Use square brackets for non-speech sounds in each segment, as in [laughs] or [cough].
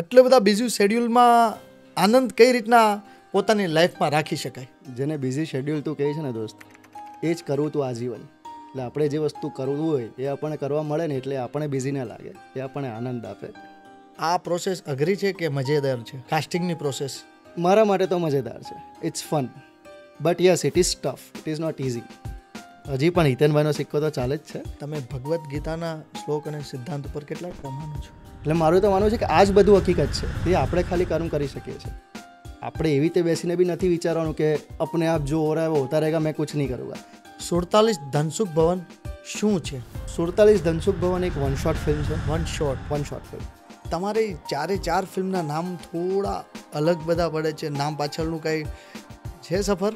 આટલા બધા બિઝી શેડ્યુલમાં આનંદ કઈ રીતના પોતાની લાઈફમાં રાખી શકાય જેને બિઝી શેડ્યુલ તું કહે છે ને દોસ્ત એ જ કરવું તું આજીવન એટલે આપણે જે વસ્તુ કરવું હોય એ આપણને કરવા મળે ને એટલે આપણને બિઝી ના લાગે એ આપણને આનંદ આપે આ પ્રોસેસ અઘરી છે કે મજેદાર છે કાસ્ટિંગની પ્રોસેસ મારા માટે તો મજેદાર છે it's fun but yes it is tough it is not easy હજી પણ હિતનભાઈનો સિક્કો તો ચાલે જ છે તમે ભગવદ્ ગીતાના શ્લોક અને સિદ્ધાંત ઉપર કેટલા પ્રમાણો છો એટલે મારું તો માનવું છે કે આ જ બધું હકીકત છે તે આપણે ખાલી કર્મ કરી શકીએ છીએ આપણે એવી રીતે બેસીને બી નથી વિચારવાનું કે અપને આપ જો ઓર આવ્યો હોતા રહેગા મેં કુછ નહીં કરૂંગા સુડતાલીસ ધનસુખ ભવન શું છે સુડતાલીસ ધનસુખ ભવન એક વન શોટ ફિલ્મ છે one shot one shot film તમારે ચારે ચાર ફિલ્મના નામ થોડા અલગ બધા પડે છે નામ પાછળનું કંઈ છે સફર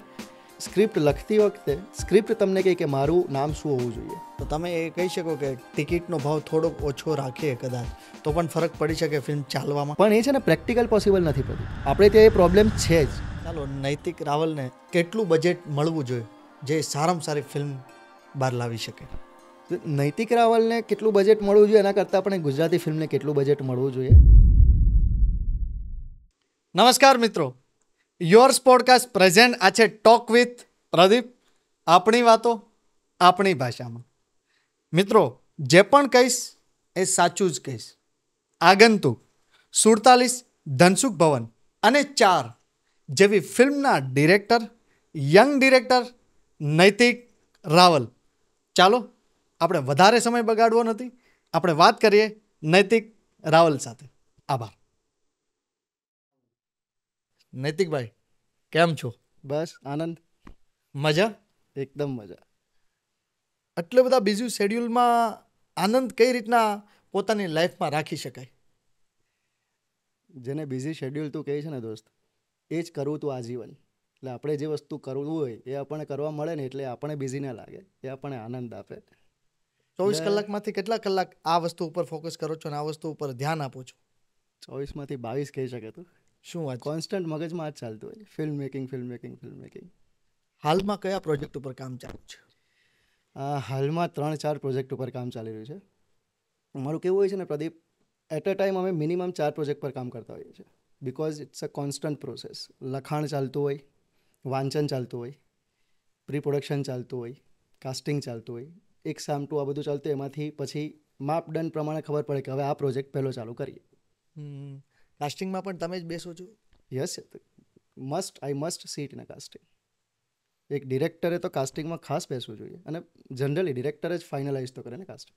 સ્ક્રિપ્ટ લખતી વખતે સ્ક્રિપ્ટ તમને કહે કે મારું નામ શું હોવું જોઈએ તો તમે એ કહી શકો કે ટિકિટનો ભાવ થોડોક ઓછો રાખીએ કદાચ તો પણ ફરક પડી શકે ફિલ્મ ચાલવામાં પણ એ છે ને પ્રેક્ટિકલ પોસિબલ નથી પડતું આપણે ત્યાં એ પ્રોબ્લેમ છે જ ચાલો નૈતિક રાવલને કેટલું બજેટ મળવું જોઈએ જે સારામાં સારી ફિલ્મ બહાર લાવી શકે નૈતિક રાવલને કેટલું બજેટ મળવું જોઈએ એના કરતાં આપણે ગુજરાતી ફિલ્મને કેટલું બજેટ મળવું જોઈએ નમસ્કાર મિત્રો યોર્સ પોડકાસ્ટ પ્રેઝેન્ટ આ છે ટોક વિથ પ્રદીપ આપણી વાતો આપણી ભાષામાં મિત્રો જે પણ કહીશ એ સાચું જ કહીશ આગંતુક સુડતાલીસ ધનસુખ ભવન અને ચાર જેવી ફિલ્મના ડિરેક્ટર યંગ ડિરેક્ટર નૈતિક રાવલ ચાલો આપણે વધારે સમય બગાડવો નથી આપણે વાત કરીએ નૈતિક રાવલ સાથે આભાર નૈતિકભાઈ કેમ છો બસ આનંદ મજા એકદમ મજા આટલા બધા બિઝી શેડ્યુલમાં આનંદ કઈ રીતના પોતાની લાઈફમાં રાખી શકાય જેને બિઝી શેડ્યુલ તું કહે છે ને દોસ્ત એ જ કરવું તું આજીવન એટલે આપણે જે વસ્તુ કરવું હોય એ આપણને કરવા મળે ને એટલે આપણે બિઝી ના લાગે એ આપણને આનંદ આપે ચોવીસ કલાકમાંથી કેટલા કલાક આ વસ્તુ ઉપર ફોકસ કરો છો અને આ વસ્તુ ઉપર ધ્યાન આપો છો ચોવીસમાંથી બાવીસ કહી શકે તું શું વાત કોન્સ્ટન્ટ મગજમાં જ ચાલતું હોય film making film making film making હાલમાં કયા પ્રોજેક્ટ ઉપર કામ ચાલુ છે હાલમાં ત્રણ ચાર પ્રોજેક્ટ ઉપર કામ ચાલી રહ્યું છે મારું કેવું હોય છે ને પ્રદીપ એટ અ ટાઈમ અમે મિનિમમ ચાર પ્રોજેક્ટ પર કામ કરતા હોઈએ છીએ because it's a constant process લખાણ ચાલતું હોય વાંચન ચાલતું હોય પ્રી પ્રોડક્શન ચાલતું હોય કાસ્ટિંગ ચાલતું હોય એક સામટું આ બધું ચાલતું એમાંથી પછી માપદંડ પ્રમાણે ખબર પડે કે હવે આ પ્રોજેક્ટ પહેલો ચાલુ કરીએ કાસ્ટિંગમાં પણ તમે જ બેસો છો yes must I must sit in casting એક ડિરેક્ટરે તો કાસ્ટિંગમાં ખાસ બેસવું જોઈએ અને જનરલી ડિરેક્ટરે જ ફાઇનલાઇઝ તો કરે ને કાસ્ટિંગ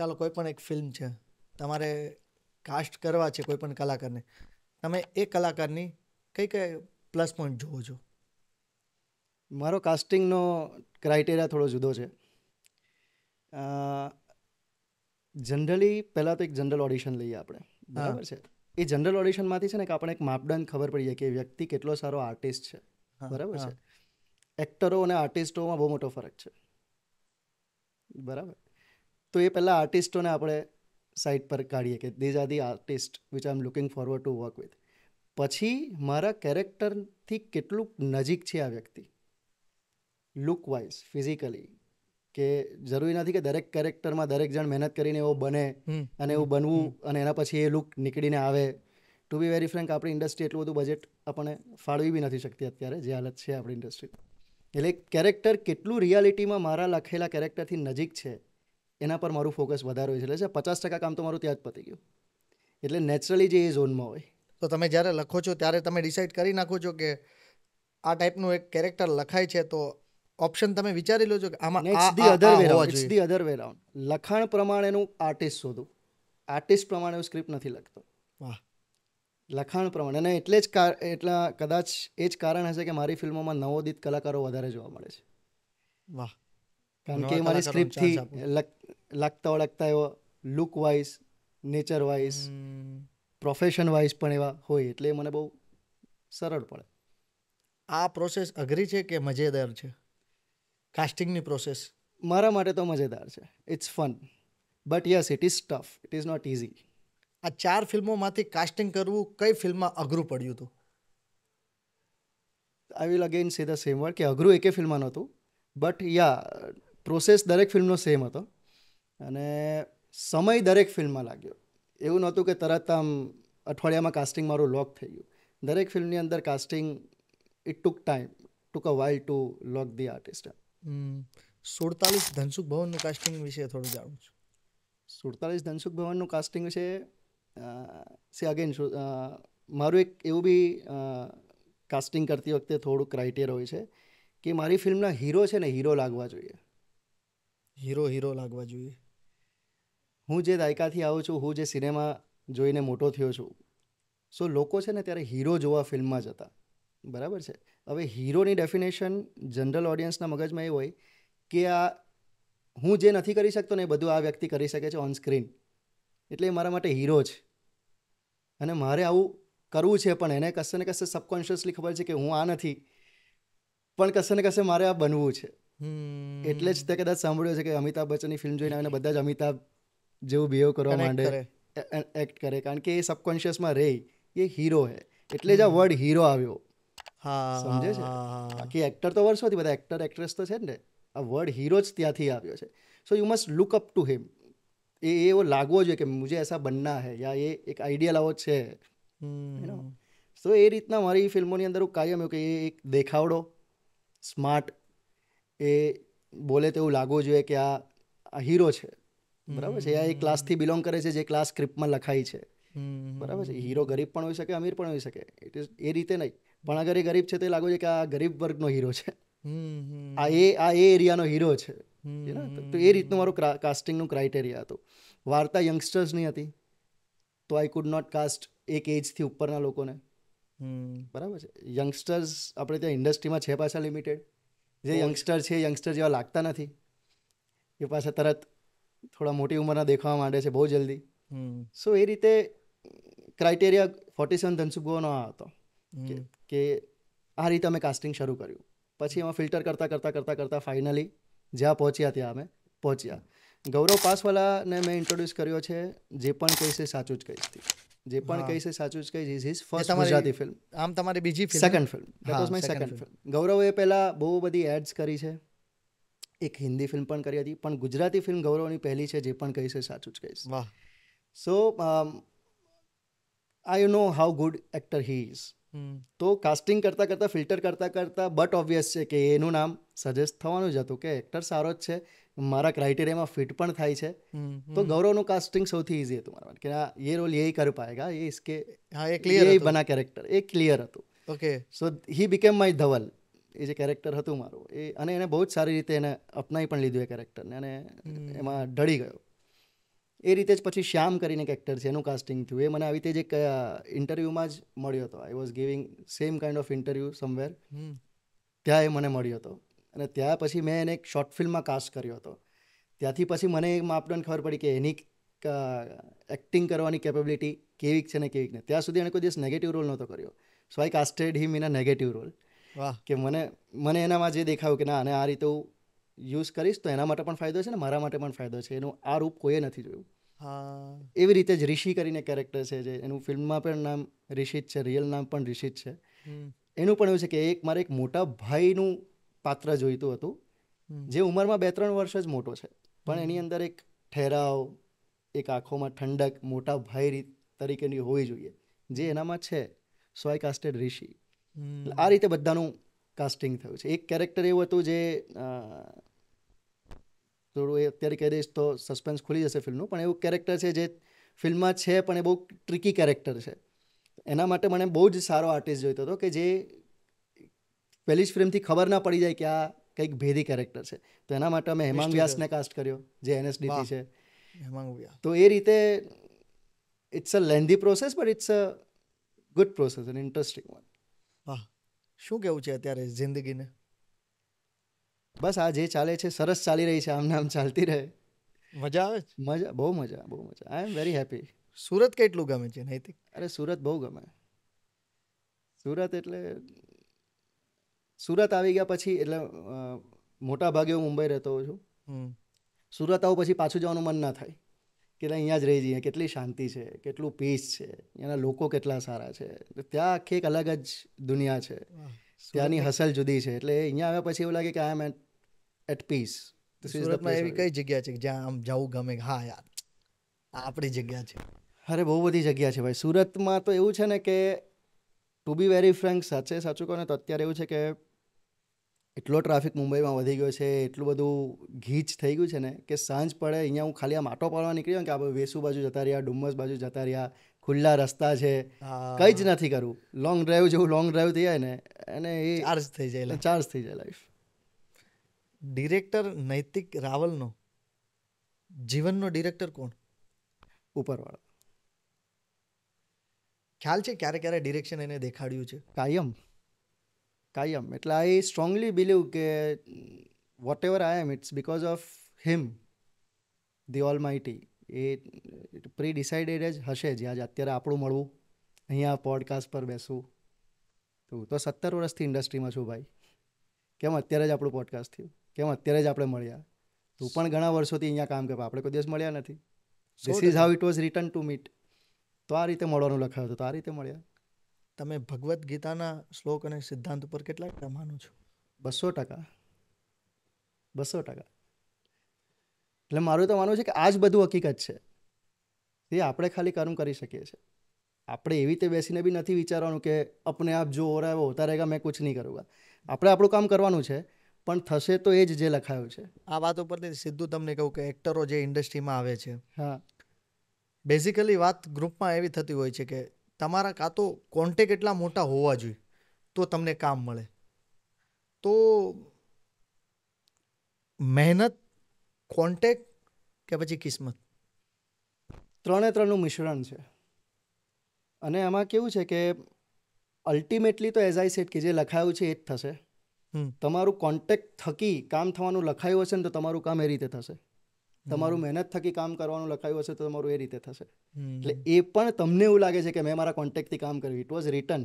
ચાલો કોઈ પણ એક ફિલ્મ છે તમારે કાસ્ટ કરવા છે કોઈ પણ કલાકારને તમે એ કલાકારની કઈ કઈ પ્લસ પોઈન્ટ જુઓ છો મારો કાસ્ટિંગનો ક્રાઇટેરિયા થોડો જુદો છે જનરલી પહેલાં તો એક જનરલ ઓડિશન લઈએ આપણે બરાબર છે એ જનરલ ઓડિશનમાંથી છે ને કે આપણે એક માપદંડ ખબર પડી જાય કે વ્યક્તિ કેટલો સારો આર્ટિસ્ટ છે બરાબર છે એક્ટરો અને આર્ટિસ્ટોમાં બહુ મોટો ફરક છે બરાબર તો એ પહેલાં આર્ટિસ્ટોને આપણે સાઇટ પર કાઢીએ કે these are the artist which I am looking forward to work with પછી મારા કેરેક્ટરથી કેટલું નજીક છે આ વ્યક્તિ લુક વાઇઝ ફિઝિકલી કે જરૂરી નથી કે દરેક કેરેક્ટરમાં દરેક જણ મહેનત કરીને એવો બને અને એવું બનવું અને એના પછી એ લુક નીકળીને આવે ટુ બી વેરી ફ્રેન્ક આપણી ઇન્ડસ્ટ્રી એટલું બધું બજેટ આપણે ફાળવી બી નથી શકતી અત્યારે જે હાલત છે આપણી ઇન્ડસ્ટ્રી એટલે કેરેક્ટર કેટલું રિયાલિટીમાં મારા લખેલા કેરેક્ટરથી નજીક છે એના પર મારું ફોકસ વધારે હોય છે એટલે પચાસ ટકા કામ તો મારું ત્યાં જ પતી ગયું એટલે નેચરલી જે એ ઝોનમાં હોય તો તમે જ્યારે લખો છો ત્યારે તમે ડિસાઇડ કરી નાખો છો કે આ ટાઈપનું એક કેરેક્ટર લખાય છે તો ઓપ્શન તમે વિચારી લો છો કે આમાં the other way the other way round લખાણ પ્રમાણેનું આર્ટિસ્ટ શોધું આર્ટિસ્ટ પ્રમાણે હું સ્ક્રિપ્ટ નથી લખતો લખાણ પ્રમાણે અને એટલે જ એટલા કદાચ એ જ કારણ હશે કે મારી ફિલ્મોમાં નવોદિત કલાકારો વધારે જોવા મળે છે વાહ કારણ કે મારી સ્ક્રિપ્ટથી લાગતા ઓળખતા એવો look wise nature wise profession wise પણ એવા હોય એટલે મને બહુ સરળ પડે આ પ્રોસેસ અઘરી છે કે મજેદાર છે કાસ્ટિંગની પ્રોસેસ મારા માટે તો મજેદાર છે it's fun but yes it is tough it is not easy આ ચાર ફિલ્મોમાંથી કાસ્ટિંગ કરવું કઈ ફિલ્મમાં અઘરું પડ્યું હતું I will again say the same word કે અઘરું એકે ફિલ્મમાં નહોતું બટ યા પ્રોસેસ દરેક ફિલ્મનો સેમ હતો અને સમય દરેક ફિલ્મમાં લાગ્યો એવું નહોતું કે તરત આમ અઠવાડિયામાં કાસ્ટિંગ મારું લોક થઈ ગયું દરેક ફિલ્મની અંદર casting it took time took a while to lock the artist સુડતાલીસ ધનસુખ ભવનનું કાસ્ટિંગ વિશે થોડું જાણું છું સુડતાલીસ ધનસુખ ભવનનું કાસ્ટિંગ વિશે સે અગેન મારું એક એવું બી કાસ્ટિંગ કરતી વખતે થોડું ક્રાઇટેરિયા હોય છે કે મારી ફિલ્મના હીરો છે ને હીરો લાગવા જોઈએ હીરો હીરો લાગવા જોઈએ હું જે દાયકાથી આવું છું હું જે સિનેમા જોઈને મોટો થયો છું સો લોકો છે ને ત્યારે હીરો જોવા ફિલ્મમાં જતા બરાબર છે હવે હીરોની ડેફિનેશન જનરલ ઓડિયન્સના મગજમાં એ હોય કે આ હું જે નથી કરી શકતો ને એ બધું આ વ્યક્તિ કરી શકે છે ઓન સ્ક્રીન એટલે એ મારા માટે હીરો છે અને મારે આવું કરવું છે પણ એને કશે ને કશે સબકોન્શિયસલી ખબર છે કે હું આ નથી પણ કશે ને કશે મારે આ બનવું છે એટલે જ તે કદાચ સાંભળ્યો છે કે અમિતાભ બચ્ચનની ફિલ્મ જોઈને આવીને બધા જ અમિતાભ જેવું બિહેવ કરવા માંડે એક્ટ કરે કારણ કે એ સબકોન્શિયસમાં રે એ હીરો હે એટલે જ આ વર્ડ હીરો આવ્યો હા સમજે છે બાકી એક્ટર તો વર્ષોથી બધા એક્ટર એક્ટ્રેસ તો છે ને આ વર્ડ હીરો જ ત્યાંથી આવ્યો છે so you must look up to him એ એવો લાગવો જોઈએ કે મુજે એસા બનના હે યા એ એક આઈડિયા લાવો છે સો એ રીતના મારી ફિલ્મોની અંદર હું કાયમ એવું કે એ એક દેખાવડો સ્માર્ટ એ બોલે તેવું લાગવું જોઈએ કે આ હીરો છે બરાબર છે આ એ ક્લાસથી બિલોંગ કરે છે જે ક્લાસ સ્ક્રિપ્ટમાં લખાઈ છે બરાબર છે હીરો ગરીબ પણ હોઈ શકે અમીર પણ હોઈ શકે ઇટ ઇઝ એ રીતે નહીં પણ અગર એ ગરીબ છે તે લાગવું છે કે આ ગરીબ વર્ગનો હીરો છે આ એ આ એ એરિયાનો હીરો છે તો એ રીતનું મારું કાસ્ટિંગનું ક્રાઇટેરિયા હતું વાર્તા યંગસ્ટર્સની હતી તો આઈ કુડ નોટ કાસ્ટ એક એજથી ઉપરના લોકોને બરાબર છે યંગસ્ટર્સ આપણે ત્યાં ઇન્ડસ્ટ્રીમાં છે પાછા લિમિટેડ જે યંગસ્ટર છે યંગસ્ટર જેવા લાગતા નથી એ પાછા તરત થોડા મોટી ઉંમરના દેખાવા માંડે છે બહુ જલ્દી સો એ રીતે ક્રાઇટેરિયા ફોર્ટી સેવન ધનસુબુઓનો આ હતો કે આ રીતે અમે કાસ્ટિંગ શરૂ કર્યું પછી એમાં ફિલ્ટર કરતાં કરતાં કરતાં કરતાં ફાઇનલી જ્યાં પહોંચ્યા ત્યાં અમે પહોંચ્યા ગૌરવ પાસવાલાને મેં ઇન્ટ્રોડ્યુસ કર્યો છે જે પણ કહીશ એ સાચું જ કહીશ જે પણ કહી છે સાચું જ કહી ઇઝ ફર્સ્ટ ગુજરાતી ફિલ્મ આમ તમારી બીજી film second film that was my second film ગૌરવે પહેલાં બહુ બધી એડ્સ કરી છે એક હિન્દી ફિલ્મ પણ કરી હતી પણ ગુજરાતી ફિલ્મ ગૌરવની પહેલી છે જે પણ કહી છે સાચું જ કહીશ so I know how good actor he is તો કાસ્ટિંગ કરતા કરતા ફિલ્ટર કરતા કરતા બટ ઓબ્વિયસ છે કે એનું નામ સજેસ્ટ થવાનું જ હતું કે એક્ટર સારો જ છે મારા ક્રાઇટેરિયામાં ફિટ પણ થાય છે તો ગૌરવનું કાસ્ટિંગ સૌથી ઇઝી હતું મારા માટે કે આ રોલ એ કર પાએગા યે ઇસકે હા એ ક્લિયર હતું બના કેરેક્ટર એ ક્લિયર હતું okay so he became my Dhaval એ જે કેરેક્ટર હતું મારું એ અને એને બહુ જ સારી રીતે એને અપનાવી પણ લીધું એ કેરેક્ટરને અને એમાં ઢળી ગયો એ રીતે જ પછી શ્યામ કરીને એક એક્ટર છે એનું કાસ્ટિંગ થયું એ મને આવી રીતે જે એક ઇન્ટરવ્યૂમાં જ મળ્યો હતો I was giving same kind of interview somewhere ત્યાં એ મને મળ્યો હતો અને ત્યાં પછી મેં એને એક શોર્ટ ફિલ્મમાં કાસ્ટ કર્યો હતો ત્યાંથી પછી મને એ માપદંડ ખબર પડી કે એની એક્ટિંગ કરવાની કેપેબિલિટી કેવીક છે ને કેવીક ને ત્યાં સુધી એણે કોઈ દિવસ નેગેટિવ રોલ નહોતો કર્યો so I casted him in a negative role કે મને મને એનામાં જે દેખાયું કે ના અને આ રીતે હું યુઝ કરીશ તો એના માટે પણ ફાયદો છે ને મારા માટે પણ ફાયદો છે એનું આ રૂપ કોઈએ નથી જોયું એવી રીતે જ રિષિ કરીને કેરેક્ટર છે જે એનું ફિલ્મમાં પણ નામ ઋષિત છે રિયલ નામ પણ ઋષિત છે એનું પણ એવું છે કે એક મારે એક મોટા ભાઈનું પાત્ર જોઈતું હતું જે ઉંમરમાં બે ત્રણ વર્ષ જ મોટો છે પણ એની અંદર એક ઠેરાવ એક આંખોમાં ઠંડક મોટા ભાઈ તરીકેની હોવી જોઈએ જે એનામાં છે સો આઈ કાસ્ટેડ ઋષિ આ રીતે બધાનું કાસ્ટિંગ થયું છે એક કેરેક્ટર એવું હતું જે થોડું એ અત્યારે કહી દઈશ તો સસ્પેન્સ ખુલી જશે ફિલ્મનું પણ એવું કેરેક્ટર છે જે ફિલ્મમાં છે પણ એ બહુ ટ્રિકી કેરેક્ટર છે એના માટે મને બહુ જ સારો આર્ટિસ્ટ જોઈતો હતો કે જે પહેલી જ ફિલ્મથી ખબર ના પડી જાય કે આ કંઈક ભેદી કેરેક્ટર છે તો એના માટે અમે હેમાંગ વ્યાસને કાસ્ટ કર્યો જે એનએસડીથી છે હેમાંગ વ્યાસ તો એ રીતે it's a lengthy process but it's a good process and interesting one વાહ શું કેવું છે અત્યારે જિંદગીને બસ આ જે ચાલે છે સરસ ચાલી રહી છે આમ નામ ચાલતી રહે મજા આવે છે મજા બહુ મજા બહુ મજા I am very happy Surat કેટલું ગમે છે નૈતિક અરે સુરત બહુ ગમે સુરત એટલે સુરત આવી ગયા પછી એટલે મોટા ભાગે હું મુંબઈ રહેતો હોઉં છું સુરત આવું પછી પાછું જવાનું મન ના થાય કે અહીંયા જ રહી જઈએ કેટલી શાંતિ છે કેટલું પીસ છે એના લોકો કેટલા સારા છે ત્યાં આખી એક અલગ જ દુનિયા છે ત્યાંની હસલ જુદી છે એટલે અહીંયા આવ્યા પછી એવું લાગે કે આઈ એમ એટ પીસ સુરતમાં એવી કઈ જગ્યા છે જ્યાં આમ જવું ગમે હા યાર આપણી જગ્યા છે અરે બહુ બધી જગ્યા છે ભાઈ સુરતમાં તો એવું છે ને કે ટુ બી વેરી ફ્રેન્ક સાચે સાચું કહો ને તો અત્યારે એવું છે કે એટલો ટ્રાફિક મુંબઈમાં વધી ગયો છે એટલું બધું ગીચ થઈ ગયું છે ને કે સાંજ પડે અહીંયા હું ખાલી આમ આટો પાડવા નીકળ્યો કે આપણે વેસુ બાજુ જતા રહ્યા ડુમ્મસ બાજુ જતા રહ્યા ખુલ્લા રસ્તા છે કંઈ જ નથી કરવું લોંગ ડ્રાઈવ જેવું લોંગ ડ્રાઈવ થઈ જાય ને અને એ ચાર્જ થઈ જાય ચાર્જ થઈ જાય લાઈફ ડિરેક્ટર નૈતિક રાવલનો જીવનનો ડિરેક્ટર કોણ ઉપરવાળો ખ્યાલ છે ક્યારે ક્યારે ડિરેક્શન એને દેખાડ્યું છે કાયમ કાયમ એટલે આઈ સ્ટ્રોંગલી બિલીવ કે whatever I am it's because of him the almighty એ પ્રી ડિસાઇડેડ જ હશે જ આજ અત્યારે આપણું મળવું અહીંયા પોડકાસ્ટ પર બેસવું તું તો સત્તર વર્ષથી ઇન્ડસ્ટ્રીમાં છું ભાઈ કેમ અત્યારે જ આપણું પોડકાસ્ટ થયું કેમ અત્યારે જ આપણે મળ્યા તું પણ ઘણા વર્ષોથી અહીંયા કામ કરવા આપણે કોઈ દિવસ મળ્યા નથી this is how it was written to meet તો આ રીતે મળવાનું લખાયું હતું તો આ રીતે મળ્યા તમે ભગવદ્ ગીતાના શ્લોક અને સિદ્ધાંત ઉપર કેટલા ટકા માનો છો બસો ટકા બસો ટકા એટલે મારું તો માનવું છે કે આ જ બધું હકીકત છે એ આપણે ખાલી કર્મ કરી શકીએ છીએ આપણે એવી રીતે બેસીને બી નથી વિચારવાનું કે અપને આપ જો ઓરા એવો હોતા રહેગા મેં કુછ નહીં કરુંગા આપણે આપણું કામ કરવાનું છે પણ થશે તો એ જ જે લખાયું છે આ વાત ઉપરથી સીધું તમને કહું કે એક્ટરો જે ઇન્ડસ્ટ્રીમાં આવે છે હા બેઝિકલી વાત ગ્રુપમાં એવી થતી હોય છે કે તમારા કાં તો કોન્ટેક એટલા મોટા હોવા જોઈએ તો તમને કામ મળે તો મહેનત કોન્ટેક કે પછી કિસ્મત ત્રણે ત્રણનું મિશ્રણ છે અને એમાં કેવું છે કે અલ્ટિમેટલી તો એઝ આઈ સેટ કે જે લખાયું છે એ જ થશે તમારું કોન્ટેક થકી કામ થવાનું લખાયું હશે ને તો તમારું કામ એ રીતે થશે તમારું મહેનત થકી કામ કરવાનું લખાયું હશે તો તમારું એ રીતે થશે એટલે એ પણ તમને એવું લાગે છે કે મેં મારા કોન્ટેક્ટથી કામ કર્યું ઇટ વોઝ રિટર્ન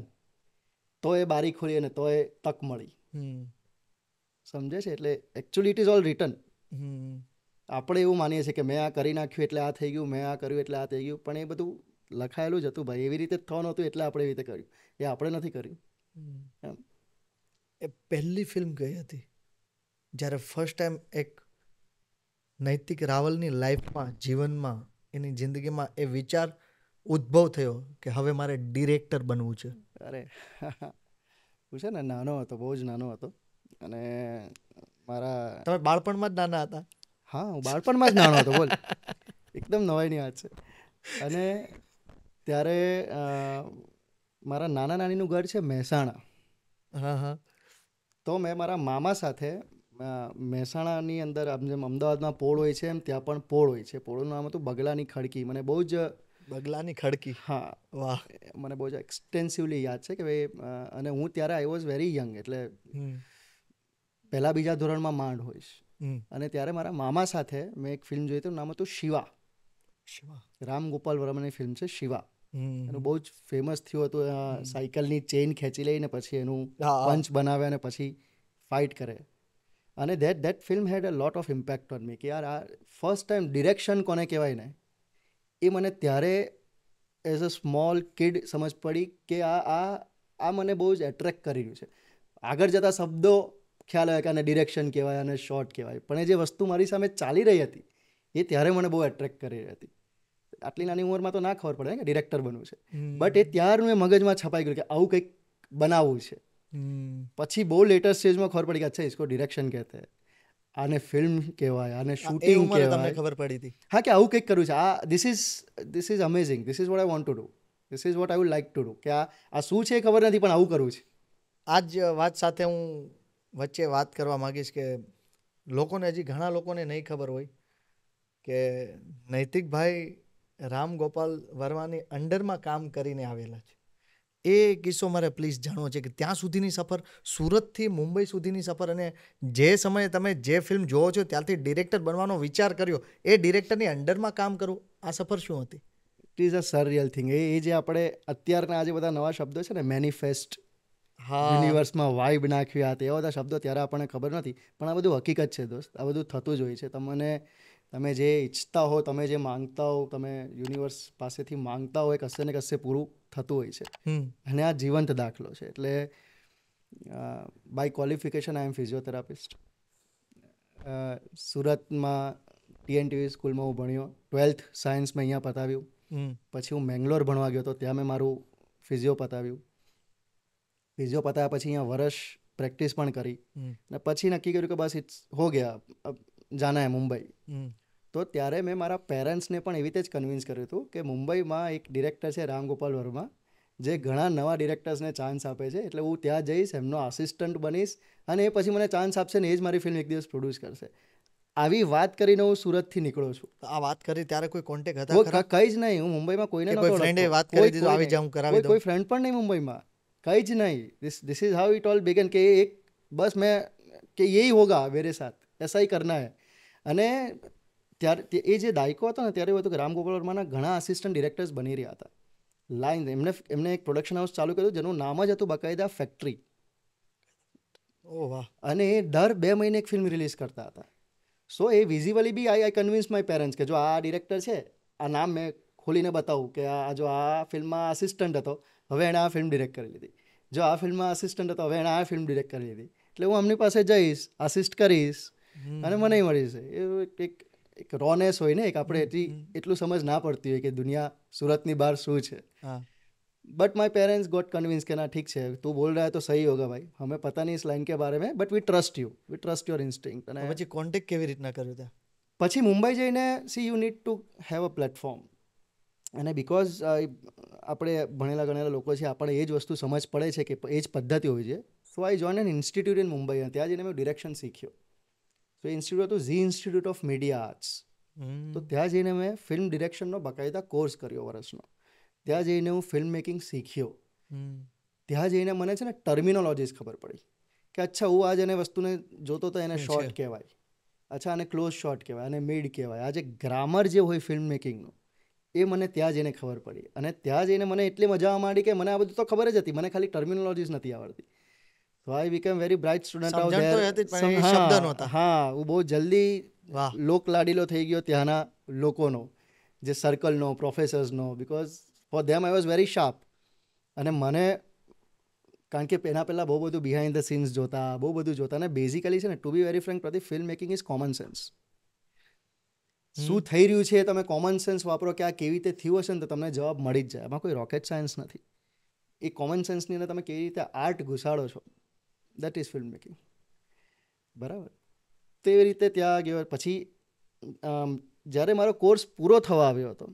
તો એ બારી ખોલી અને તો એ તક મળી સમજે છે એટલે actually it is all written આપણે એવું માનીએ છીએ કે મેં આ કરી નાખ્યું એટલે આ થઈ ગયું મેં આ કર્યું એટલે આ થઈ ગયું પણ એ બધું લખાયેલું જ હતું ભાઈ એવી રીતે થવાનું હતું એટલે આપણે એવી રીતે કર્યું એ આપણે નથી કર્યું એમ એ પહેલી ફિલ્મ ગઈ હતી જ્યારે ફર્સ્ટ ટાઈમ એક નૈતિક રાવલની લાઈફમાં જીવનમાં એની જિંદગીમાં એ વિચાર ઉદ્ભવ થયો કે હવે મારે ડિરેક્ટર બનવું છે અરે પૂછે ને નાનો હતો બહુ જ નાનો હતો અને મારા તમે બાળપણમાં જ નાના હતા હા હું બાળપણમાં જ નાનો હતો બોલ એકદમ નવાઈની વાત છે અને ત્યારે મારા નાના નાનીનું ઘર છે મહેસાણા હા હા તો મેં મારા મામા સાથે મહેસાણાની અંદર આમ જેમ અમદાવાદમાં પોળ હોય છે એમ ત્યાં પણ પોળ હોય છે પોળનું નામ હતું બગલાની ખડકી મને બહુ જ બગલાની ખડકી હા વાહ મને બહુ જ એક્સટેન્સિવલી યાદ છે કે ભાઈ અને હું ત્યારે આઈ વોઝ વેરી યંગ એટલે પહેલાં બીજા ધોરણમાં માંડ હોઈશ અને ત્યારે મારા મામા સાથે મેં એક ફિલ્મ જોઈ હતી નામ હતું શિવા શિવા રામ ગોપાલ વર્માની ફિલ્મ છે શિવા એનું બહુ જ ફેમસ થયું હતું સાયકલની ચેઇન ખેંચી લઈને પછી એનું પંચ બનાવે અને પછી ફાઇટ કરે અને that that film had a lot of impact on me કે યાર આ ફર્સ્ટ ટાઈમ ડિરેક્શન કોને કહેવાય ને એ મને ત્યારે એઝ અ સ્મોલ કિડ સમજ પડી કે આ આ આ મને બહુ જ એટ્રેક્ટ કરી રહ્યું છે આગળ જતા શબ્દો ખ્યાલ આવે કે આને ડિરેક્શન કહેવાય અને શોર્ટ કહેવાય પણ એ જે વસ્તુ મારી સામે ચાલી રહી હતી એ ત્યારે મને બહુ એટ્રેક્ટ કરી રહી હતી આટલી નાની ઉંમરમાં તો ના ખબર પડે કે ડિરેક્ટર બનવું છે બટ એ ત્યારનું એ મગજમાં છપાઈ ગયું કે આવું કંઈક બનાવવું છે પછી બહુ લેટેસ્ટ સ્ટેજમાં ખબર પડી કે અચ્છા ઇસકો ડિરેક્શન કહેતે આને ફિલ્મ કહેવાય આને શૂટિંગ કહેવાય તમને ખબર પડી હતી હા કે આવું કંઈક કરું છે આ this is this is amazing this is what I want to do this is what I would like to do કે આ આ શું છે ખબર નથી પણ આવું કરું છે આ જ વાત સાથે હું વચ્ચે વાત કરવા માગીશ કે લોકોને હજી ઘણા લોકોને નહીં ખબર હોય કે નૈતિકભાઈ રામ ગોપાલ વર્માની અંડરમાં કામ કરીને આવેલા છે એ કિસ્સો મારે પ્લીઝ જાણવો છે કે ત્યાં સુધીની સફર સુરતથી મુંબઈ સુધીની સફર અને જે સમયે તમે જે ફિલ્મ જોવો છો ત્યારથી ડિરેક્ટર બનવાનો વિચાર કર્યો એ ડિરેક્ટરની અંડરમાં કામ કરવું આ સફર શું હતી it is a real thing એ જે આપણે અત્યારના આજે બધા નવા શબ્દો છે ને મેનિફેસ્ટ યુનિવર્સમાં વાઇબ નાખ્યું આ તે એવા બધા શબ્દો ત્યારે આપણને ખબર નથી પણ આ બધું હકીકત છે દોસ્ત આ બધું થતું જ હોય છે તમને તમે જે ઈચ્છતા હો તમે જે માંગતા હો તમે યુનિવર્સ પાસેથી માંગતા હો એ કશે ને કશે પૂરું થતું હોય છે અને આ જીવંત દાખલો છે એટલે by qualification I am physiotherapist સુરતમાં ટીએનટીવી સ્કૂલમાં હું ભણ્યો ટ્વેલ્થ સાયન્સ મેં અહીંયા પતાવ્યું પછી હું મેંગ્લોર ભણવા ગયો હતો ત્યાં મેં મારું ફિઝિયો પતાવ્યું ફિઝિયો પતાવ્યા પછી અહીંયા વર્ષ પ્રેક્ટિસ પણ કરી અને પછી નક્કી કર્યું કે બસ ઇટ્સ હો ગયા જાના હે મુંબઈ તો ત્યારે મેં મારા પેરેન્ટ્સને પણ એવી રીતે જ કન્વિન્સ કર્યું હતું કે મુંબઈમાં એક ડિરેક્ટર છે રામગોપાલ વર્મા જે ઘણા નવા ડિરેક્ટર્સને ચાન્સ આપે છે એટલે હું ત્યાં જઈશ એમનો આસિસ્ટન્ટ બનીશ અને એ પછી મને ચાન્સ આપશે ને એ જ મારી ફિલ્મ એક દિવસ પ્રોડ્યુસ કરશે આવી વાત કરીને હું સુરતથી નીકળો છું આ વાત કરી ત્યારે કોઈ કોન્ટેક હતા કઈ જ નહીં હું મુંબઈમાં કોઈને કોઈ ફ્રેન્ડે વાત કરી દીધું આવી જાઉં કરાવી કોઈ ફ્રેન્ડ પણ નહીં મુંબઈમાં કઈ જ નહીં this this is how it all began કે એક બસ મેં કે યહી હોગા મેરે સાથ એસા હી કરના હૈ અને ત્યારે એ જે દાયકો હતો ને ત્યારે એવું હતું કે રામગોપાલ વર્માના ઘણા આસિસ્ટન્ટ ડિરેક્ટર્સ બની રહ્યા હતા લાઇન એમને એમને એક પ્રોડક્શન હાઉસ ચાલુ કર્યું જેનું નામ જ હતું બકાયદા ફેક્ટરી ઓ વાહ અને એ દર બે મહિને એક ફિલ્મ રિલીઝ કરતા હતા so a visibly be I I convince my parents કે જો આ ડિરેક્ટર છે આ નામ મેં ખોલીને બતાવું કે આ જો આ ફિલ્મમાં આસિસ્ટન્ટ હતો હવે એણે આ ફિલ્મ ડિરેક્ટ કરી લીધી જો આ ફિલ્મમાં આસિસ્ટન્ટ હતો હવે એણે આ ફિલ્મ ડિરેક્ટ કરી લીધી એટલે હું એમની પાસે જઈશ આસિસ્ટ કરીશ અને મને મળી જશે એ એક એક રોનેસ હોય ને એક આપણે એટલી એટલું સમજ ના પડતી હોય કે દુનિયા સુરતની બહાર શું છે but my parents got convince के ना ઠીક છે તું બોલ રહ્યા તો સહી सही होगा भाई हमें पता नहीं इस लाइन के बारे में but we trust you we trust અને પછી કોન્ટેક્ટ કેવી રીતના કર્યો ત્યાં પછી મુંબઈ જઈને see you need to have a platform અને બિકોઝ આપણે ભણેલા ગણેલા લોકો છે આપણે એ જ વસ્તુ સમજ પડે છે કે એ જ પદ્ધતિ હોય છે so I join an institute in Mumbai ત્યાં જઈને મેં ડિરેક્શન શીખ્યો તો ઇન્સ્ટિટ્યૂટ હતું Zee institute of media arts તો ત્યાં જઈને મેં ફિલ્મ ડિરેક્શનનો બકાયદા કોર્સ કર્યો વર્ષનો ત્યાં જઈને હું ફિલ્મ મેકિંગ શીખ્યો ત્યાં જઈને મને છે ને ટર્મિનોલોજીસ ખબર પડી કે અચ્છા હું આજ એને વસ્તુને જોતો તો એને શોર્ટ કહેવાય અચ્છા અને ક્લોઝ શોર્ટ કહેવાય અને મિડ કહેવાય આ જે ગ્રામર જે હોય ફિલ્મ મેકિંગનું એ મને ત્યાં જઈને ખબર પડી અને ત્યાં જઈને મને એટલી મજા માંડી કે મને આ બધું તો ખબર જ હતી મને ખાલી ટર્મિનોલોજીસ નથી આવડતી so I become very bright student out there શબ્દ નહોતા હા હું બહુ જલ્દી લોક લાડીલો થઈ ગયો ત્યાંના લોકોનો જે સર્કલનો પ્રોફેસર્સનો because for them I was very sharp અને મને કારણ કે એના પહેલાં બહુ બધું બિહાઇન્ડ ધ સીન્સ જોતા બહુ બધું જોતા અને બેઝિકલી છે ને ટુ બી વેરી ફ્રેન્ક પ્રતિ film making is common sense શું થઈ રહ્યું છે તમે કોમન સેન્સ વાપરો કે આ કેવી રીતે થયું હશે ને તો તમને જવાબ મળી જ જાય એમાં કોઈ રોકેટ સાયન્સ નથી એ કોમન સેન્સની અંદર તમે કેવી રીતે આર્ટ ઘુસાડો છો દેટ ઇઝ ફિલ્મ મેકિંગ બરાબર તેવી રીતે ત્યાં ગયો પછી જ્યારે મારો કોર્સ પૂરો થવા આવ્યો હતો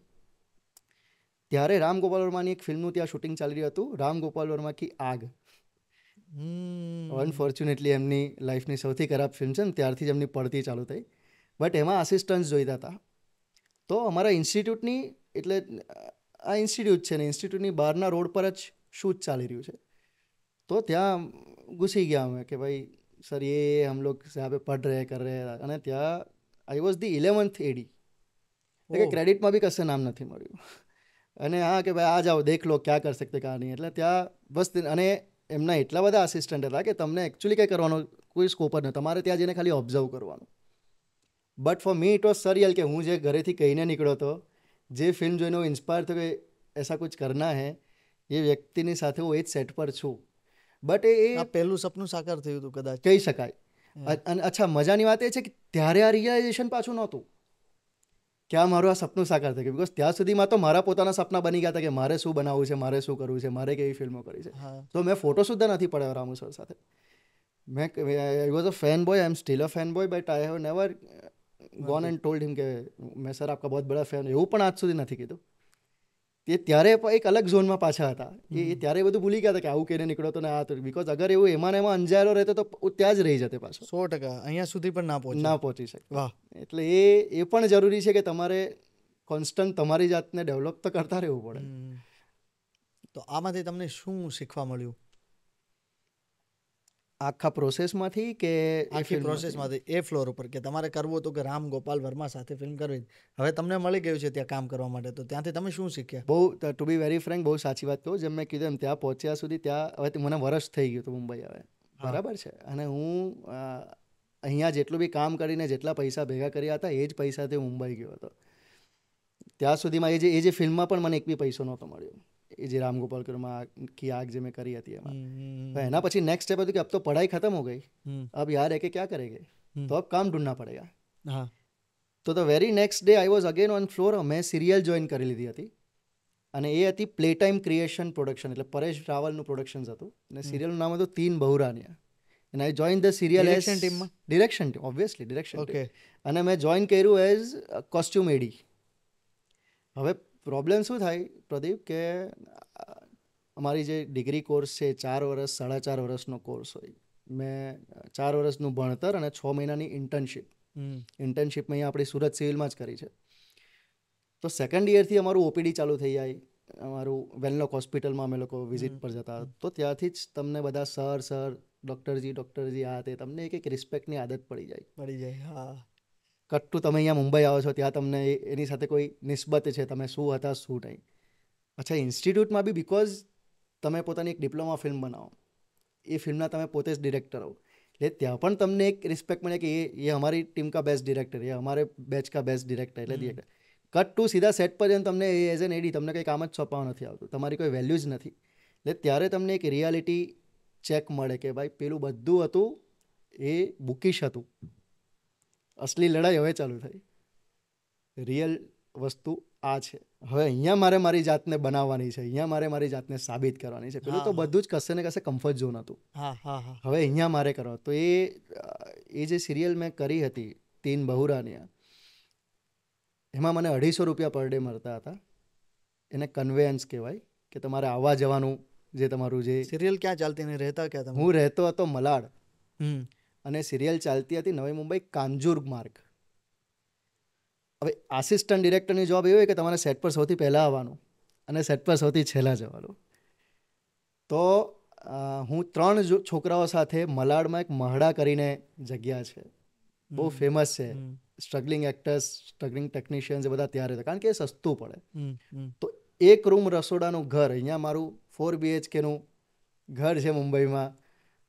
ત્યારે રામ ગોપાલ વર્માની એક ફિલ્મનું ત્યાં શૂટિંગ ચાલી રહ્યું હતું રામ ગોપાલ વર્મા કી આગ અનફોર્ચ્યુનેટલી એમની લાઈફની સૌથી ખરાબ ફિલ્મ છે ને ત્યારથી જ એમની પડતી ચાલુ થઈ બટ એમાં આસિસ્ટન્સ જોઈતા હતા તો અમારા ઇન્સ્ટિટ્યૂટની એટલે આ ઇન્સ્ટિટ્યૂટ છે ને ઇન્સ્ટિટ્યૂટની બહારના રોડ પર જ શૂટ ચાલી રહ્યું છે તો ત્યાં ઘૂસી ગયા અમે કે ભાઈ સર એ હમ લોગ યહાં પઢ રહે કર રહે અને ત્યાં I was the eleventh AD એટલે ક્રેડિટમાં બી કશે નામ નથી મળ્યું અને હા કે ભાઈ આ જાઓ દેખ લો ક્યાં કરી શકતે ક્યાં નહીં એટલે ત્યાં બસ અને એમના એટલા બધા આસિસ્ટન્ટ હતા કે તમને એકચ્યુઅલી કંઈ કરવાનો કોઈ સ્કોપ જ ન તમારે ત્યાં જઈને ખાલી ઓબ્ઝર્વ કરવાનું but for me it was surreal કે હું જે ઘરેથી કહીને નીકળ્યો હતો જે ફિલ્મ જોઈને હું ઇન્સ્પાયર થયો કે એસા કુછ કરના હે એ વ્યક્તિની સાથે હું એ જ સેટ પર છું બટ એ પહેલું સપનું સાકાર થયું હતું કદાચ કહી શકાય અને અચ્છા મજાની વાત એ છે કે ત્યારે આ રિયલાઇઝેશન પાછું નહોતું કે આ મારું આ સપનું સાકાર થયું ગયું બિકોઝ ત્યાં સુધીમાં તો મારા પોતાના સપના બની ગયા હતા કે મારે શું બનાવવું છે મારે શું કરવું છે મારે કેવી ફિલ્મો કરી છે તો મેં ફોટો સુદ્ધા નથી પડાવ્યો રામુ સર સાથે મેં I was a fanboy I am still a fanboy but I have never gone and told him કે મેં સર આપકા બહુ બડા ફેન એવું પણ આજ સુધી નથી કીધું એ ત્યારે એક અલગ ઝોનમાં પાછા હતા એ ત્યારે બધું ભૂલી ગયા હતા કે આવું કહીને નીકળો તો ને આ બીકોઝ અગર એવું એમાં એમાં અંજાયેલો રહેતો તો ત્યાં જ રહી જતે પાછો સો ટકા અહીંયા સુધી પણ ના પહોંચી ના પહોંચી શકે વાહ એટલે એ એ પણ જરૂરી છે કે તમારે કોન્સ્ટન્ટ તમારી જાતને ડેવલપ તો કરતા રહેવું પડે તો આમાંથી તમને શું શીખવા મળ્યું આખા પ્રોસેસમાંથી કે આખી પ્રોસેસમાંથી એ ફ્લોર ઉપર કે તમારે કરવું હતું કે રામ ગોપાલ વર્મા સાથે ફિલ્મ કરવી હવે તમને મળી ગયું છે ત્યાં કામ કરવા માટે તો ત્યાંથી તમે શું શીખ્યા બહુ ટુ બી વેરી ફ્રેન્ક બહુ સાચી વાત કહું જેમ મેં કીધું એમ ત્યાં પહોંચ્યા સુધી ત્યાં હવે મને વરસ થઈ ગયું હતું મુંબઈ હવે બરાબર છે અને હું અહીંયા જેટલું બી કામ કરીને જેટલા પૈસા ભેગા કર્યા હતા એ જ પૈસાથી મુંબઈ ગયો હતો ત્યાં સુધીમાં એ જે એ જે ફિલ્મમાં પણ મને એક બી પૈસો નહોતો મળ્યો એ જે રામગોપાલ કર્મા કી આગ જે મેં કરી હતી એમાં એના પછી નેક્સ્ટ સ્ટેપ હતું કે અબ તો પઢાઈ ખતમ હો ગઈ અબ યાર કે ક્યાં કરેગે તો અબ કામ ઢૂંઢના પડેગા તો the very next day I was again on floor મેં સિરિયલ જોઈન કરી લીધી હતી અને એ હતી પ્લે ટાઈમ ક્રિએશન પ્રોડક્શન એટલે પરેશ રાવલનું પ્રોડક્શન હતું અને સિરિયલનું નામ હતું Teen Bahuraniyan and I join the serial direction ટીમમાં direction team obviously direction okay અને મેં જોઈન કર્યું એઝ કોસ્ટ્યુમ એડી હવે પ્રોબ્લેમ શું થાય પ્રદીપ કે અમારી જે ડિગ્રી કોર્સ છે ચાર વર્ષ સાડા ચાર વર્ષનો કોર્સ હોય મેં ચાર વર્ષનું ભણતર અને છ મહિનાની ઇન્ટર્નશીપ ઇન્ટર્નશીપ મેં આપણી સુરત સિવિલમાં જ કરી છે તો સેકન્ડ યરથી અમારું ઓપીડી ચાલુ થઈ જાય અમારું વેલનોક હોસ્પિટલમાં અમે લોકો વિઝિટ પર જતા તો ત્યાંથી જ તમને બધા સર સર ડૉક્ટરજી ડૉક્ટરજી આ તે તમને એક એક રિસ્પેક્ટની આદત પડી જાય પડી જાય હા કટ્ટુ તમે અહીંયા મુંબઈ આવો છો ત્યાં તમને એની સાથે કોઈ નિસ્બત છે તમે શું હતા શું નહીં અચ્છા ઇન્સ્ટિટ્યૂટમાં બી બિકોઝ તમે પોતાની એક ડિપ્લોમા ફિલ્મ બનાવો એ ફિલ્મના તમે પોતે જ ડિરેક્ટર હો એટલે ત્યાં પણ તમને એક રિસ્પેક્ટ મળે કે એ એ અમારી ટીમ કા બેસ્ટ ડિરેક્ટર એ અમારે બેચ કા બેસ્ટ ડિરેક્ટર એટલે ડિરેક્ટર કટ ટુ સીધા સેટ પર જઈને તમને એ એઝ એન એડી તમને કંઈ કામ જ સોંપવાનું નથી આવતું તમારી કોઈ વેલ્યુ જ નથી એટલે ત્યારે તમને એક રિયાલિટી ચેક મળે કે ભાઈ પેલું બધું હતું એ બુકિશ હતું અસલી લડાઈ હવે ચાલુ થઈ રિયલ વસ્તુ આ છે હવે અહીંયા મારે મારી જાતને બનાવવાની છે અહીંયા મારે મારી જાતને સાબિત કરવાની છે પેલું તો બધું જ કશે ને કશે કમ્ફર્ટ ઝોન હતું હવે અહીંયા મારે કરો તો એ એ જે સિરિયલ મેં કરી હતી તીન બહુરાની એમાં મને અઢીસો રૂપિયા પર ડે મળતા હતા એને કન્વેયન્સ કહેવાય કે તમારે આવવા જવાનું જે તમારું જે સિરિયલ ક્યાં ચાલતી ને રહેતા ક્યાં હું રહેતો હતો મલાડ અને સિરિયલ ચાલતી હતી નવી મુંબઈ કાંજુર્ગ માર્ગ હવે આસિસ્ટન્ટ ડિરેક્ટરની જોબ એવી હોય કે તમારે સેટ પર સૌથી પહેલાં આવવાનું અને સેટ પર સૌથી છેલ્લા જવાનું તો હું ત્રણ છોકરાઓ સાથે મલાડમાં એક મહડા કરીને જગ્યા છે બહુ ફેમસ છે સ્ટ્રગલિંગ એક્ટર્સ સ્ટ્રગલિંગ ટેકનિશિયન્સ એ બધા ત્યારે હતા કારણ કે એ સસ્તું પડે તો એક રૂમ રસોડાનું ઘર અહીંયા મારું ફોર બીએચકેનું ઘર છે મુંબઈમાં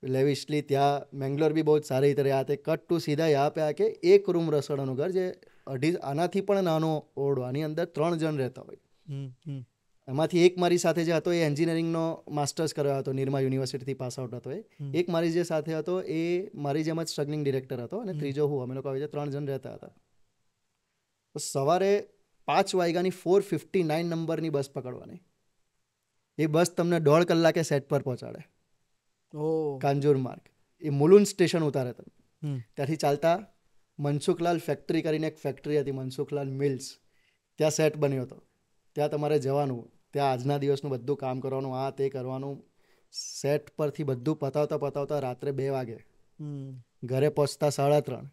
લેવિશલી ત્યાં મેંગ્લોર બી બહુ જ સારી રીતે રહ્યા તે કટ ટુ સીધા યા પ્યા કે એક રૂમ રસોડાનું ઘર જે અઢી આનાથી પણ નાનો ઓરડો આની અંદર ત્રણ જણ રહેતા હોય એમાંથી એક મારી સાથે જે હતો એ એન્જિનિયરિંગનો માસ્ટર્સ કર્યો હતો નિરમા યુનિવર્સિટીથી પાસ આઉટ હતો એ એક મારી જે સાથે હતો એ મારી જેમ જ સ્ટ્રગલિંગ ડિરેક્ટર હતો અને ત્રીજો હું અમે લોકો આવી રીતે ત્રણ જણ રહેતા હતા સવારે પાંચ વાગ્યાની ફોર ફિફ્ટી નાઇન નંબરની બસ પકડવાની એ બસ તમને દોઢ કલાકે સેટ પર પહોંચાડે કાંજોર માર્ગ એ મુલુન સ્ટેશન ઉતારે તમે ત્યાંથી ચાલતા મનસુખલાલ ફેક્ટરી કરીને એક ફેક્ટરી હતી મનસુખલાલ મિલ્સ ત્યાં સેટ બન્યો હતો ત્યાં તમારે જવાનું ત્યાં આજના દિવસનું બધું કામ કરવાનું આ તે કરવાનું સેટ પરથી બધું પતાવતા પતાવતા રાત્રે બે વાગે ઘરે પહોંચતા સાડા ત્રણ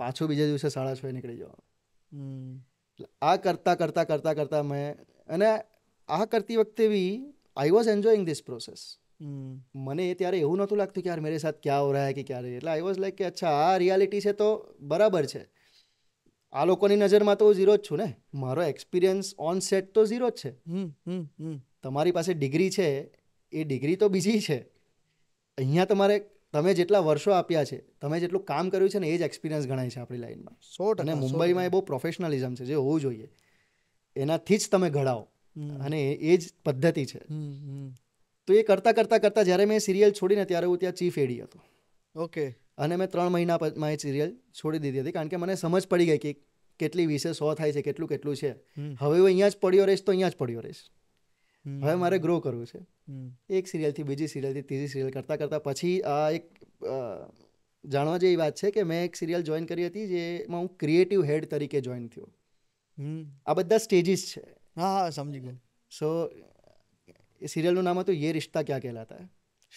પાછું બીજા દિવસે સાડા છ નીકળી જવાનું આ કરતા કરતા કરતા કરતા મેં અને આ કરતી વખતે બી I was enjoying this process મને એ ત્યારે એવું નહોતું લાગતું કે યાર મેરે સાથ ક્યાં હો રહ્યા હે કે ક્યારે એટલે આઈ વોઝ લાઈક કે અચ્છા આ રિયાલિટી છે તો બરાબર છે આ લોકોની નજરમાં તો હું ઝીરો જ છું ને મારો એક્સપિરિયન્સ ઓન સેટ તો ઝીરો જ છે તમારી પાસે ડિગ્રી છે એ ડિગ્રી તો બીજી છે અહીંયા તમારે તમે જેટલા વર્ષો આપ્યા છે તમે જેટલું કામ કર્યું છે ને એ જ એક્સપિરિયન્સ ગણાય છે આપણી લાઈનમાં સો અને મુંબઈમાં એ બહુ પ્રોફેશનલિઝમ છે જે હોવું જોઈએ એનાથી જ તમે ઘડાવો અને એ જ પદ્ધતિ છે તો એ કરતા કરતા કરતા જ્યારે મેં સિરિયલ છોડીને ત્યારે હું ત્યાં ચીફ એડી હતો ઓકે અને મેં ત્રણ મહિના મહિનામાં એ સિરિયલ છોડી દીધી હતી કારણ કે મને સમજ પડી ગઈ કે કેટલી વિશે સો થાય છે કેટલું કેટલું છે હવે હું અહીંયા જ પડ્યો રહીશ તો અહીંયા જ પડ્યો રહીશ હવે મારે ગ્રો કરવું છે એક સિરિયલથી બીજી સિરિયલથી ત્રીજી સિરિયલ કરતાં કરતાં પછી આ એક જાણવા જેવી વાત છે કે મેં એક સિરિયલ જોઈન કરી હતી જેમાં હું ક્રિએટિવ હેડ તરીકે જોઈન થયો આ બધા સ્ટેજીસ છે હા હા સમજી ગયો સો એ સિરિયલનું નામ હતું યે રિશ્તા Kya Kehlata Hai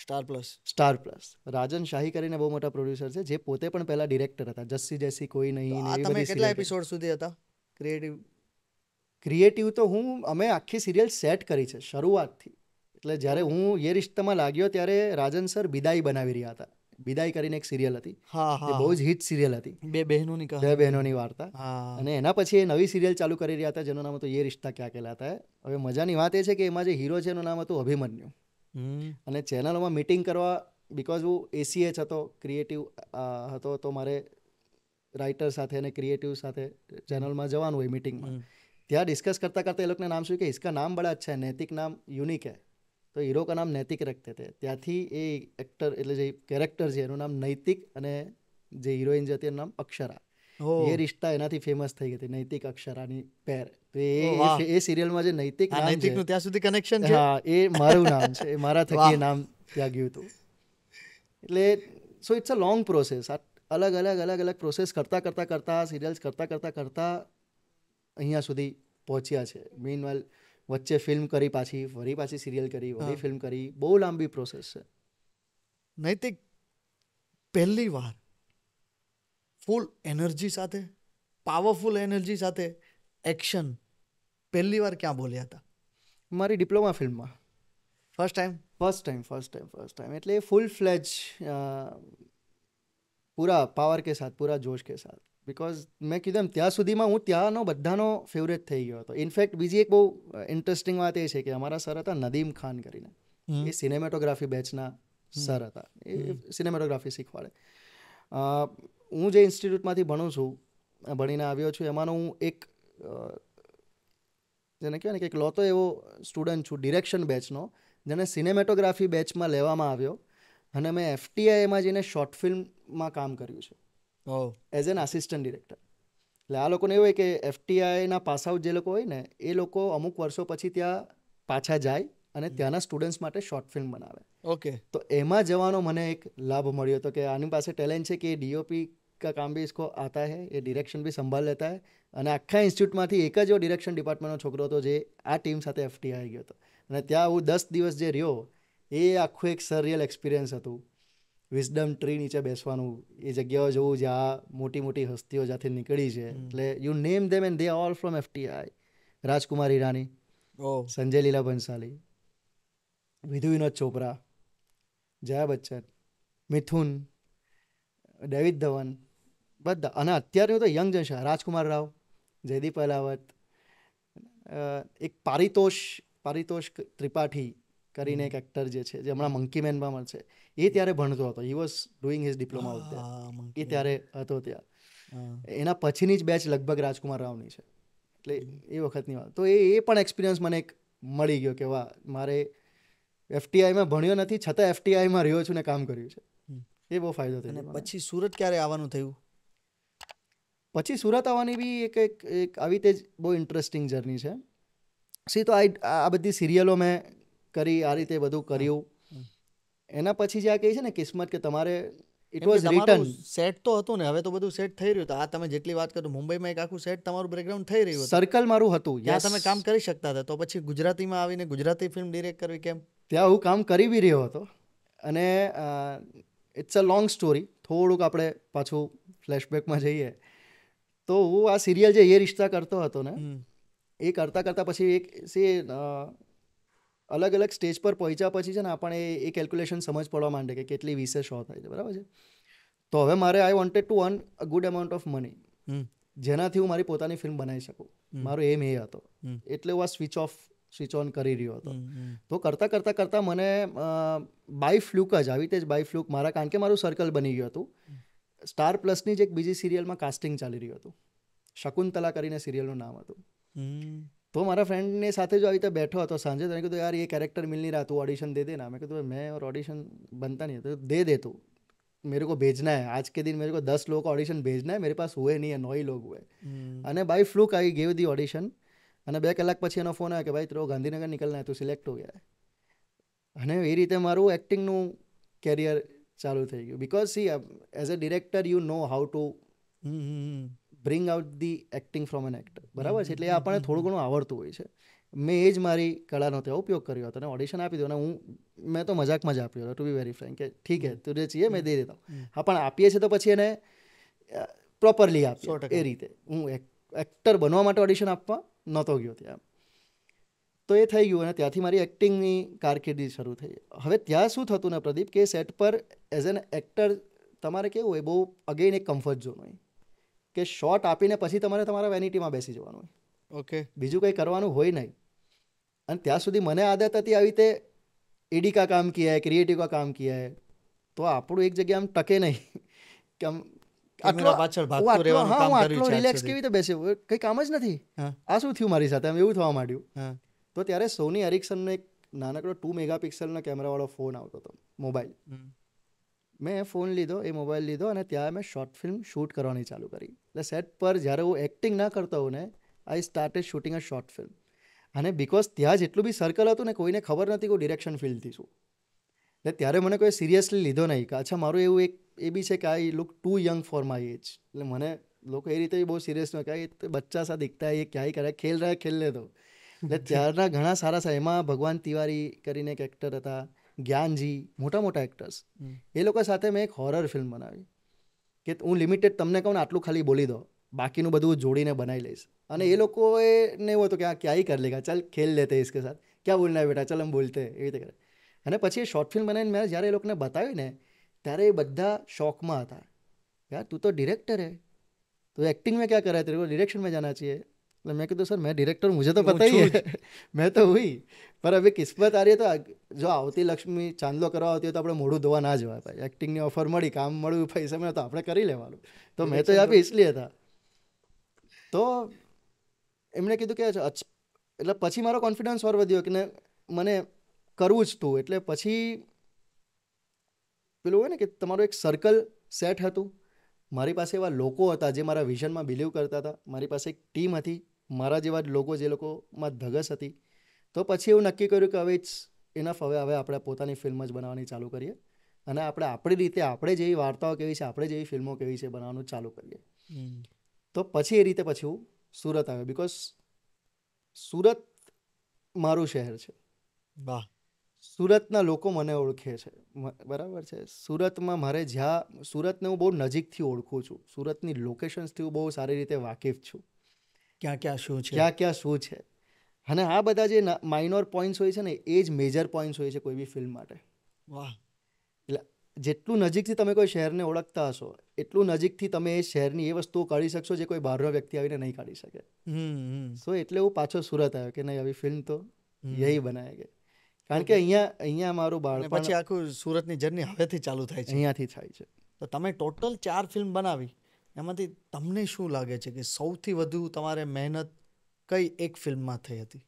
star plus star plus Rajan Shahi કરીને બહુ મોટા પ્રોડ્યુસર છે જે પોતે પણ પહેલા ડિરેક્ટર હતા જસ્સી જેસી કોઈ નહીં તમે કેટલા એપિસોડ સુધી હતા ક્રિએટિવ ક્રિએટિવ તો હું અમે આખી સિરિયલ સેટ કરી છે શરૂઆતથી એટલે જ્યારે હું યે રિશ્તામાં લાગ્યો ત્યારે રાજન સર બિદાઈ બનાવી રહ્યા હતા બિદાય કરીને એક સિરિયલ હતી બહુ જ હિટ સિરિયલ હતી બે બહેનોની બે બહેનોની વાર્તા અને એના પછી એ નવી સિરિયલ ચાલુ કરી રહ્યા હતા જેનું નામ હતું યે રિશ્તા ક્યાં કહેલાતા હવે મજાની વાત એ છે કે એમાં જે હીરો છે એનું નામ હતું અભિમન્યુ અને ચેનલોમાં મીટિંગ કરવા બિકોઝ હું એસીએચ હતો ક્રિએટિવ હતો તો મારે રાઇટર સાથે અને ક્રિએટિવ સાથે ચેનલમાં જવાનું હોય મિટિંગમાં ત્યાં ડિસ્કસ કરતા કરતા એ લોકોને નામ શું કે ઇસકા નામ બડા અચ્છા હૈ નૈતિક નામ યુનિક હૈ તો હીરો કા નામ નૈતિક રખતે થે ત્યાંથી એ એક્ટર એટલે જે કેરેક્ટર છે એનું નામ નૈતિક અને જે હિરોઈન જે હતી એનું નામ અક્ષરા એ રિશ્તા એનાથી ફેમસ થઈ ગઈ હતી નૈતિક અક્ષરાની પેર તો એ એ સિરિયલમાં જે નૈતિક નૈતિકનું ત્યાં સુધી કનેક્શન છે હા એ મારું નામ છે એ મારા [laughs] થકી નામ ત્યાગ્યું હતું એટલે so it's a long process અલગ અલગ અલગ અલગ પ્રોસેસ કરતા કરતા કરતા સિરિયલ્સ કરતા કરતા કરતા અહીંયા સુધી પહોંચ્યા છે મીન વેલ વચ્ચે ફિલ્મ કરી પાછી ફરી પાછી સિરિયલ કરી વળી ફિલ્મ કરી બહુ લાંબી પ્રોસેસ છે નૈતિક પહેલી વાર ફૂલ એનર્જી સાથે પાવરફુલ એનર્જી સાથે એક્શન પહેલી વાર ક્યાં બોલ્યા હતા મારી ડિપ્લોમા ફિલ્મમાં first time first time first time first time એટલે ફૂલ ફ્લેજ પૂરા પાવર કે સાથ પૂરા જોશ કે સાથ બિકોઝ મેં કીધું એમ ત્યાં સુધીમાં હું ત્યાંનો બધાનો ફેવરેટ થઈ ગયો હતો ઇનફેક્ટ બીજી એક બહુ ઇન્ટરેસ્ટિંગ વાત એ છે કે અમારા સર હતા નદીમ ખાન કરીને એ સિનેમેટોગ્રાફી બેચના સર હતા એ સિનેમેટોગ્રાફી શીખવાડે હું જે ઇન્સ્ટિટ્યૂટમાંથી ભણું છું ભણીને આવ્યો છું એમાંનો હું એક જેને કહેવાય ને કે એક લોતો એવો સ્ટુડન્ટ છું ડિરેક્શન બેચનો જેને સિનેમેટોગ્રાફી બેચમાં લેવામાં આવ્યો અને મેં એફટીઆઈમાં જઈને શોર્ટ ફિલ્મમાં કામ કર્યું છે એઝ એન આસિસ્ટન્ટ ડિરેક્ટર એટલે આ લોકોને એવું હોય કે એફટીઆઈના પાસ આઉટ જે લોકો હોય ને એ લોકો અમુક વર્ષો પછી ત્યાં પાછા જાય અને ત્યાંના સ્ટુડન્ટ્સ માટે શોર્ટ ફિલ્મ બનાવે ઓકે તો એમાં જવાનો મને એક લાભ મળ્યો હતો કે આની પાસે ટેલેન્ટ છે કે ડીઓપી કા કામ ભી ઇસકો આતા હે એ ડિરેક્શન બી સંભાળ લેતા હે અને આખા ઇન્સ્ટિટ્યૂટમાંથી એક જ ડિરેક્શન ડિપાર્ટમેન્ટનો છોકરો હતો જે આ ટીમ સાથે એફટી આવી ગયો હતો અને ત્યાં હું દસ દિવસ જે રહ્યો એ આખું એક સરિયલ એક્સપિરિયન્સ હતું વિઝડમ ટ્રી નીચે બેસવાનું એ જગ્યાઓ જવું જ્યાં મોટી મોટી હસ્તીઓ જ્યાંથી નીકળી છે એટલે you name them and they all from FTII Rajkumar Hirani Sanjay Leela Bhansali Vidhu Vinod Chopra Jaya Bachchan Mithun David Dhawan બધા અને અત્યારનું તો યંગ જનશન રાજકુમાર રાવ જયદીપ અલાવત એક પારિતોષ પારિતોષ ત્રિપાઠી કરીને એક એક્ટર જે છે જે હમણાં મંકી મેનમાં મળશે એ ત્યારે ભણતો હતો he was doing his diploma વખતે એ ત્યારે હતો ત્યાં એના પછીની જ બેચ લગભગ રાજકુમાર રાવની છે એટલે એ વખતની વાત તો એ એ પણ એક્સપિરિયન્સ મને એક મળી ગયો કે વાહ મારે એફટીઆઈમાં ભણ્યો નથી છતાં એફટીઆઈમાં રહ્યો છું ને કામ કર્યું છે એ બહુ ફાયદો થયો પછી સુરત ક્યારે આવવાનું થયું પછી સુરત આવવાની બી એક એક આવી રીતે જ બહુ ઇન્ટરેસ્ટિંગ જર્ની છે સી તો આ બધી સિરિયલો મેં કરી આ રીતે બધું કર્યું એના પછી જે આ કહે છે ને કિસ્મત કે તમારે ઇટ વોઝ રિટર્ન સેટ તો હતું ને હવે તો બધું સેટ થઈ રહ્યું હતું આ તમે જેટલી વાત કરો મુંબઈમાં એક આખું સેટ તમારું બ્રેકગ્રાઉન્ડ થઈ રહ્યું સર્કલ મારું હતું ત્યાં તમે કામ કરી શકતા હતા તો પછી ગુજરાતીમાં આવીને ગુજરાતી ફિલ્મ ડિરેક્ટ કરવી કેમ ત્યાં હું કામ કરી બી રહ્યો હતો અને ઇટ્સ અ લોંગ સ્ટોરી થોડુંક આપણે પાછું ફ્લેશબેકમાં જઈએ તો હું આ સિરિયલ જે એ રિશ્તા કરતો હતો ને એ કરતા કરતા પછી એક સે અલગ અલગ સ્ટેજ પર પહોંચ્યા પછી છે ને આપણે એ કેલ્ક્યુલેશન સમજ પડવા માંડે કે કેટલી વિશે શો થાય છે બરાબર છે તો હવે મારે I wanted to earn a good amount of money જેનાથી હું મારી પોતાની ફિલ્મ બનાવી શકું મારો એમ એ હતો એટલે હું આ સ્વિચ ઓફ સ્વિચ ઓન કરી રહ્યો હતો તો કરતાં કરતાં કરતાં મને બાય ફ્લુક જ આવી તે જ બાય ફ્લુક મારા કારણ કે મારું સર્કલ બની ગયું હતું સ્ટાર પ્લસની જ એક બીજી સિરિયલમાં કાસ્ટિંગ ચાલી રહ્યું હતું શકુંતલા કરીને સિરિયલનું નામ હતું તો મારા ફ્રેન્ડને સાથે જો આવી રીતે બેઠો હતો સાંજે તો કીધું યાર એ કેરેક્ટર મિલ નહીં રહા તું ઓડિશન દે દેના મેં કીધું મેં और ऑडिशन बनता नहीं है तो दे दे तू मेरे को भेजना है आज के दिन मेरे को दस लोगों का ऑडिशन भेजना है मेरे पास हुए नहीं है नौ અને by fluke I gave the audition અને બે કલાક પછી એનો ફોન આવ્યો કે ભાઈ તો ગાંધીનગર નીકળના તું સિલેક્ટ હો ગયા અને એ રીતે મારું એક્ટિંગનું કેરિયર ચાલુ થઈ ગયું because see as a director you know how to bring out the acting from an actor બરાબર છે એટલે આપણને થોડું ઘણું આવડતું હોય છે મેં એ જ મારી કળાનો ત્યાં ઉપયોગ કર્યો હતો અને ઓડિશન આપી દીધું અને હું મેં તો મજાકમાં જ આપ્યો હતો ટુ બી વેરી ફ્રેન્ક કે ઠીક હે જે છીએ મેં દઈ દેતા હા પણ આપીએ છીએ તો પછી એને પ્રોપરલી આપીએ એ રીતે હું એક્ટર બનવા માટે ઓડિશન આપવા નહોતો ગયો ત્યાં તો એ થઈ ગયું અને ત્યાંથી મારી એક્ટિંગની કારકિર્દી શરૂ થઈ હવે ત્યાં શું થતું ને પ્રદીપ કે સેટ પર એઝ એન એક્ટર તમારે કેવું હોય બહુ અગેન એક કમ્ફર્ટ ઝોન હોય કે શોર્ટ આપીને પછી તમારે તમારા વેનિટીમાં બેસી જવાનું હોય ઓકે બીજું કંઈ કરવાનું હોય નહીં અને ત્યાં સુધી મને આદત હતી આવી રીતે ઈડી કા કામ કિયા હે ક્રિએટિવ કા કામ કિયા હે તો આપણું એક જગ્યા આમ ટકે નહીં કે આમ આટલો પાછળ ભાગતો રહેવાનું કામ કર્યું આટલો રિલેક્સ કેવી રીતે બેસ્યો કઈ કામ જ નથી આ શું થયું મારી સાથે આમ એવું થવા માંડ્યું તો ત્યારે સોની એરિક્સનનો એક નાનકડો ટુ મેગા કેમેરા વાળો ફોન આવતો હતો મોબાઈલ મેં ફોન લીધો એ મોબાઈલ લીધો અને ત્યાં મેં શોર્ટ ફિલ્મ શૂટ કરવાની ચાલુ કરી એટલે સેટ પર જ્યારે હું એક્ટિંગ ના કરતો હોઉં ને I started shooting a short film અને બિકોઝ ત્યાં જેટલું બી સર્કલ હતું ને કોઈને ખબર નથી કોઈ ડિરેક્શન ફિલ્ડથી છું એટલે ત્યારે મને કોઈ સિરિયસલી લીધો નહીં કે અચ્છા મારું એવું એક એ બી છે કે I look too young for my age એટલે મને લોકો એ રીતે બહુ સિરિયસ ન કહે બચ્ચા સા દિખતા એ ક્યાંય કરે ખેલ રહ્યા ખેલ લે તો એટલે [laughs] ત્યારના ઘણા સારા સારા એમાં ભગવાન તિવારી કરીને એક એક્ટર હતા જ્ઞાનજી મોટા મોટા એક્ટર્સ એ લોકો સાથે મેં એક હોરર ફિલ્મ બનાવી કે હું લિમિટેડ તમને કહું ને આટલું ખાલી બોલી દો બાકીનું બધું જોડીને બનાવી લઈશ અને એ લોકોએ ને એવું હતું કે આ ક્યાંય કર લેગા ચાલ ખેલ લેતે ઇસકે સાથ ક્યાં બોલના બેટા ચાલ એમ બોલતે એવી રીતે કરે અને પછી એ શોર્ટ ફિલ્મ બનાવીને મેં જ્યારે એ લોકોને બતાવી ને ત્યારે એ બધા શોખમાં હતા યાર તું તો ડિરેક્ટર હે તો એક્ટિંગ મેં ક્યાં કરે તેરે ડિરેક્શન મેં જાના છીએ એટલે મેં કીધું સર મેં ડિરેક્ટર मुझे તો पता ही है मैं तो हुई હવે કિસ્મત આ રહી તો જો આવતી લક્ષ્મી ચાંદલો કરવા આવતી હોય તો આપણે મોઢું ધોવા ના જવાય ભાઈ એક્ટિંગની ઓફર મળી કામ મળ્યું પૈસા મળ્યો તો આપણે કરી લેવાનું તો મેં તો યા બી હતા તો એમણે કીધું કે એટલે પછી મારો કોન્ફિડન્સ ઓર વધ્યો કે મને કરવું જ તું એટલે પછી પેલું હોય ને કે તમારું એક સર્કલ સેટ હતું મારી પાસે એવા લોકો હતા જે મારા વિઝનમાં બિલીવ કરતા હતા મારી પાસે એક ટીમ હતી મારા જેવા લોકો જે લોકોમાં ધગસ હતી તો પછી એવું નક્કી કર્યું કે હવે ઇટ્સ ઇનફ હવે હવે આપણે પોતાની ફિલ્મ જ બનાવવાની ચાલુ કરીએ અને આપણે આપણી રીતે આપણે જેવી વાર્તાઓ કેવી છે આપણે જેવી ફિલ્મો કેવી છે બનાવવાનું ચાલુ કરીએ તો પછી એ રીતે પછી હું સુરત આવ્યો બિકોઝ સુરત મારું શહેર છે વાહ સુરતના લોકો મને ઓળખે છે બરાબર છે સુરતમાં મારે જ્યાં સુરતને હું બહુ નજીકથી ઓળખું છું સુરતની લોકેશન્સથી હું બહુ સારી રીતે વાકેફ છું ક્યાં ક્યાં શું છે ક્યાં ક્યાં શું છે અને આ બધા જે માઇનોર પોઈન્ટ્સ હોય છે ને એ જ મેજર પોઈન્ટ્સ હોય છે કોઈ બી ફિલ્મ માટે વાહ એટલે જેટલું નજીકથી તમે કોઈ શહેરને ઓળખતા હશો એટલું નજીકથી તમે એ શહેરની એ વસ્તુઓ કાઢી શકશો જે કોઈ બહારનો વ્યક્તિ આવીને નહીં કાઢી શકે સો એટલે હું પાછો સુરત આવ્યો કે નહીં આવી ફિલ્મ તો યહી બનાયા ગયા કારણ કે અહીંયા અહીંયા મારું બાળપણ પછી આખું સુરતની જર્ની હવેથી ચાલુ થાય છે અહીંયાથી થાય છે તો તમે ટોટલ ચાર ફિલ્મ બનાવી એમાંથી તમને શું લાગે છે કે સૌથી વધુ તમારે મહેનત કઈ એક ફિલ્મમાં થઈ હતી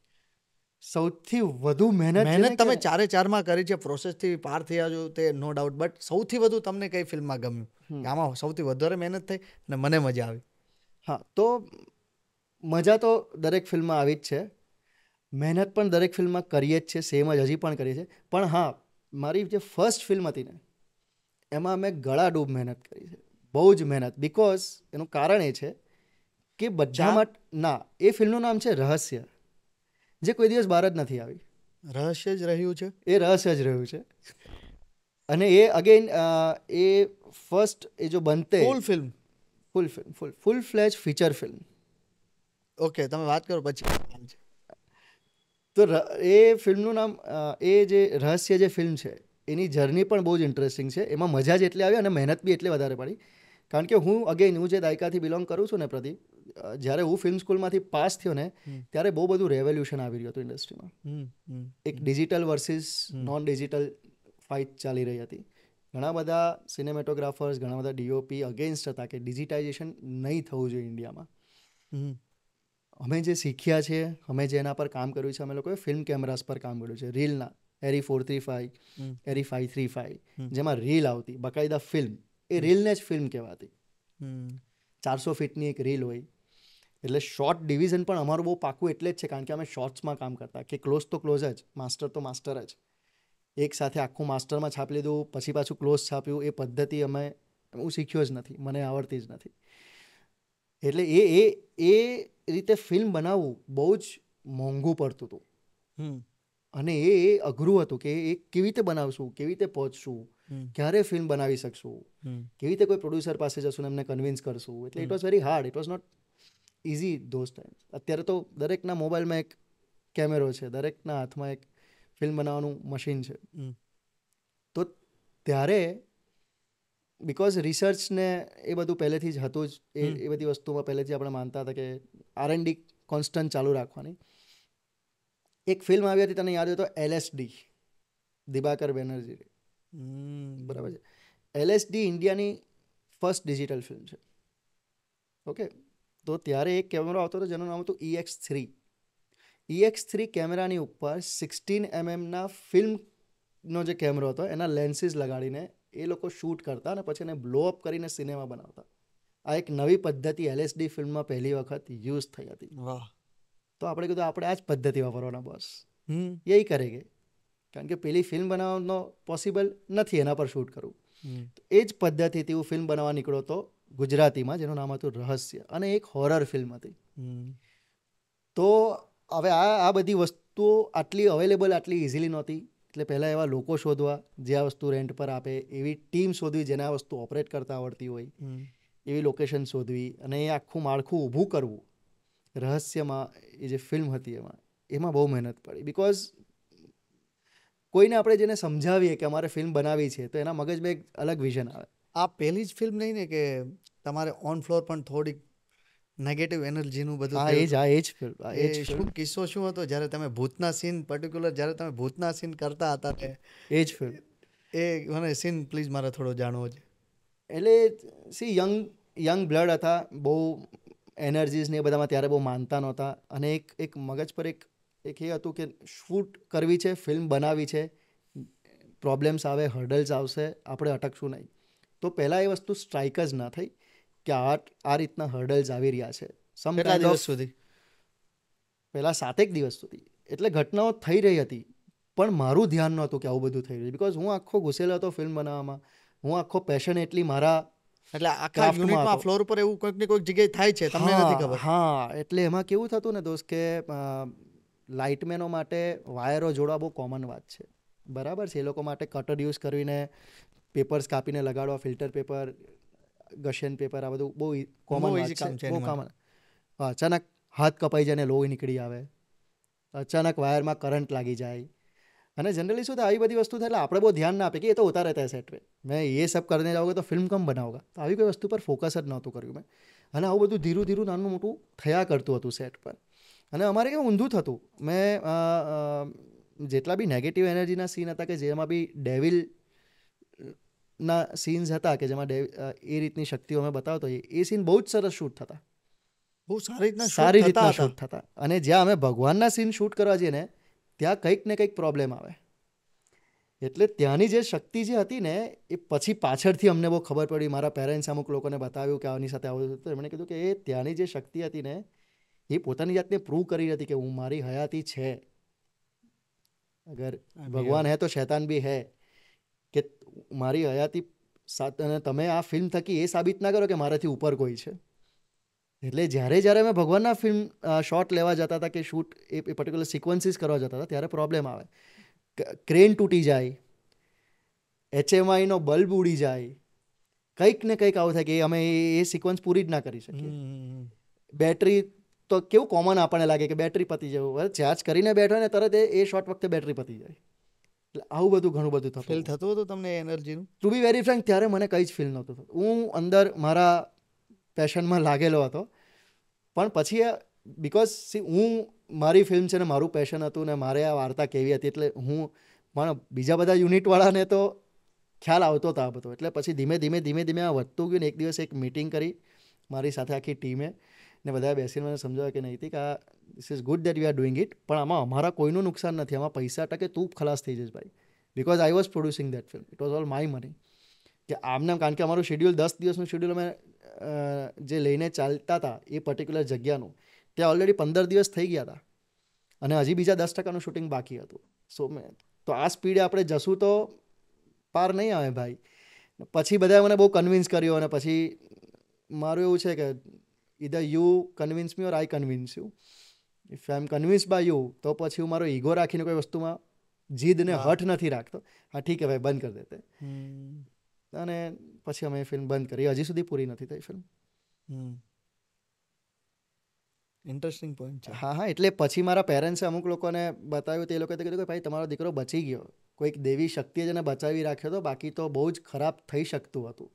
સૌથી વધુ મહેનત મહેનત તમે ચારે ચારમાં કરી છે પ્રોસેસથી પાર થયા છો તે નો ડાઉટ બટ સૌથી વધુ તમને કઈ ફિલ્મમાં ગમ્યું આમાં સૌથી વધારે મહેનત થઈ અને મને મજા આવી હા તો મજા તો દરેક ફિલ્મમાં આવી જ છે મહેનત પણ દરેક ફિલ્મમાં કરીએ જ છે સેમ જ હજી પણ કરીએ છે પણ હા મારી જે ફર્સ્ટ ફિલ્મ હતી ને એમાં અમે ગળા ડૂબ મહેનત કરી છે બહુ જ મહેનત બિકોઝ એનું કારણ એ છે કે બધા ના એ ફિલ્મનું નામ છે રહસ્ય જે કોઈ દિવસ બહાર જ નથી આવી રહસ્ય જ રહ્યું છે એ રહસ્ય જ રહ્યું છે અને એ અગેન એ ફર્સ્ટ એ જો બનતે full film full film full full fledged feature film okay તમે વાત કરો પછી તો એ ફિલ્મનું નામ એ જે રહસ્ય જે ફિલ્મ છે એની જર્ની પણ બહુ જ ઇન્ટરેસ્ટિંગ છે એમાં મજા જ એટલી આવી અને મહેનત બી એટલી વધારે પડી કારણ કે હું અગેન હું જે દાયકાથી બિલોંગ કરું છું ને પ્રતિ જ્યારે હું ફિલ્મ સ્કૂલમાંથી પાસ થયો ને ત્યારે બહુ બધું રેવોલ્યુશન આવી રહ્યું હતું ઇન્ડસ્ટ્રીમાં એક digital versus non digital fight ચાલી રહી હતી ઘણા બધા સિનેમેટોગ્રાફર્સ ઘણા બધા ડીઓપી અગેન્સ્ટ હતા કે ડિજિટાઇઝેશન નહીં થવું જોઈએ ઇન્ડિયામાં અમે જે શીખ્યા છે અમે જેના પર કામ કર્યું છે અમે લોકોએ ફિલ્મ કેમેરાસ પર કામ કર્યું છે રીલના Arri four three five Arri five three five જેમાં રીલ આવતી બકાયદા ફિલ્મ એ રીલને જ ફિલ્મ કહેવાતી ચારસો ફીટની એક રીલ હોય એટલે શોર્ટ ડિવિઝન પણ અમારું બહુ પાકું એટલે જ છે કારણ કે અમે શોર્ટ્સમાં કામ કરતા કે ક્લોઝ તો ક્લોઝ જ માસ્ટર તો માસ્ટર જ એક સાથે આખું માસ્ટરમાં છાપી લીધું પછી પાછું ક્લોઝ છાપ્યું એ પદ્ધતિ અમે હું શીખ્યો જ નથી મને આવડતી જ નથી એટલે એ એ એ રીતે ફિલ્મ બનાવવું બહુ જ મોંઘું પડતું હતું અને એ એ અઘરું હતું કે એ કેવી રીતે બનાવશું કેવી રીતે પહોંચશું ક્યારે ફિલ્મ બનાવી શકશું કેવી રીતે કોઈ પ્રોડ્યુસર પાસે જશું એમને કન્વિન્સ કરશું એટલે it was very hard it was not easy those time અત્યારે તો દરેકના મોબાઈલમાં એક કેમેરો છે દરેકના હાથમાં એક ફિલ્મ બનાવવાનું મશીન છે તો ત્યારે બિકોઝ રિસર્ચને એ બધું પહેલેથી જ હતું જ એ એ બધી વસ્તુમાં પહેલેથી આપણે માનતા હતા કે આર આરએનડી કોન્સ્ટન્ટ ચાલુ રાખવાની એક ફિલ્મ આવી હતી તને યાદ હોય તો એલએસડી દિબાકર બેનર્જી બરાબર છે એલએસડી ઇન્ડિયાની ફર્સ્ટ ડિજિટલ ફિલ્મ છે ઓકે તો ત્યારે એક કેમેરો આવતો હતો જેનું નામ હતું ઈએક્સ થ્રી ઈએક્સ થ્રી કેમેરાની ઉપર સિક્સટીન એમએમના ફિલ્મનો જે કેમેરો હતો એના લેન્સીસ લગાડીને એ લોકો શૂટ કરતા અને પછી એને બ્લો કરીને સિનેમા બનાવતા આ એક નવી પદ્ધતિ એલએસડી ફિલ્મમાં પહેલી વખત યુઝ થઈ હતી વાહ તો આપણે કીધું આપણે આ જ પદ્ધતિ વાપરવાના બસ એ કરે કે કારણ કે પેલી ફિલ્મ બનાવવાનો પોસિબલ નથી એના પર શૂટ કરવું એ જ પદ્ધતિથી હું ફિલ્મ બનાવવા નીકળ્યો હતો ગુજરાતીમાં જેનું નામ હતું રહસ્ય અને એક હોરર ફિલ્મ હતી તો હવે આ આ બધી વસ્તુઓ આટલી અવેલેબલ આટલી ઇઝીલી નહોતી એટલે પહેલાં એવા લોકો શોધવા જે આ વસ્તુ રેન્ટ પર આપે એવી ટીમ શોધવી જેને આ વસ્તુ ઓપરેટ કરતા આવડતી હોય એવી લોકેશન શોધવી અને એ આખું માળખું ઊભું કરવું રહસ્યમાં એ જે ફિલ્મ હતી એમાં એમાં બહુ મહેનત પડી બિકોઝ કોઈને આપણે જેને સમજાવીએ કે અમારે ફિલ્મ બનાવી છે તો એના મગજમાં એક અલગ વિઝન આવે આ પહેલી જ ફિલ્મ નહીં ને કે તમારે ઓન ફ્લોર પણ થોડીક નેગેટિવ એનર્જીનું બધું એ જ આ એજ આ એજ શું કિસ્સો શું હતો જ્યારે તમે ભૂતના સીન પર્ટિક્યુલર જ્યારે તમે ભૂતના સીન કરતા હતા ને એ જ ફિલ્મ એ મને સીન પ્લીઝ મારે થોડો જાણવો છે એટલે સી યંગ યંગ બ્લડ હતા બહુ એનર્જીઝ ને એ બધામાં ત્યારે બહુ માનતા નહોતા અને એક એક મગજ પર એક એક એ હતું કે શૂટ કરવી છે ફિલ્મ બનાવી છે પ્રોબ્લેમ્સ આવે હર્ડલ્સ આવશે આપણે અટકશું નહીં તો પહેલાં એ વસ્તુ સ્ટ્રાઇક જ ના થઈ કે આ આ રીતના હર્ડલ્સ આવી રહ્યા છે સમ દિવસ સુધી પહેલાં સાતેક દિવસ સુધી એટલે ઘટનાઓ થઈ રહી હતી પણ મારું ધ્યાન નહોતું કે આવું બધું થઈ રહ્યું બિકોઝ હું આખો ઘુસેલો હતો ફિલ્મ બનાવવામાં હું આખો પેશન એટલી મારા એટલે આખા યુનિટમાં ફ્લોર ઉપર એવું કોઈક ને કોઈક જગ્યાએ થાય છે તમને નથી ખબર હા એટલે એમાં કેવું થતું ને દોસ્ત કે લાઇટમેનો માટે વાયરો જોડવા બહુ કોમન વાત છે બરાબર છે એ લોકો માટે કટર યુઝ કરીને પેપર્સ કાપીને લગાડવા ફિલ્ટર પેપર ગશિયન પેપર આ બધું બહુ e- કોમન છે બહુ કોમન અચાનક હાથ કપાઈ જાય ને લોહી નીકળી આવે અચાનક વાયરમાં કરંટ લાગી જાય અને જનરલી શું થાય આવી બધી વસ્તુ થાય એટલે આપણે બહુ ધ્યાન ના આપીએ કે એ તો હોતા રહેતા સેટ પે મેં એ સબ કરીને જાઓગે તો ફિલ્મ કમ બનાવોગા તો આવી કોઈ વસ્તુ પર ફોકસ જ નહોતું કર્યું મેં અને આવું બધું ધીરું ધીરું નાનું મોટું થયા કરતું હતું સેટ પર અને અમારે કેવું ઊંધું થતું મેં જેટલા બી નેગેટિવ એનર્જીના સીન હતા કે જેમાં બી ડેવિલ ના સીન્સ હતા કે જેમાં એ રીતની શક્તિઓ અમે બતાવતો એ સીન બહુ જ સરસ શૂટ થતા બહુ સારી રીતના સારી રીતના શૂટ થતા અને જ્યાં અમે ભગવાનના સીન શૂટ કરવા જઈએ ને ત્યાં કંઈક ને કંઈક પ્રોબ્લેમ આવે એટલે ત્યાંની જે શક્તિ જે હતી ને એ પછી પાછળથી અમને બહુ ખબર પડી મારા પેરેન્ટ્સ અમુક લોકોને બતાવ્યું કે આની સાથે આવું હતું એમણે કીધું કે એ ત્યાંની જે શક્તિ હતી ને એ પોતાની જાતને પ્રૂવ કરી હતી કે હું મારી હયાતી છે અગર ભગવાન હે તો શેતાન બી હૈ મારી હયાતી સાત અને તમે આ ફિલ્મ થકી એ સાબિત ના કરો કે મારાથી ઉપર કોઈ છે એટલે જ્યારે જ્યારે અમે ભગવાનના ફિલ્મ શોટ લેવા જતા હતા કે શૂટ એ પર્ટિક્યુલર સિક્વન્સીસ કરવા જતા હતા ત્યારે પ્રોબ્લેમ આવે ક્રેન તૂટી જાય એચએમઆઈનો બલ્બ ઉડી જાય કંઈક ને કંઈક આવું થાય કે અમે એ સિક્વન્સ પૂરી જ ના કરી શકીએ બેટરી તો કેવું કોમન આપણને લાગે કે બેટરી પતી જવું ચાર્જ કરીને બેઠો ને તરત એ શોર્ટ વખતે બેટરી પતી જાય એટલે આવું બધું ઘણું બધું થતું ફીલ થતું હતું તમને એનર્જીનું ટુ બી વેરી ફ્રેન્ક ત્યારે મને કંઈ જ ફીલ નહોતું થતું હું અંદર મારા પેશનમાં લાગેલો હતો પણ પછી બિકોઝ સી હું મારી ફિલ્મ છે ને મારું પેશન હતું ને મારે આ વાર્તા કેવી હતી એટલે હું પણ બીજા બધા યુનિટવાળાને તો ખ્યાલ આવતો હતો આ બધો એટલે પછી ધીમે ધીમે ધીમે ધીમે આ વધતું ગયું ને એક દિવસ એક મિટિંગ કરી મારી સાથે આખી ટીમે ને બધા બેસીને મને સમજાવ્યા કે નૈતિક આ this is good that we are doing it પણ આમાં અમારા કોઈનું નુકસાન નથી આમાં પૈસા ટકે તું ખલાસ થઈ જઈશ ભાઈ because I was producing that film it was all my money કે આમને કારણ કે અમારું શેડ્યુલ દસ દિવસનું શેડ્યુલ અમે જે લઈને ચાલતા હતા એ પર્ટિક્યુલર જગ્યાનું ત્યાં ઓલરેડી પંદર દિવસ થઈ ગયા હતા અને હજી બીજા દસ ટકાનું શૂટિંગ બાકી હતું સો મેં તો આ સ્પીડે આપણે જશું તો પાર નહીં આવે ભાઈ પછી બધાએ મને બહુ કન્વિન્સ કર્યો અને પછી મારું એવું છે કે either you convince me or I convince you if I am convince by you તો પછી હું મારો ઈગો રાખીને કોઈ વસ્તુમાં જીદને હઠ નથી રાખતો હા ઠીક હે ભાઈ બંધ કરી દેતે અને પછી અમે ફિલ્મ બંધ કરી હજી સુધી પૂરી નથી થઈ ફિલ્મ ઇન્ટરેસ્ટિંગ પોઈન્ટ છે હા હા એટલે પછી મારા પેરેન્ટ્સે અમુક લોકોને બતાવ્યું તે લોકોએ કીધું કે ભાઈ તમારો દીકરો બચી ગયો કોઈક દેવી શક્તિએ જેને બચાવી રાખ્યો હતો બાકી તો બહુ જ ખરાબ થઈ શકતું હતું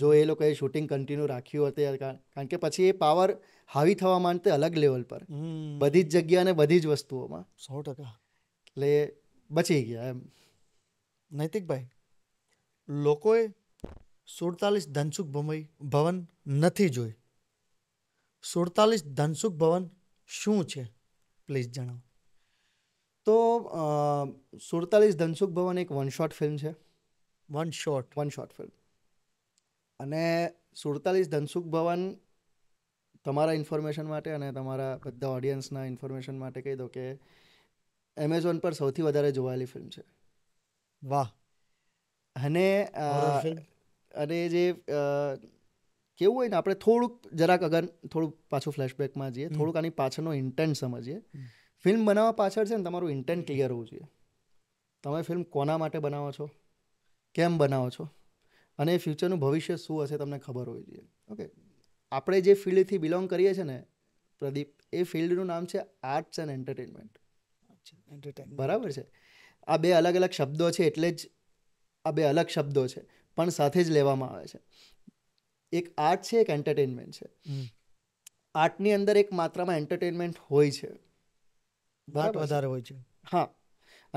જો એ લોકોએ શૂટિંગ કન્ટિન્યુ રાખ્યું હતું કાર- કારણ કે પછી એ પાવર હાવી થવા માંડતે અલગ લેવલ પર હમ. બધી જ જગ્યા અને બધી જ વસ્તુઓમાં સો ટકા એટલે બચી ગયા એમ નૈતિકભાઈ લોકોએ સુડતાલીસ ધનસુખ ભમઈ ભવન નથી જોઈ સુડતાલીસ ધનસુખ ભવન શું છે પ્લીઝ જણાવો તો સુડતાલીસ ધનસુખ ભવન એક વન શોટ ફિલ્મ છે one shot one shot film અને સુડતાલીસ ધનસુખ ભવન તમારા ઇન્ફોર્મેશન માટે અને તમારા બધા ઓડિયન્સના ઇન્ફોર્મેશન માટે કહી દો કે એમેઝોન પર સૌથી વધારે જોવાયેલી ફિલ્મ છે વાહ અને અને જે કેવું હોય ને આપણે થોડુંક જરાક અગર થોડુંક પાછું ફ્લેશબેકમાં જઈએ થોડુંક આની પાછળનો ઇન્ટેન્ટ સમજીએ ફિલ્મ બનાવવા પાછળ છે ને તમારું ઇન્ટેન્ટ ક્લિયર હોવું જોઈએ તમે ફિલ્મ કોના માટે બનાવો છો કેમ બનાવો છો અને ફ્યુચરનું ભવિષ્ય શું હશે તમને ખબર હોવી જોઈએ ઓકે આપણે જે ફિલ્ડથી બિલોંગ કરીએ છીએ ને પ્રદીપ એ ફિલ્ડનું નામ છે આર્ટ્સ એન્ડ એન્ટરટેનમેન્ટ બરાબર છે આ બે અલગ અલગ શબ્દો છે એટલે જ આ બે અલગ શબ્દો છે પણ સાથે જ લેવામાં આવે છે એક આર્ટ છે એક એન્ટરટેનમેન્ટ છે આર્ટની અંદર એક માત્રામાં એન્ટરટેનમેન્ટ હોય છે વધારે હોય છે હા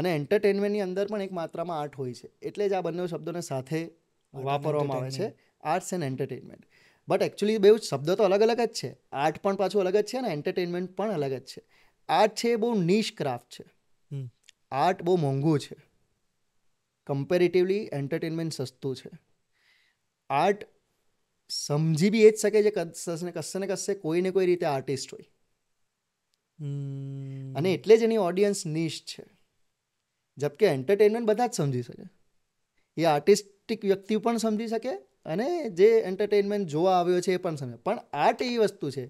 અને એન્ટરટેનમેન્ટની અંદર પણ એક માત્રામાં આર્ટ હોય છે એટલે જ આ બંને શબ્દોને સાથે વાપરવામાં આવે છે arts and entertainment but actually બે શબ્દો તો અલગ અલગ જ છે આર્ટ પણ પાછું અલગ જ છે અને એન્ટરટેનમેન્ટ પણ અલગ જ છે આર્ટ છે એ બહુ નીશ ક્રાફ્ટ છે આર્ટ બહુ મોંઘું છે કમ્પેરેટિવલી એન્ટરટેનમેન્ટ સસ્તું છે આર્ટ સમજી બી એ જ શકે છે કશે ને કશે કોઈ ને કોઈ રીતે આર્ટિસ્ટ હોય અને એટલે જ એની ઓડિયન્સ નિશ છે જબકે એન્ટરટેનમેન્ટ બધા જ સમજી શકે એ આર્ટિસ્ટ ટિક વ્યક્તિ પણ સમજી શકે અને જે એન્ટરટેનમેન્ટ જોવા આવ્યો છે એ પણ સમજે પણ આર્ટ એવી વસ્તુ છે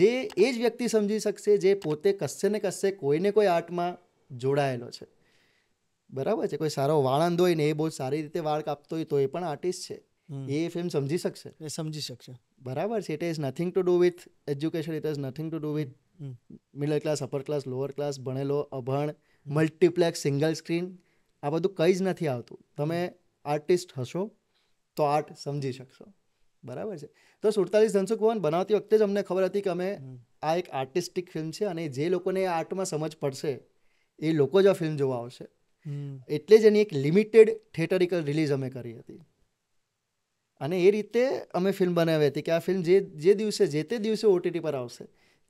જે એ જ વ્યક્તિ સમજી શકશે જે પોતે કશે ને કશે કોઈને કોઈ આર્ટમાં જોડાયેલો છે બરાબર છે કોઈ સારો વાળંદ હોય ને એ બહુ સારી રીતે વાળ કાપતો હોય તો એ પણ આર્ટિસ્ટ છે એ ફિલ્મ સમજી શકશે એ સમજી શકશે બરાબર છે it is nothing to do with education it is nothing to do with middle class upper class lower class ભણેલો અભણ મલ્ટીપ્લેક્સ સિંગલ સ્ક્રીન આ બધું કંઈ જ નથી આવતું તમે આર્ટિસ્ટ હશો તો આર્ટ સમજી શકશો બરાબર છે તો સુડતાલીસ ધનસુખવન બનાવતી વખતે જ અમને ખબર હતી કે અમે આ એક આર્ટિસ્ટિક ફિલ્મ છે અને જે લોકોને આર્ટમાં સમજ પડશે એ લોકો જ આ ફિલ્મ જોવા આવશે એટલે જ એની એક લિમિટેડ થિયેટરિકલ રિલીઝ અમે કરી હતી અને એ રીતે અમે ફિલ્મ બનાવી હતી કે આ ફિલ્મ જે જે દિવસે જે તે દિવસે ઓટીટી પર આવશે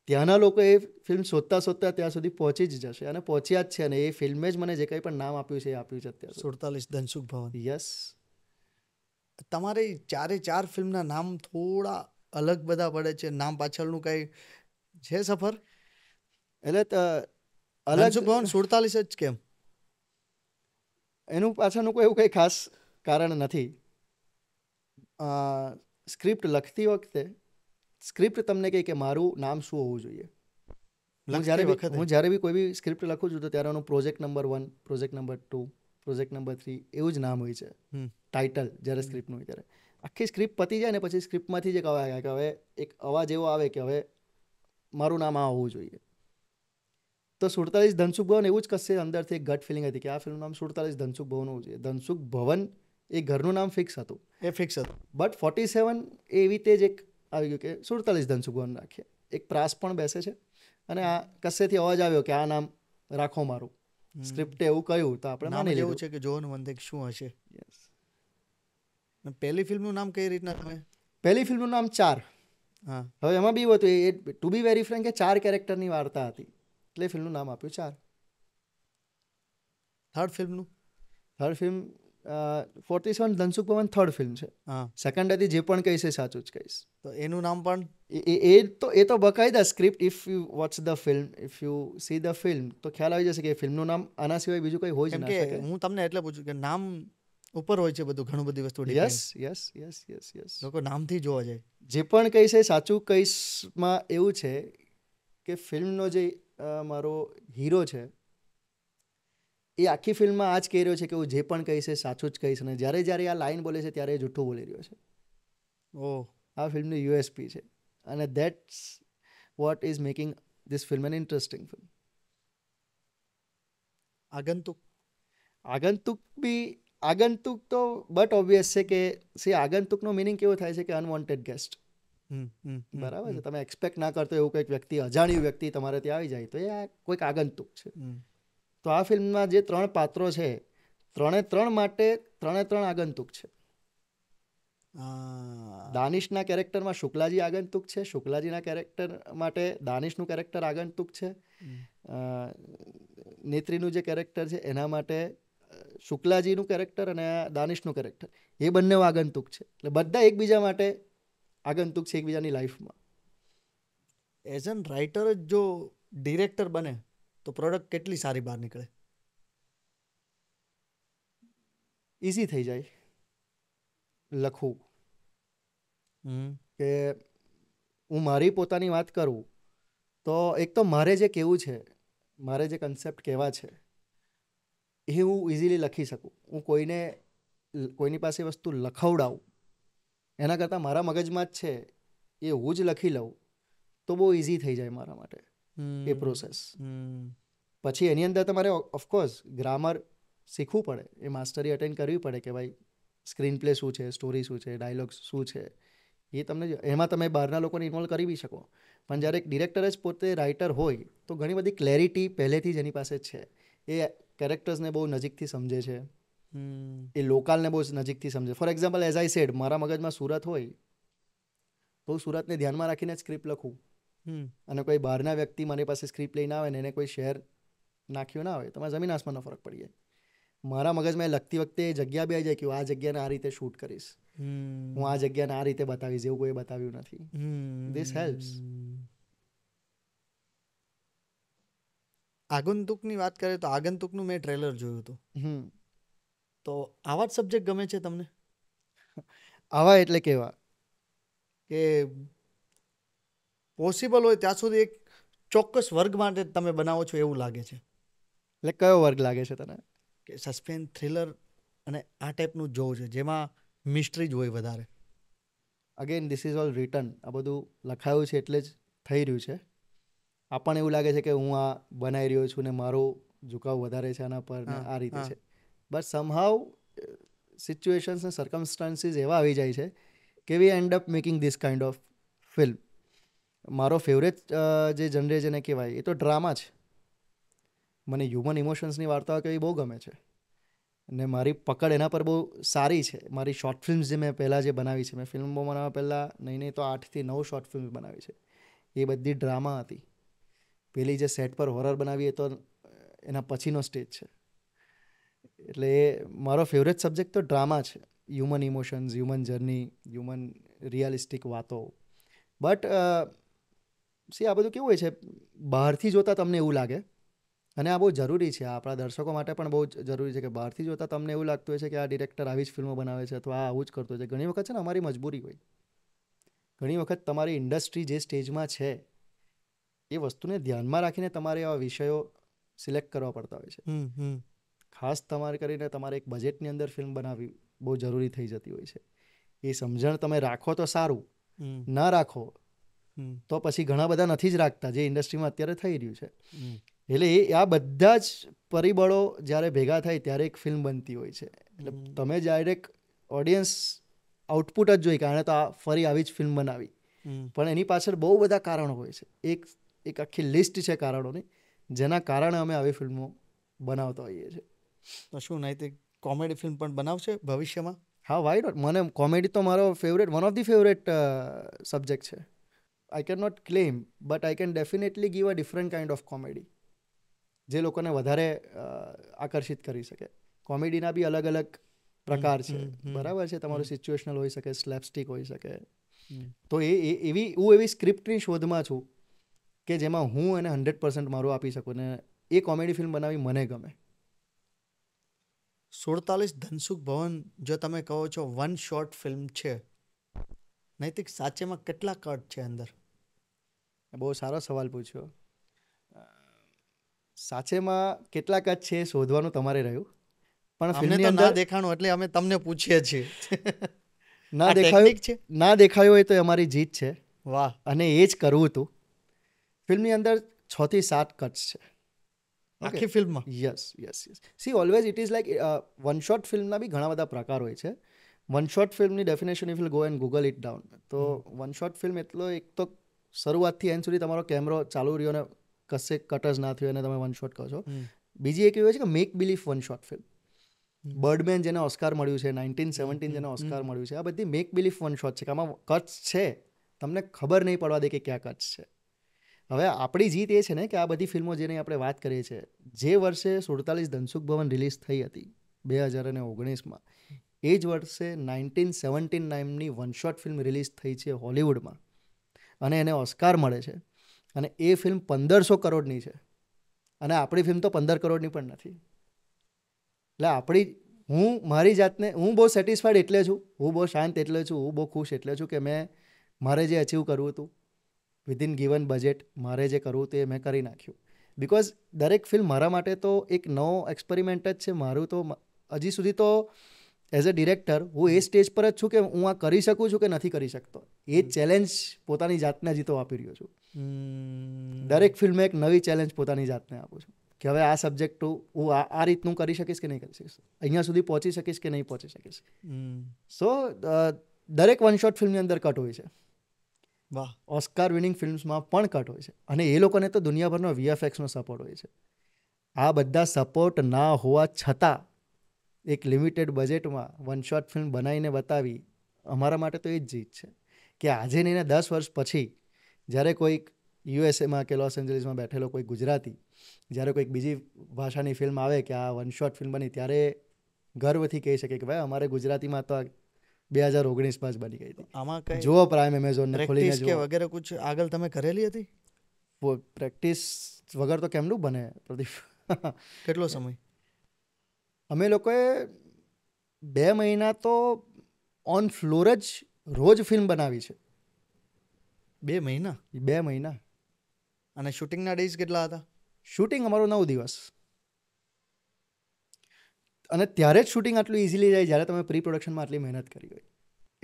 ત્યાંના લોકો એ ફિલ્મ શોધતા શોધતા ત્યાં સુધી પહોંચી જ જશે અને પહોંચ્યા જ છે અને એ ફિલ્મે જ મને જે કંઈ પણ નામ આપ્યું છે એ આપ્યું છે અત્યારે સુડતાલીસ ધનસુખ ભવન યસ તમારે ચારે ચાર ફિલ્મના નામ થોડા અલગ બધા પડે છે નામ પાછળનું કંઈ છે સફર એટલે અલગ ભવન સુડતાલીસ જ કેમ એનું પાછળનું કોઈ એવું કંઈ ખાસ કારણ નથી સ્ક્રિપ્ટ લખતી વખતે સ્ક્રિપ્ટ તમને કહે કે મારું નામ શું હોવું જોઈએ હું જ્યારે બી હું જ્યારે બી કોઈ બી સ્ક્રિપ્ટ લખું છું તો ત્યારે એનું project number one project number two project number three એવું જ નામ હોય છે ટાઇટલ જ્યારે સ્ક્રિપ્ટનું હોય ત્યારે આખી સ્ક્રિપ્ટ પતી જાય ને પછી સ્ક્રિપ્ટમાંથી જે કહેવાય કે હવે એક અવાજ એવો આવે કે હવે મારું નામ આ હોવું જોઈએ તો સુડતાલીસ ધનસુખ ભવન એવું જ કશે અંદરથી એક ગટ ફિલિંગ હતી કે આ ફિલ્મનું નામ સુડતાલીસ ધનસુખ ભવન હોવું જોઈએ ધનસુખ ભવન એ ઘરનું નામ ફિક્સ હતું એ ફિક્સ હતું બટ ફોર્ટી સેવન એવી રીતે જ એક આવી ગયું કે સુડતાલીસ ધનસુગવન રાખીએ એક પ્રાસ પણ બેસે છે અને આ કશેથી અવાજ આવ્યો કે આ નામ રાખો મારું સ્ક્રિપ્ટે એવું કહ્યું તો આપણે માની લેવું છે કે જોન વંદેક શું હશે યસ પહેલી ફિલ્મનું નામ કઈ રીતના તમે પહેલી ફિલ્મનું નામ ચાર હા હવે એમાં બી હતું એ ટુ બી વેરી ફ્રેન્ક કે ચાર કેરેક્ટરની વાર્તા હતી એટલે ફિલ્મનું નામ આપ્યું ચાર થર્ડ ફિલ્મનું third film forty seven Dhansukh Bhavan third film છે સેકન્ડ હતી જે પણ કહીશ એ સાચું જ કહીશ તો એનું નામ પણ એ એ તો એ તો બકાયદા script if you watch the film if you see the film તો ખ્યાલ આવી જશે કે ફિલ્મનું નામ આના સિવાય બીજું કંઈ હોય જ હું તમને એટલે પૂછું કે નામ ઉપર હોય છે બધું ઘણું બધી વસ્તુ yes yes yes yes yes લોકો નામથી જોવા જાય જે પણ કહીશ એ સાચું કહીશમાં એવું છે કે ફિલ્મનો જે મારો હીરો છે એ આખી ફિલ્મમાં આ જ કહી રહ્યો છે કે હું જે પણ કહીશ સાચું જ કહીશ અને જ્યારે જ્યારે આ લાઈન બોલે છે ત્યારે એ જૂઠું બોલી રહ્યો છે ઓ આ ફિલ્મની યુએસપી છે અને that's what is making this film an interesting film Aagantuk Aagantuk બી આગંતુક તો બટ ઓબ્વિયસ છે કે સી આગંતુકનો મિનિંગ કેવો થાય છે કે અનવોન્ટેડ ગેસ્ટ બરાબર છે તમે એક્સપેક્ટ ના કરતો એવું કંઈક વ્યક્તિ અજાણ્યું વ્યક્તિ તમારે ત્યાં આવી જાય તો એ કોઈક આગંતુક છે તો આ ફિલ્મમાં જે ત્રણ પાત્રો છે ત્રણે ત્રણ માટે ત્રણે ત્રણ આગંતુક છે દાનિશના કેરેક્ટરમાં શુક્લાજી આગંતુક છે શુક્લાજીના કેરેક્ટર માટે દાનિશનું કેરેક્ટર આગંતુક છે નેત્રીનું જે કેરેક્ટર છે એના માટે શુક્લાજીનું કેરેક્ટર અને દાનિશનું કેરેક્ટર એ બંને આગંતુક છે એટલે બધા એકબીજા માટે આગંતુક છે એકબીજાની લાઈફમાં એઝ એન રાઇટર જ જો ડિરેક્ટર બને તો પ્રોડક્ટ કેટલી સારી બહાર નીકળે ઇઝી થઈ જાય લખવું કે હું મારી પોતાની વાત કરું તો એક તો મારે જે કેવું છે મારે જે કન્સેપ્ટ કેવા છે એ હું ઇઝીલી લખી શકું હું કોઈને કોઈની પાસે વસ્તુ લખવડાવું એના કરતાં મારા મગજમાં જ છે એ હું જ લખી લઉં તો બહુ ઇઝી થઈ જાય મારા માટે એ પ્રોસેસ પછી એની અંદર તમારે ઓફકોર્સ ગ્રામર શીખવું પડે એ માસ્ટરી અટેન્ડ કરવી પડે કે ભાઈ સ્ક્રીન પ્લે શું છે સ્ટોરી શું છે ડાયલોગ શું છે એ તમને એમાં તમે બહારના લોકોને ઇન્વોલ્વ કરી બી શકો પણ જ્યારે એક ડિરેક્ટર જ પોતે રાઇટર હોય તો ઘણી બધી ક્લેરિટી પહેલેથી જ એની પાસે છે એ કેરેક્ટર્સને બહુ નજીકથી સમજે છે એ લોકલને બહુ નજીકથી સમજે for example as I said મારા મગજમાં સુરત હોય બહુ સુરતને ધ્યાનમાં રાખીને જ સ્ક્રિપ્ટ લખું અને કોઈ બહારના વ્યક્તિ મારી પાસે સ્ક્રિપ્ટ લઈને આવે ને એને કોઈ શેર નાખ્યો ના હોય તો મારે જમીન આસમાનનો ફરક પડી જાય મારા મગજમાં લખતી વખતે જગ્યા બે જાય કે આ જગ્યાને આ રીતે શૂટ કરીશ હું આ જગ્યાને આ રીતે બતાવીશ એવું કોઈ બતાવ્યું નથી ધીસ હેલ્પ્સ આગંતુકની વાત કરીએ તો આગંતુકનું મેં ટ્રેલર જોયું હતું તો આવા જ સબ્જેક્ટ ગમે છે તમને આવા એટલે કેવા કે પોસિબલ હોય ત્યાં સુધી એક ચોક્કસ વર્ગ માટે તમે બનાવો છો એવું લાગે છે એટલે કયો વર્ગ લાગે છે તને કે સસ્પેન્સ થ્રિલર અને આ ટાઈપનું જોવું છે જેમાં મિસ્ટ્રી જ હોય વધારે again this is all written આ બધું લખાયું છે એટલે જ થઈ રહ્યું છે આ પણ એવું લાગે છે કે હું આ બનાવી રહ્યો છું ને મારો ઝુકાવ વધારે છે આના પર આ રીતે છે બટ સમહાવ સિચ્યુએશન્સ ને સર્કમસ્ટાન્સીસ એવા આવી જાય છે કે we end up making this kind of film મારો ફેવરેટ જે જનરે જેને કહેવાય એ તો ડ્રામા છે મને હ્યુમન ઇમોશન્સની વાર્તાઓ કહેવી બહુ ગમે છે ને મારી પકડ એના પર બહુ સારી છે મારી શોર્ટ ફિલ્મ જે મેં પહેલાં જે બનાવી છે મેં ફિલ્મો બનાવવા પહેલાં નહીં નહીં તો આઠથી નવ શોર્ટ ફિલ્મ બનાવી છે એ બધી ડ્રામા હતી પેલી જે સેટ પર હોરર બનાવી એ તો એના પછીનો સ્ટેજ છે એટલે એ મારો ફેવરેટ સબ્જેક્ટ તો ડ્રામા છે human emotions human journey human realistic વાતો બટ સી આ બધું કેવું હોય છે બહારથી જોતાં તમને એવું લાગે અને આ બહુ જરૂરી છે આપણા દર્શકો માટે પણ બહુ જરૂરી છે કે બહારથી જોતા તમને એવું લાગતું હોય છે કે આ ડિરેક્ટર આવી જ ફિલ્મો બનાવે છે અથવા આ આવું જ કરતો છે ઘણી વખત છે ને અમારી મજબૂરી હોય ઘણી વખત તમારી ઇન્ડસ્ટ્રી જે સ્ટેજમાં છે એ વસ્તુને ધ્યાનમાં રાખીને તમારે આવા વિષયો સિલેક્ટ કરવા પડતા હોય છે ખાસ તમારે કરીને તમારે એક બજેટની અંદર ફિલ્મ બનાવવી બહુ જરૂરી થઈ જતી હોય છે એ સમજણ તમે રાખો તો સારું ના રાખો તો પછી ઘણા બધા નથી જ રાખતા જે ઇન્ડસ્ટ્રીમાં અત્યારે થઈ રહ્યું છે એટલે એ આ બધા જ પરિબળો જ્યારે ભેગા થાય ત્યારે એક ફિલ્મ બનતી હોય છે એટલે તમે ડાયરેક્ટ ઓડિયન્સ આઉટપુટ જ જોઈ કારણ તો આ ફરી આવી જ ફિલ્મ બનાવી પણ એની પાછળ બહુ બધા કારણો હોય છે એક એક આખી લિસ્ટ છે કારણોની જેના કારણે અમે આવી ફિલ્મો બનાવતા હોઈએ છીએ તો શું તે કોમેડી ફિલ્મ પણ બનાવશે ભવિષ્યમાં હા વાય નોટ મને કોમેડી તો મારો favourite one of the favourite subject છે I can not claim but I can definitely give a different kind of comedy જે લોકોને વધારે આકર્ષિત કરી શકે કોમેડીના બી અલગ અલગ પ્રકાર છે બરાબર છે તમારું સિચ્યુએશનલ હોઈ શકે સ્લેપસ્ટિક હોઈ શકે તો એ એવી હું એવી સ્ક્રિપ્ટની શોધમાં છું કે જેમાં હું એને હંડ્રેડ પર્સન્ટ મારું આપી શકું ને એ કોમેડી ફિલ્મ બનાવી મને ગમે સુડતાલીસ ધનસુખ ભવન જો તમે કહો છો વન શોર્ટ ફિલ્મ છે નૈતિક સાચેમાં કેટલા કટ છે અંદર બહુ સારો સવાલ પૂછ્યો સાચેમાં કેટલા કચ્છ છે શોધવાનું તમારે રહ્યું પણ ફિલ્મની અંદર દેખાણું એટલે અમે તમને પૂછીએ છીએ [laughs] ના દેખાયું છે ના દેખાયું હોય તો અમારી જીત છે વાહ અને એ જ કરવું હતું ફિલ્મની અંદર છ થી સાત કટ્સ છે આખી ફિલ્મમાં yes yes yes see always it is like one shot ફિલ્મના બી ઘણા બધા પ્રકાર હોય છે વન શોટ ફિલ્મની definition if you go and google it down તો વન શોટ ફિલ્મ એટલો એક તો શરૂઆતથી એન્ડ સુધી તમારો કેમેરો ચાલુ રહ્યો અને કશે કટ ના થયો અને તમે વનશોટ કહો છો બીજી એક એવી છે કે make believe one shot film Birdman જેને ઓસ્કાર મળ્યું છે નાઇન્ટીન સેવન્ટીન જેને ઓસ્કાર મળ્યું છે આ બધી મેક બિલીફ વન શોટ છે કે આમાં કચ્છ છે તમને ખબર નહીં પડવા દે કે ક્યાં કચ્છ છે હવે આપણી જીત એ છે ને કે આ બધી ફિલ્મો જેની આપણે વાત કરીએ છીએ જે વર્ષે સુડતાલીસ ધનસુખ ભવન રિલીઝ થઈ હતી બે હજાર અને ઓગણીસમાં એ જ વર્ષે નાઇન્ટીન સેવન્ટીન નાઇમની વન ફિલ્મ રિલીઝ થઈ છે હોલિવૂડમાં અને એને ઓસ્કાર મળે છે અને એ ફિલ્મ પંદરસો કરોડની છે અને આપણી ફિલ્મ તો પંદર કરોડની પણ નથી એટલે આપણી હું મારી જાતને હું બહુ સેટિસ્ફાઈડ એટલે છું હું બહુ શાંત એટલે છું હું બહુ ખુશ એટલે છું કે મેં મારે જે અચીવ કરવું હતું વિધિન ગિવન બજેટ મારે જે કરવું હતું એ મેં કરી નાખ્યું બિકોઝ દરેક ફિલ્મ મારા માટે તો એક નવો એક્સપેરિમેન્ટ જ છે મારું તો હજી સુધી તો એઝ અ ડિરેક્ટર હું એ સ્ટેજ પર જ છું કે હું આ કરી શકું છું કે નથી કરી શકતો એ ચેલેન્જ પોતાની જાતને જીતો આપી રહ્યો છું દરેક ફિલ્મે એક નવી ચેલેન્જ પોતાની જાતને આપું છું કે હવે આ સબ્જેક્ટ હું આ આ રીતનું કરી શકીશ કે નહીં કરી શકીશ અહીંયા સુધી પહોંચી શકીશ કે નહીં પહોંચી શકીશ સો દરેક વનશોટ ફિલ્મની અંદર કટ હોય છે વાહ ઓસ્કાર વિનિંગ ફિલ્મ્સમાં પણ કટ હોય છે અને એ લોકોને તો દુનિયાભરનો વીએફએક્સનો સપોર્ટ હોય છે આ બધા સપોર્ટ ના હોવા છતાં એક લિમિટેડ બજેટમાં વન શોટ ફિલ્મ બનાવીને બતાવી અમારા માટે તો એ જ જીત છે કે આજે નહીં દસ વર્ષ પછી જ્યારે કોઈક યુએસએમાં કે લોસ એન્જલિસમાં બેઠેલો કોઈ ગુજરાતી જ્યારે કોઈક બીજી ભાષાની ફિલ્મ આવે કે આ વનશોટ ફિલ્મ બની ત્યારે ગર્વથી કહી શકે કે ભાઈ અમારે ગુજરાતીમાં તો બે હજાર ઓગણીસમાં જ બની ગઈ હતી આમાં જુઓ પ્રાઇમ એમેઝોન ખોલીને કે વગેરે કુછ આગળ તમે કરેલી હતી પ્રેક્ટિસ વગર તો કેમનું બને પ્રદીપ કેટલો સમય અમે લોકોએ બે મહિના તો ઓન ફ્લોર જ રોજ ફિલ્મ બનાવી છે બે મહિના બે મહિના અને શૂટિંગના ડેઝ કેટલા હતા શૂટિંગ અમારો નવ દિવસ અને ત્યારે જ શૂટિંગ આટલું ઇઝીલી જાય જ્યારે તમે પ્રી પ્રોડક્શનમાં આટલી મહેનત કરી હોય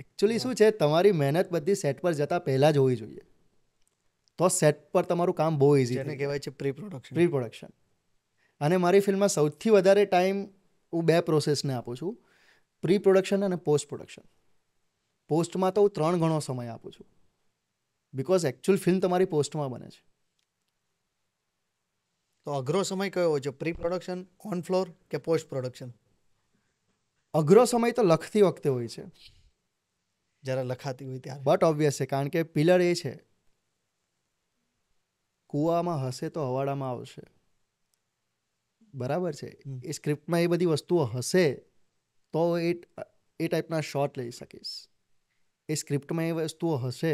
એકચ્યુઅલી શું છે તમારી મહેનત બધી સેટ પર જતાં પહેલાં જ હોવી જોઈએ તો સેટ પર તમારું કામ બહુ ઇઝી એને કહેવાય છે પ્રી પ્રોડક્શન પ્રી પ્રોડક્શન અને મારી ફિલ્મમાં સૌથી વધારે ટાઈમ હું બે પ્રોસેસને આપું છું પ્રી પ્રોડક્શન અને પોસ્ટ પ્રોડક્શન પોસ્ટમાં તો હું ત્રણ ગણો સમય આપું છું બિકોઝ એકચ્યુઅલ ફિલ્મ તમારી પોસ્ટમાં બને છે તો અઘરો સમય કયો હોય છે પ્રી પ્રોડક્શન ઓન ફ્લોર કે પોસ્ટ પ્રોડક્શન અઘરો સમય તો લખતી વખતે હોય છે જ્યારે લખાતી હોય ત્યારે બટ ઓબ્વિયસ છે કારણ કે પિલર એ છે કૂવામાં હશે તો હવાડામાં આવશે બરાબર છે એ સ્ક્રિપ્ટમાં એ બધી વસ્તુઓ હશે તો એ એ ટાઈપના શોટ લઈ શકીશ એ સ્ક્રિપ્ટમાં એ વસ્તુઓ હશે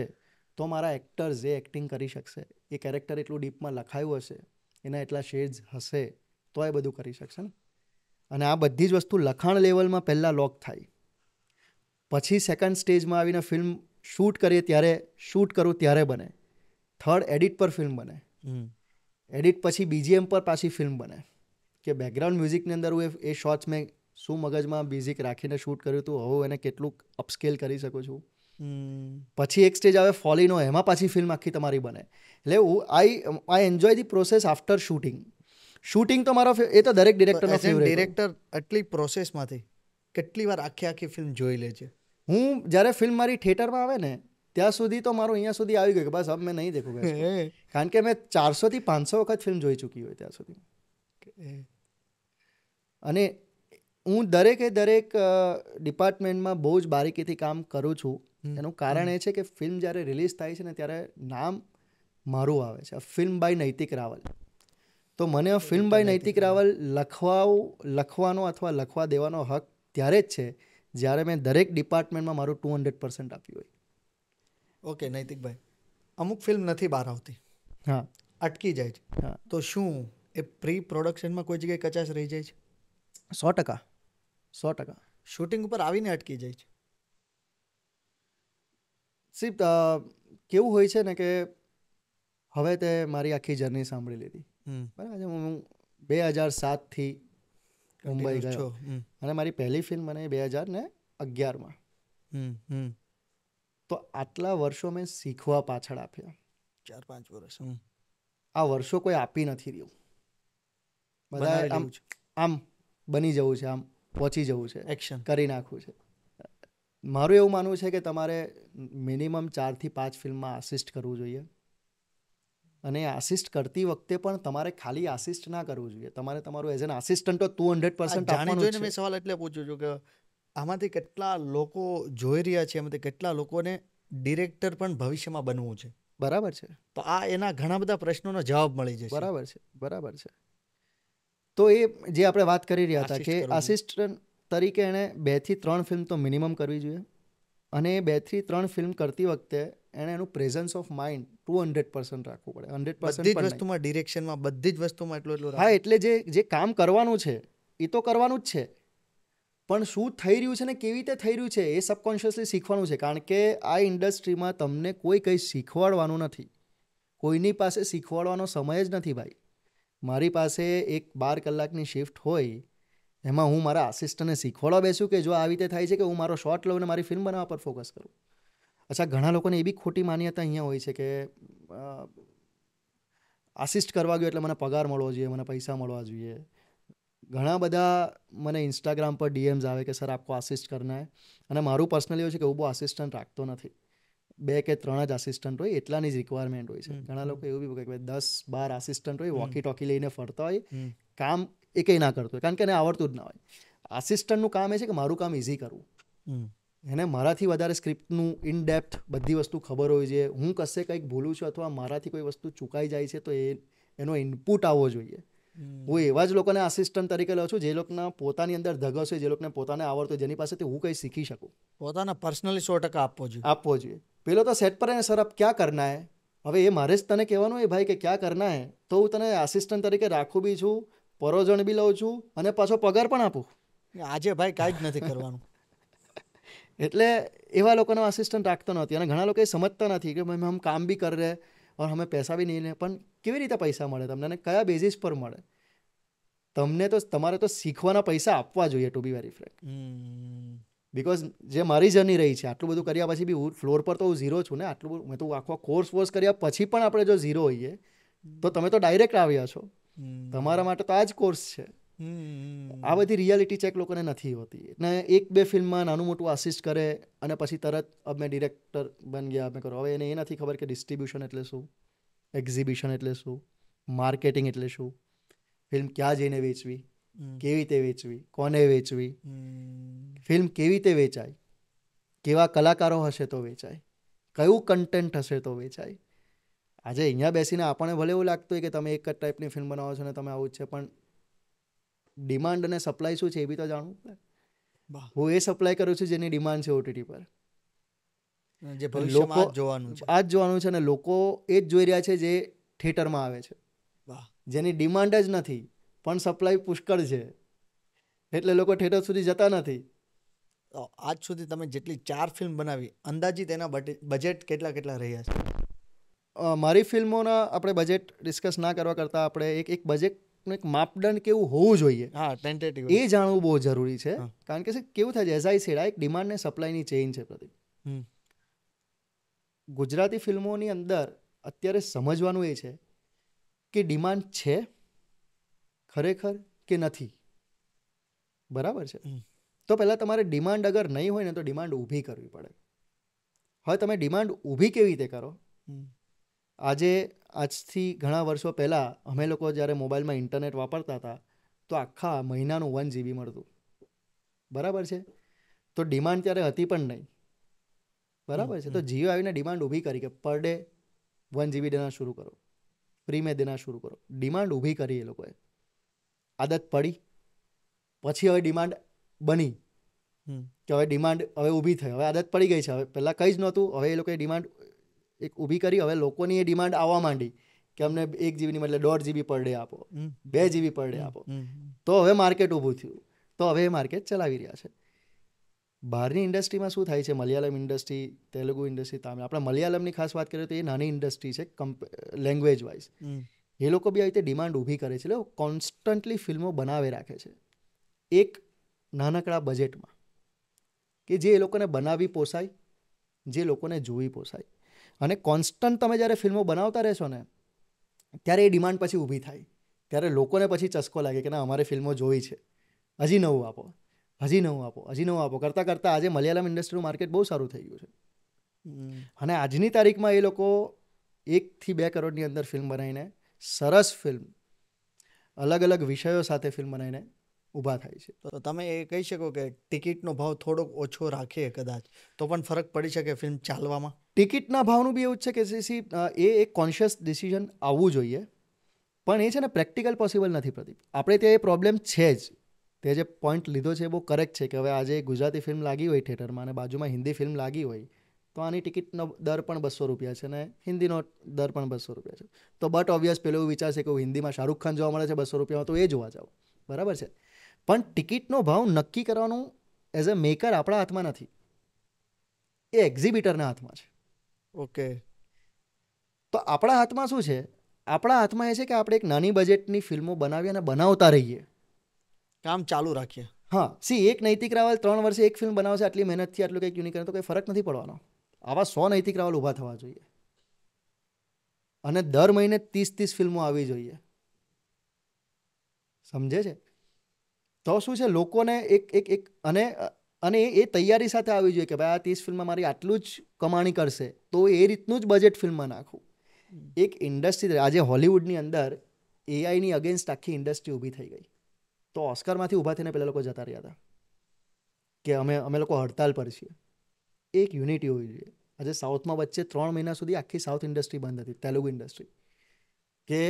તો મારા એક્ટર જે એક્ટિંગ કરી શકશે એ કેરેક્ટર એટલું ડીપમાં લખાયું હશે એના એટલા શેડ્સ હશે તો એ બધું કરી શકશે ને અને આ બધી જ વસ્તુ લખાણ લેવલમાં પહેલાં લોક થાય પછી સેકન્ડ સ્ટેજમાં આવીને ફિલ્મ શૂટ કરીએ ત્યારે શૂટ કરું ત્યારે બને થર્ડ એડિટ પર ફિલ્મ બને એડિટ પછી બીજીએમ પર પાછી ફિલ્મ બને કે બેકગ્રાઉન્ડ મ્યુઝિકની અંદર હું એ શોર્ટ્સ મેં શું મગજમાં બેઝિક રાખીને શૂટ કર્યું હતું હવે એને કેટલું અપસ્કેલ કરી શકું છું પછી એક સ્ટેજ આવે ફોલીનો એમાં પાછી ફિલ્મ આખી તમારી બને એટલે હું I I enjoy the process after shooting shooting તો મારો એ તો દરેક ડિરેક્ટરનો ફેવરેટ ડિરેક્ટર આટલી પ્રોસેસમાંથી કેટલી વાર આખી આખી ફિલ્મ જોઈ લે છે હું જ્યારે ફિલ્મ મારી થિયેટરમાં આવે ને ત્યાં સુધી તો મારું અહીંયા સુધી આવી ગયું કે બસ હવે મેં નહીં દેખું [laughs] કારણ કે મેં ચારસોથી પાંચસો વખત ફિલ્મ જોઈ ચૂકી હોય ત્યાં સુધી અને હું દરેકે દરેક ડિપાર્ટમેન્ટમાં બહુ જ બારીકીથી કામ કરું છું એનું કારણ એ છે કે ફિલ્મ જ્યારે રિલીઝ થાય છે ને ત્યારે નામ મારું આવે છે ફિલ્મ બાય નૈતિક રાવલ તો મને ફિલ્મ બાય નૈતિક રાવલ લખવા લખવાનો અથવા લખવા દેવાનો હક ત્યારે જ છે જ્યારે મેં દરેક ડિપાર્ટમેન્ટમાં મારું ટુ હંડ્રેડ પર્સન્ટ આપ્યું હોય ઓકે નૈતિકભાઈ અમુક ફિલ્મ નથી બહાર આવતી હા અટકી જાય છે હા તો શું એ પ્રી પ્રોડક્શનમાં કોઈ જગ્યાએ કચાશ રહી જાય છે સો ટકા સો ટકા શૂટિંગ ઉપર આવીને અટકી જાય છે સી કેવું હોય છે ને કે હવે તે મારી આખી જર્ની સાંભળી લીધી બરાબર હું બે હજાર સાતથી મુંબઈ ગયો અને મારી પહેલી ફિલ્મ મને બે હજાર ને અગિયારમાં તો આટલા વર્ષો મેં શીખવા પાછળ આપ્યા ચાર પાંચ વર્ષ આ વર્ષો કોઈ આપી નથી રહ્યું બધા આમ બની જવું છે આમ પહોંચી જવું છે એક્શન કરી નાખવું છે મારું એવું માનવું છે કે તમારે મિનિમમ ચારથી પાંચ ફિલ્મમાં આસિસ્ટ કરવું જોઈએ અને આસિસ્ટ કરતી વખતે પણ તમારે ખાલી આસિસ્ટ ના કરવું જોઈએ તમારે તમારું એઝ એન આસિસ્ટન્ટ તો ટુ હંડ્રેડ પર્સન્ટ જોઈને મેં સવાલ એટલે પૂછ્યું છું કે આમાંથી કેટલા લોકો જોઈ રહ્યા છે એમાંથી કેટલા લોકોને ડિરેક્ટર પણ ભવિષ્યમાં બનવું છે બરાબર છે તો આ એના ઘણા બધા પ્રશ્નોનો જવાબ મળી જશે બરાબર છે બરાબર છે તો એ જે આપણે વાત કરી રહ્યા હતા કે આસિસ્ટન્ટ તરીકે એણે બેથી ત્રણ ફિલ્મ તો મિનિમમ કરવી જોઈએ અને એ બેથી ત્રણ ફિલ્મ કરતી વખતે એણે એનું presence of mind two hundred percent રાખવું પડે હંડ્રેડ પર્સન્ટ બધી જ વસ્તુમાં ડિરેક્શનમાં બધી જ વસ્તુમાં એટલું એટલું હા એટલે જે જે કામ કરવાનું છે એ તો કરવાનું જ છે પણ શું થઈ રહ્યું છે ને કેવી રીતે થઈ રહ્યું છે એ સબકોન્શિયસલી શીખવાનું છે કારણ કે આ ઇન્ડસ્ટ્રીમાં તમને કોઈ કંઈ શીખવાડવાનું નથી કોઈની પાસે શીખવાડવાનો સમય જ નથી ભાઈ મારી પાસે એક બાર કલાકની શિફ્ટ હોય એમાં હું મારા આસિસ્ટન્ટને શીખવાડવા બેસું કે જો આવી રીતે થાય છે કે હું મારો શોર્ટ લઉં અને મારી ફિલ્મ બનાવવા પર ફોકસ કરું અચ્છા ઘણા લોકોને એ બી ખોટી માન્યતા અહીંયા હોય છે કે આસિસ્ટ કરવા ગયો એટલે મને પગાર મળવો જોઈએ મને પૈસા મળવા જોઈએ ઘણા બધા મને ઇન્સ્ટાગ્રામ પર ડીએમ્સ આવે કે સર આપકો આસિસ્ટ કરના હે અને મારું પર્સનલી એવું છે કે હું બહુ આસિસ્ટન્ટ રાખતો નથી બે કે ત્રણ જ આસિસ્ટન્ટ હોય એટલાની જ રિક્વાયરમેન્ટ હોય છે ઘણા લોકો એવું બી કહે કે દસ બાર આસિસ્ટન્ટ હોય વોકી ટોકી લઈને ફરતા હોય કામ એ કંઈ ના કરતો હોય કારણ કે એને આવડતું જ ના હોય આસિસ્ટન્ટનું કામ એ છે કે મારું કામ ઇઝી કરવું એને મારાથી વધારે સ્ક્રિપ્ટનું ઇન ડેપ્થ બધી વસ્તુ ખબર હોય છે હું કશે કંઈક ભૂલું છું અથવા મારાથી કોઈ વસ્તુ ચૂકાઈ જાય છે તો એ એનો ઇનપુટ આવવો જોઈએ હું એવા જ લોકોને આસિસ્ટન્ટ તરીકે લઉં છું જે લોકોના પોતાની અંદર ધગસ હોય જે લોકોને પોતાને આવડતું જેની પાસેથી હું કંઈ શીખી શકું પોતાના પર્સનલી સો ટકા આપવો જોઈએ આપવો જોઈએ પેલો તો સેટ પર એને સર આપ ક્યાં કરના હે હવે એ મારે જ તને કહેવાનું એ ભાઈ કે ક્યાં કરના હે તો હું તને આસિસ્ટન્ટ તરીકે રાખું બી છું પરોજણ બી લઉં છું અને પાછો પગાર પણ આપું આજે ભાઈ કાંઈ જ નથી કરવાનું [laughs] એટલે એવા લોકોનો આસિસ્ટન્ટ રાખતો નથી અને ઘણા લોકો એ સમજતા નથી કે ભાઈ હમ કામ બી કર રહે ઓર હમે પૈસા બી નહીં લે પણ કેવી રીતે પૈસા મળે તમને અને કયા બેઝિસ પર મળે તમને તો તમારે તો શીખવાના પૈસા આપવા જોઈએ to be very frank because જે મારી જર્ની રહી છે આટલું બધું કર્યા પછી બી હું ફ્લોર પર તો હું ઝીરો છું ને આટલું બધું મેં તો આખો કોર્સ વોર્સ કર્યા પછી પણ આપણે જો ઝીરો હોઈએ તો તમે તો ડાયરેક્ટ આવ્યા છો તમારા માટે તો આ જ કોર્સ છે આ બધી રિયાલિટી ચેક લોકોને નથી હોતી ને એક બે ફિલ્મમાં નાનું મોટું આસિસ્ટ કરે અને પછી તરત અમે ડિરેક્ટર બન ગયા અમે કરો હવે એને એ નથી ખબર કે ડિસ્ટ્રીબ્યુશન એટલે શું એક્ઝિબિશન એટલે શું માર્કેટિંગ એટલે શું ફિલ્મ ક્યાં જઈને વેચવી કેવી રીતે વેચવી કોને વેચવી ફિલ્મ કેવી રીતે વેચાય કેવા કલાકારો હશે તો વેચાય કયું કન્ટેન્ટ હશે તો વેચાય આજે અહીંયા બેસીને આપણને ભલે એવું લાગતું હોય કે તમે એક જ ટાઈપની ફિલ્મ બનાવો છો ને તમે આવું છે પણ ડિમાન્ડ અને સપ્લાય શું છે એ બી તો જાણવું પડે હું એ સપ્લાય કરું છું જેની ડિમાન્ડ છે ઓટીટી પર જે ભવિષ્યમાં જોવાનું છે આ જ જોવાનું છે અને લોકો એ જ જોઈ રહ્યા છે જે થિયેટરમાં આવે છે જેની ડિમાન્ડ જ નથી પણ સપ્લાય પુષ્કળ છે એટલે લોકો થિયેટર સુધી જતા નથી આજ સુધી તમે જેટલી ચાર ફિલ્મ બનાવી અંદાજિત એના બજેટ કેટલા કેટલા રહ્યા છે મારી ફિલ્મોના આપણે બજેટ ડિસ્કસ ના કરવા કરતાં આપણે એક એક બજેટનું એક માપદંડ કેવું હોવું જોઈએ હા ટેન્ટેટિવ એ જાણવું બહુ જરૂરી છે કારણ કે કેવું થાય છે એઝ આઈ સેડા એક ડિમાન્ડ ને સપ્લાયની ચેઇન છે પ્રદીપ ગુજરાતી ફિલ્મોની અંદર અત્યારે સમજવાનું એ છે કે ડિમાન્ડ છે ખરેખર કે નથી બરાબર છે તો પહેલાં તમારે ડિમાન્ડ અગર નહીં હોય ને તો ડિમાન્ડ ઊભી કરવી પડે હવે તમે ડિમાન્ડ ઊભી કેવી રીતે કરો આજે આજથી ઘણા વર્ષો પહેલાં અમે લોકો જ્યારે મોબાઈલમાં ઇન્ટરનેટ વાપરતા હતા તો આખા મહિનાનું વન જીબી મળતું બરાબર છે તો ડિમાન્ડ ત્યારે હતી પણ નહીં બરાબર છે તો જીઓ આવીને ડિમાન્ડ ઊભી કરી કે પર ડે વન જીબી દેના શરૂ કરો પ્રીમે દેના શરૂ કરો ડિમાન્ડ ઊભી કરી એ લોકોએ આદત પડી પછી હવે ડિમાન્ડ બની કે હવે ડિમાન્ડ હવે ઊભી થઈ હવે આદત પડી ગઈ છે હવે પહેલાં કંઈ જ નહોતું હવે એ લોકોએ ડિમાન્ડ એક ઊભી કરી હવે લોકોની એ ડિમાન્ડ આવવા માંડી કે અમને એક જીબીની બદલે દોઢ જીબી પર ડે આપો બે જીબી પર ડે આપો તો હવે માર્કેટ ઊભું થયું તો હવે એ માર્કેટ ચલાવી રહ્યા છે બહારની ઇન્ડસ્ટ્રીમાં શું થાય છે મલયાલમ ઇન્ડસ્ટ્રી તેલુગુ ઇન્ડસ્ટ્રી તામિલ આપણે મલયાલમની ખાસ વાત કરીએ તો એ નાની ઇન્ડસ્ટ્રી છે કમ્પ લેંગ્વેજ વાઇઝ એ લોકો બી આવી રીતે ડિમાન્ડ ઊભી કરે છે એટલે કોન્સ્ટન્ટલી ફિલ્મો બનાવે રાખે છે એક નાનકડા બજેટમાં કે જે એ લોકોને બનાવી પોસાય જે લોકોને જોવી પોસાય અને કોન્સ્ટન્ટ તમે જ્યારે ફિલ્મો બનાવતા રહેશો ને ત્યારે એ ડિમાન્ડ પછી ઊભી થાય ત્યારે લોકોને પછી ચસ્કો લાગે કે ના અમારે ફિલ્મો જોઈ છે હજી નવું આપો હજી નવું આપો હજી નવું આપો કરતાં કરતાં આજે મલયાલમ ઇન્ડસ્ટ્રીનું માર્કેટ બહુ સારું થઈ ગયું છે અને આજની તારીખમાં એ લોકો એકથી બે કરોડની અંદર ફિલ્મ બનાવીને સરસ ફિલ્મ અલગ અલગ વિષયો સાથે ફિલ્મ બનાવીને ઊભા થાય છે તો તમે એ કહી શકો કે ટિકિટનો ભાવ થોડોક ઓછો રાખે કદાચ તો પણ ફરક પડી શકે ફિલ્મ ચાલવામાં ટિકિટના ભાવનું બી એવું જ છે કે સી એ એક કોન્શિયસ ડિસિઝન આવવું જોઈએ પણ એ છે ને પ્રેક્ટિકલ પોસિબલ નથી પ્રદીપ આપણે ત્યાં એ પ્રોબ્લેમ છે જ તે જે પોઈન્ટ લીધો છે એ બહુ કરેક્ટ છે કે હવે આજે ગુજરાતી ફિલ્મ લાગી હોય થિયેટરમાં અને બાજુમાં હિન્દી ફિલ્મ લાગી હોય તો આની ટિકિટનો દર પણ બસો રૂપિયા છે અને હિન્દીનો દર પણ બસો રૂપિયા છે તો બટ ઓબ્વિયસ પેલો એવું વિચારશે કે હું હિન્દીમાં શાહરુખ ખાન જોવા મળે છે બસો રૂપિયામાં તો એ જોવા જાઉં બરાબર છે પણ ટિકિટનો ભાવ નક્કી કરવાનું એઝ અ મેકર આપણા હાથમાં નથી એ એક્ઝિબિટરના હાથમાં છે ઓકે તો આપણા હાથમાં શું છે આપણા હાથમાં એ છે કે આપણે એક નાની બજેટની ફિલ્મો બનાવી અને બનાવતા રહીએ કામ ચાલુ રાખીએ હા સી એક નૈતિક રાવલ ત્રણ વર્ષે એક ફિલ્મ બનાવશે આટલી મહેનતથી આટલું કંઈક યુનિક કરે તો કંઈ ફરક નથી પડવાનો આવા સો નૈતિક રાવલ ઊભા થવા જોઈએ અને દર મહિને ત્રીસ ત્રીસ ફિલ્મો આવવી જોઈએ સમજે છે તો શું છે લોકોને એક એક એક અને અને એ તૈયારી સાથે આવી જોઈએ કે ભાઈ આ ત્રીસ ફિલ્મ મારી આટલું જ કમાણી કરશે તો એ રીતનું જ બજેટ ફિલ્મમાં નાખું એક ઇન્ડસ્ટ્રી આજે હોલિવૂડની અંદર એઆઈની અગેન્સ્ટ આખી ઇન્ડસ્ટ્રી ઊભી થઈ ગઈ તો ઓસ્કારમાંથી ઊભા થઈને પેલા લોકો જતા રહ્યા હતા કે અમે અમે લોકો હડતાલ પર છીએ એક યુનિટી હોવી જોઈએ આજે સાઉથમાં વચ્ચે ત્રણ મહિના સુધી આખી સાઉથ ઇન્ડસ્ટ્રી બંધ હતી તેલુગુ ઇન્ડસ્ટ્રી કે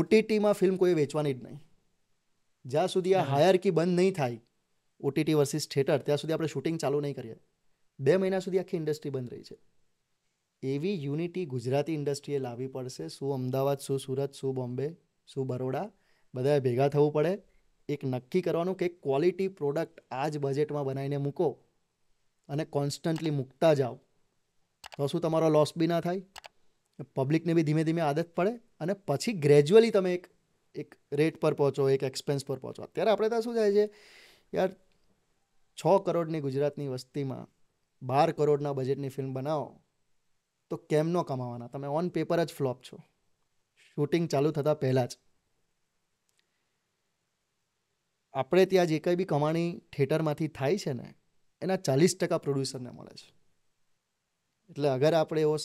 ઓટીટીમાં ફિલ્મ કોઈ વેચવાની જ નહીં જ્યાં સુધી આ હાયરકી બંધ નહીં થાય ઓટીટી વર્સિસ થિયેટર ત્યાં સુધી આપણે શૂટિંગ ચાલુ નહીં કરીએ બે મહિના સુધી આખી ઇન્ડસ્ટ્રી બંધ રહી છે એવી યુનિટી ગુજરાતી ઇન્ડસ્ટ્રીએ લાવવી પડશે શું અમદાવાદ શું સુરત શું બોમ્બે શું બરોડા બધાએ ભેગા થવું પડે એક નક્કી કરવાનું કે ક્વોલિટી પ્રોડક્ટ આ જ બજેટમાં બનાવીને મૂકો અને કોન્સ્ટન્ટલી મૂકતા જાઓ તો શું તમારો લોસ બી ના થાય પબ્લિકને બી ધીમે ધીમે આદત પડે અને પછી ગ્રેજ્યુઅલી તમે એક એક રેટ પર પહોંચો એક એક્સપેન્સ પર પહોંચો અત્યારે આપણે ત્યાં શું થાય છે યાર છ કરોડની ગુજરાતની વસ્તીમાં બાર કરોડના બજેટની ફિલ્મ બનાવો તો કેમ ન કમાવાના તમે ઓન પેપર જ ફ્લોપ છો શૂટિંગ ચાલુ થતાં પહેલાં જ આપણે ત્યાં જે કંઈ બી કમાણી થિયેટરમાંથી થાય છે ને એના ચાલીસ ટકા પ્રોડ્યુસરને મળે છે એટલે અગર આપણે એવો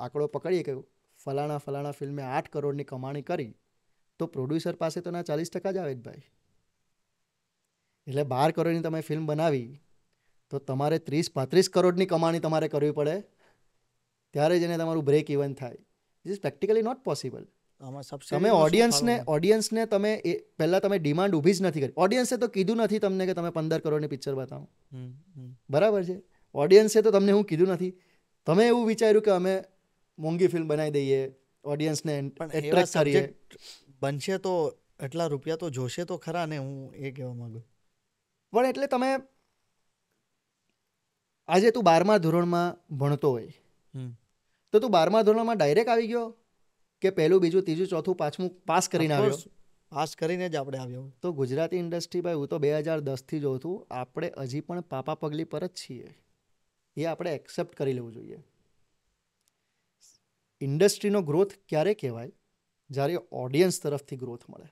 આંકડો પકડીએ કે ફલાણા ફલાણા ફિલ્મે આઠ કરોડની કમાણી કરી તો પ્રોડ્યુસર પાસે તો ના ચાલીસ ટકા જ આવે જ ભાઈ એટલે બાર કરોડની તમે ફિલ્મ બનાવી તો તમારે ત્રીસ પાંત્રીસ કરોડની કમાણી તમારે કરવી પડે ત્યારે જ એને તમારું બ્રેક ઇવન થાય ઇઝ પ્રેક્ટિકલી નોટ પોસિબલ તમે ઓડિયન્સને ઓડિયન્સને તમે એ પહેલાં તમે ડિમાન્ડ ઊભી જ નથી કરી ઓડિયન્સે તો કીધું નથી તમને કે તમે પંદર કરોડની પિક્ચર બતાવો બરાબર છે ઓડિયન્સે તો તમને હું કીધું નથી તમે એવું વિચાર્યું કે અમે મોંઘી ફિલ્મ બનાવી દઈએ ઓડિયન્સને એટ્રેક્ટ કરીએ બનશે તો એટલા રૂપિયા તો જોશે તો ખરા ને હું એ કહેવા માંગુ પણ એટલે તમે આજે તું બારમા ધોરણમાં ભણતો હોય તો તું બારમા ધોરણમાં ડાયરેક્ટ આવી ગયો કે પહેલું બીજું ત્રીજું ચોથું પાંચમું પાસ કરીને આવ્યો પાસ કરીને જ આપણે આવ્યો તો ગુજરાતી ઇન્ડસ્ટ્રી ભાઈ હું તો બે હજાર દસથી જોઉં છું આપણે હજી પણ પાપા પગલી પર જ છીએ એ આપણે એક્સેપ્ટ કરી લેવું જોઈએ ઇન્ડસ્ટ્રીનો ગ્રોથ ક્યારે કહેવાય જ્યારે ઓડિયન્સ તરફથી ગ્રોથ મળે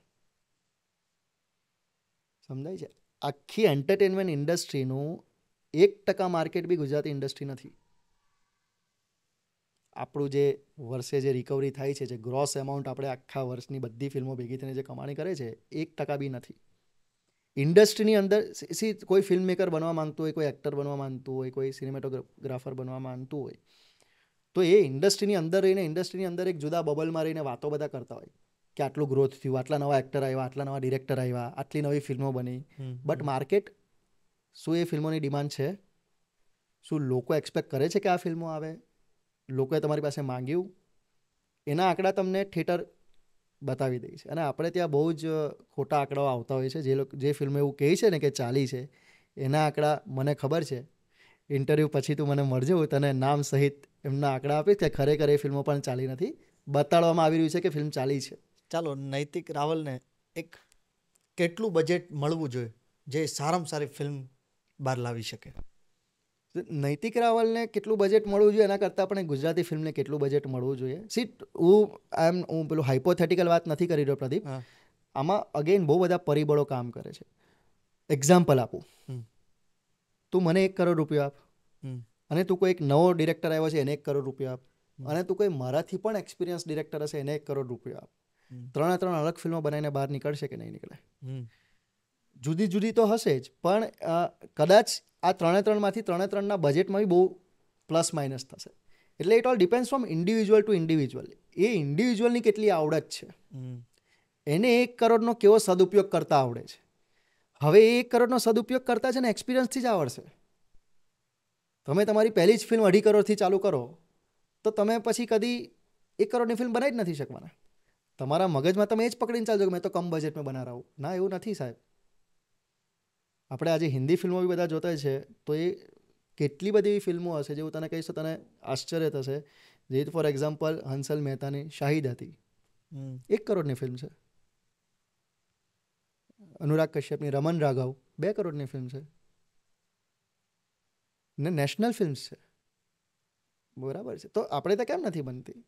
સમજાય છે આખી એન્ટરટેનમેન્ટ ઇન્ડસ્ટ્રીનું એક ટકા માર્કેટ બી ગુજરાતી ઇન્ડસ્ટ્રી નથી આપણું જે વર્ષે જે રિકવરી થાય છે જે ગ્રોસ એમાઉન્ટ આપણે આખા વર્ષની બધી ફિલ્મો ભેગી થઈને જે કમાણી કરે છે એક ટકા બી નથી ઇન્ડસ્ટ્રીની અંદર સી કોઈ ફિલ્મ મેકર બનવા માંગતું હોય કોઈ એક્ટર બનવા માંગતું હોય કોઈ સિનેમેટોગ્રાફર બનવા માંગતું હોય તો એ ઇન્ડસ્ટ્રીની અંદર રહીને ઇન્ડસ્ટ્રીની અંદર એક જુદા બબલમાં રહીને વાતો બધા કરતા હોય કે આટલું ગ્રોથ થયું આટલા નવા એક્ટર આવ્યા આટલા નવા ડિરેક્ટર આવ્યા આટલી નવી ફિલ્મો બની બટ માર્કેટ શું એ ફિલ્મોની ડિમાન્ડ છે શું લોકો એક્સપેક્ટ કરે છે કે આ ફિલ્મો આવે લોકોએ તમારી પાસે માંગ્યું એના આંકડા તમને થિયેટર બતાવી દે છે અને આપણે ત્યાં બહુ જ ખોટા આંકડાઓ આવતા હોય છે જે લોકો જે ફિલ્મ એવું કહે છે ને કે ચાલી છે એના આંકડા મને ખબર છે ઇન્ટરવ્યૂ પછી તું મને મળજે હું તને નામ સહિત એમના આંકડા આપીશ કે ખરેખર એ ફિલ્મો પણ ચાલી નથી બતાડવામાં આવી રહ્યું છે કે ફિલ્મ ચાલી છે ચાલો નૈતિક રાવલને એક કેટલું બજેટ મળવું જોઈએ જે સારામાં સારી ફિલ્મ બહાર લાવી શકે નૈતિક રાવલને કેટલું બજેટ મળવું જોઈએ એના કરતાં પણ ગુજરાતી ફિલ્મને કેટલું બજેટ મળવું જોઈએ સી હું આઈ એમ હું પેલું હાઇપોથેટિકલ વાત નથી કરી રહ્યો પ્રદીપ આમાં અગેન બહુ બધા પરિબળો કામ કરે છે એક્ઝામ્પલ આપું તું મને એક કરોડ રૂપિયા આપ અને તું કોઈ એક નવો ડિરેક્ટર આવ્યો છે એને એક કરોડ રૂપિયા આપ અને તું કોઈ મારાથી પણ એક્સપિરિયન્સ ડિરેક્ટર હશે એને એક કરોડ રૂપિયા આપ ત્રણે ત્રણ અલગ ફિલ્મો બનાવીને બહાર નીકળશે કે નહીં નીકળે જુદી જુદી તો હશે જ પણ કદાચ આ ત્રણે ત્રણમાંથી ત્રણે ત્રણના બજેટમાં બહુ પ્લસ માઇનસ થશે એટલે it all depends from individual to individual એ ઇન્ડિવિજ્યુઅલની કેટલી આવડત છે એને એક કરોડનો કેવો સદુપયોગ કરતા આવડે છે હવે એ એક કરોડનો સદુપયોગ કરતા છે ને એક્સપિરિયન્સથી જ આવડશે તમે તમારી પહેલી જ ફિલ્મ અઢી કરોડથી ચાલુ કરો તો તમે પછી કદી એક કરોડની ફિલ્મ બનાવી જ નથી શકવાના તમારા મગજમાં તમે એ જ પકડીને ચાલજો કે મેં તો કમ બજેટમાં બનાવું ના એવું નથી સાહેબ આપણે આજે હિન્દી ફિલ્મો બી બધા જોતા છે તો એ કેટલી બધી એવી ફિલ્મો હશે જે હું તને કહીશ તો તને આશ્ચર્ય થશે જે ફોર એક્ઝામ્પલ હંસલ મહેતાની શાહિદ હતી એક કરોડની ફિલ્મ છે અનુરાગ કશ્યપની રમન રાઘવ બે કરોડની ફિલ્મ છે ને નેશનલ ફિલ્મ છે બરાબર છે તો આપણે તો કેમ નથી બનતી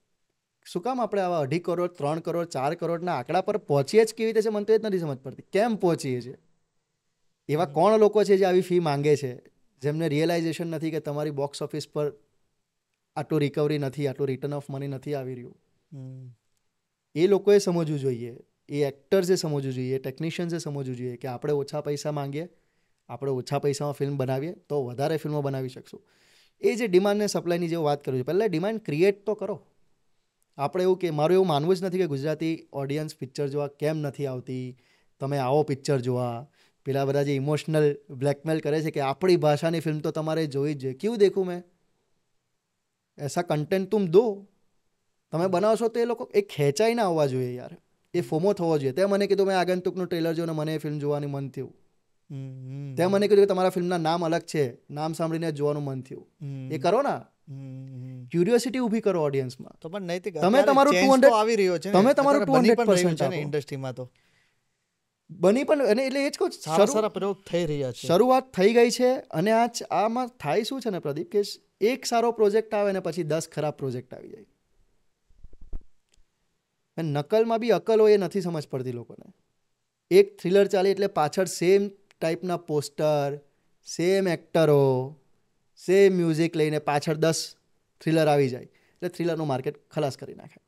શું કામ આપણે આવા અઢી કરોડ ત્રણ કરોડ ચાર કરોડના આંકડા પર પહોંચીએ જ કેવી રીતે છે મને તો એ જ નથી સમજ પડતી કેમ પહોંચીએ છીએ એવા કોણ લોકો છે જે આવી ફી માંગે છે જેમને રિયલાઇઝેશન નથી કે તમારી બોક્સ ઓફિસ પર આટલું રિકવરી નથી આટલું રિટર્ન ઓફ મની નથી આવી રહ્યું એ લોકોએ સમજવું જોઈએ એ એક્ટર્સે સમજવું જોઈએ ટેકનિશિયન્સે સમજવું જોઈએ કે આપણે ઓછા પૈસા માંગીએ આપણે ઓછા પૈસામાં ફિલ્મ બનાવીએ તો વધારે ફિલ્મો બનાવી શકશું એ જે ડિમાન્ડ ને સપ્લાયની જે વાત કરું છું પહેલાં ડિમાન્ડ ક્રિએટ તો કરો આપણે એવું કે મારું એવું માનવું જ નથી કે ગુજરાતી ઓડિયન્સ પિક્ચર જોવા કેમ નથી આવતી તમે આવો પિક્ચર જોવા પેલા બધા જે ઇમોશનલ બ્લેકમેલ કરે છે કે આપણી ભાષાની ફિલ્મ તો તમારે જોઈ જ જોઈએ કેવું દેખું મેં એસા કન્ટેન્ટ તુમ દો તમે બનાવશો તો એ લોકો એ ખેંચાઈ ના હોવા જોઈએ યાર એ ફોમો થવો જોઈએ તે મને કીધું મેં આગંતુકનું ટ્રેલર જોયું મને એ ફિલ્મ જોવાનું મન થયું તે મને કીધું કે તમારા ફિલ્મના નામ અલગ છે નામ સાંભળીને જોવાનું મન થયું એ કરો ના ક્યુરિયોસિટી ઉભી કરો ઓડિયન્સમાં તો પણ નૈતિક તમે તમારું 200 આવી રહ્યો છે તમે તમારું 200% છે ઇન્ડસ્ટ્રીમાં તો બની પણ અને એટલે એ જ કહું સારા સારા પ્રયોગ થઈ રહ્યા છે શરૂઆત થઈ ગઈ છે અને આ આમાં થાય શું છે ને પ્રદીપ કે એક સારો પ્રોજેક્ટ આવે ને પછી દસ ખરાબ પ્રોજેક્ટ આવી જાય નકલમાં બી અકલ હોય એ નથી સમજ પડતી લોકોને એક થ્રિલર ચાલે એટલે પાછળ સેમ ટાઈપના પોસ્ટર સેમ એક્ટરો સેમ મ્યુઝિક લઈને પાછળ દસ થ્રિલર આવી જાય એટલે થ્રિલરનું માર્કેટ ખલાસ કરી નાખે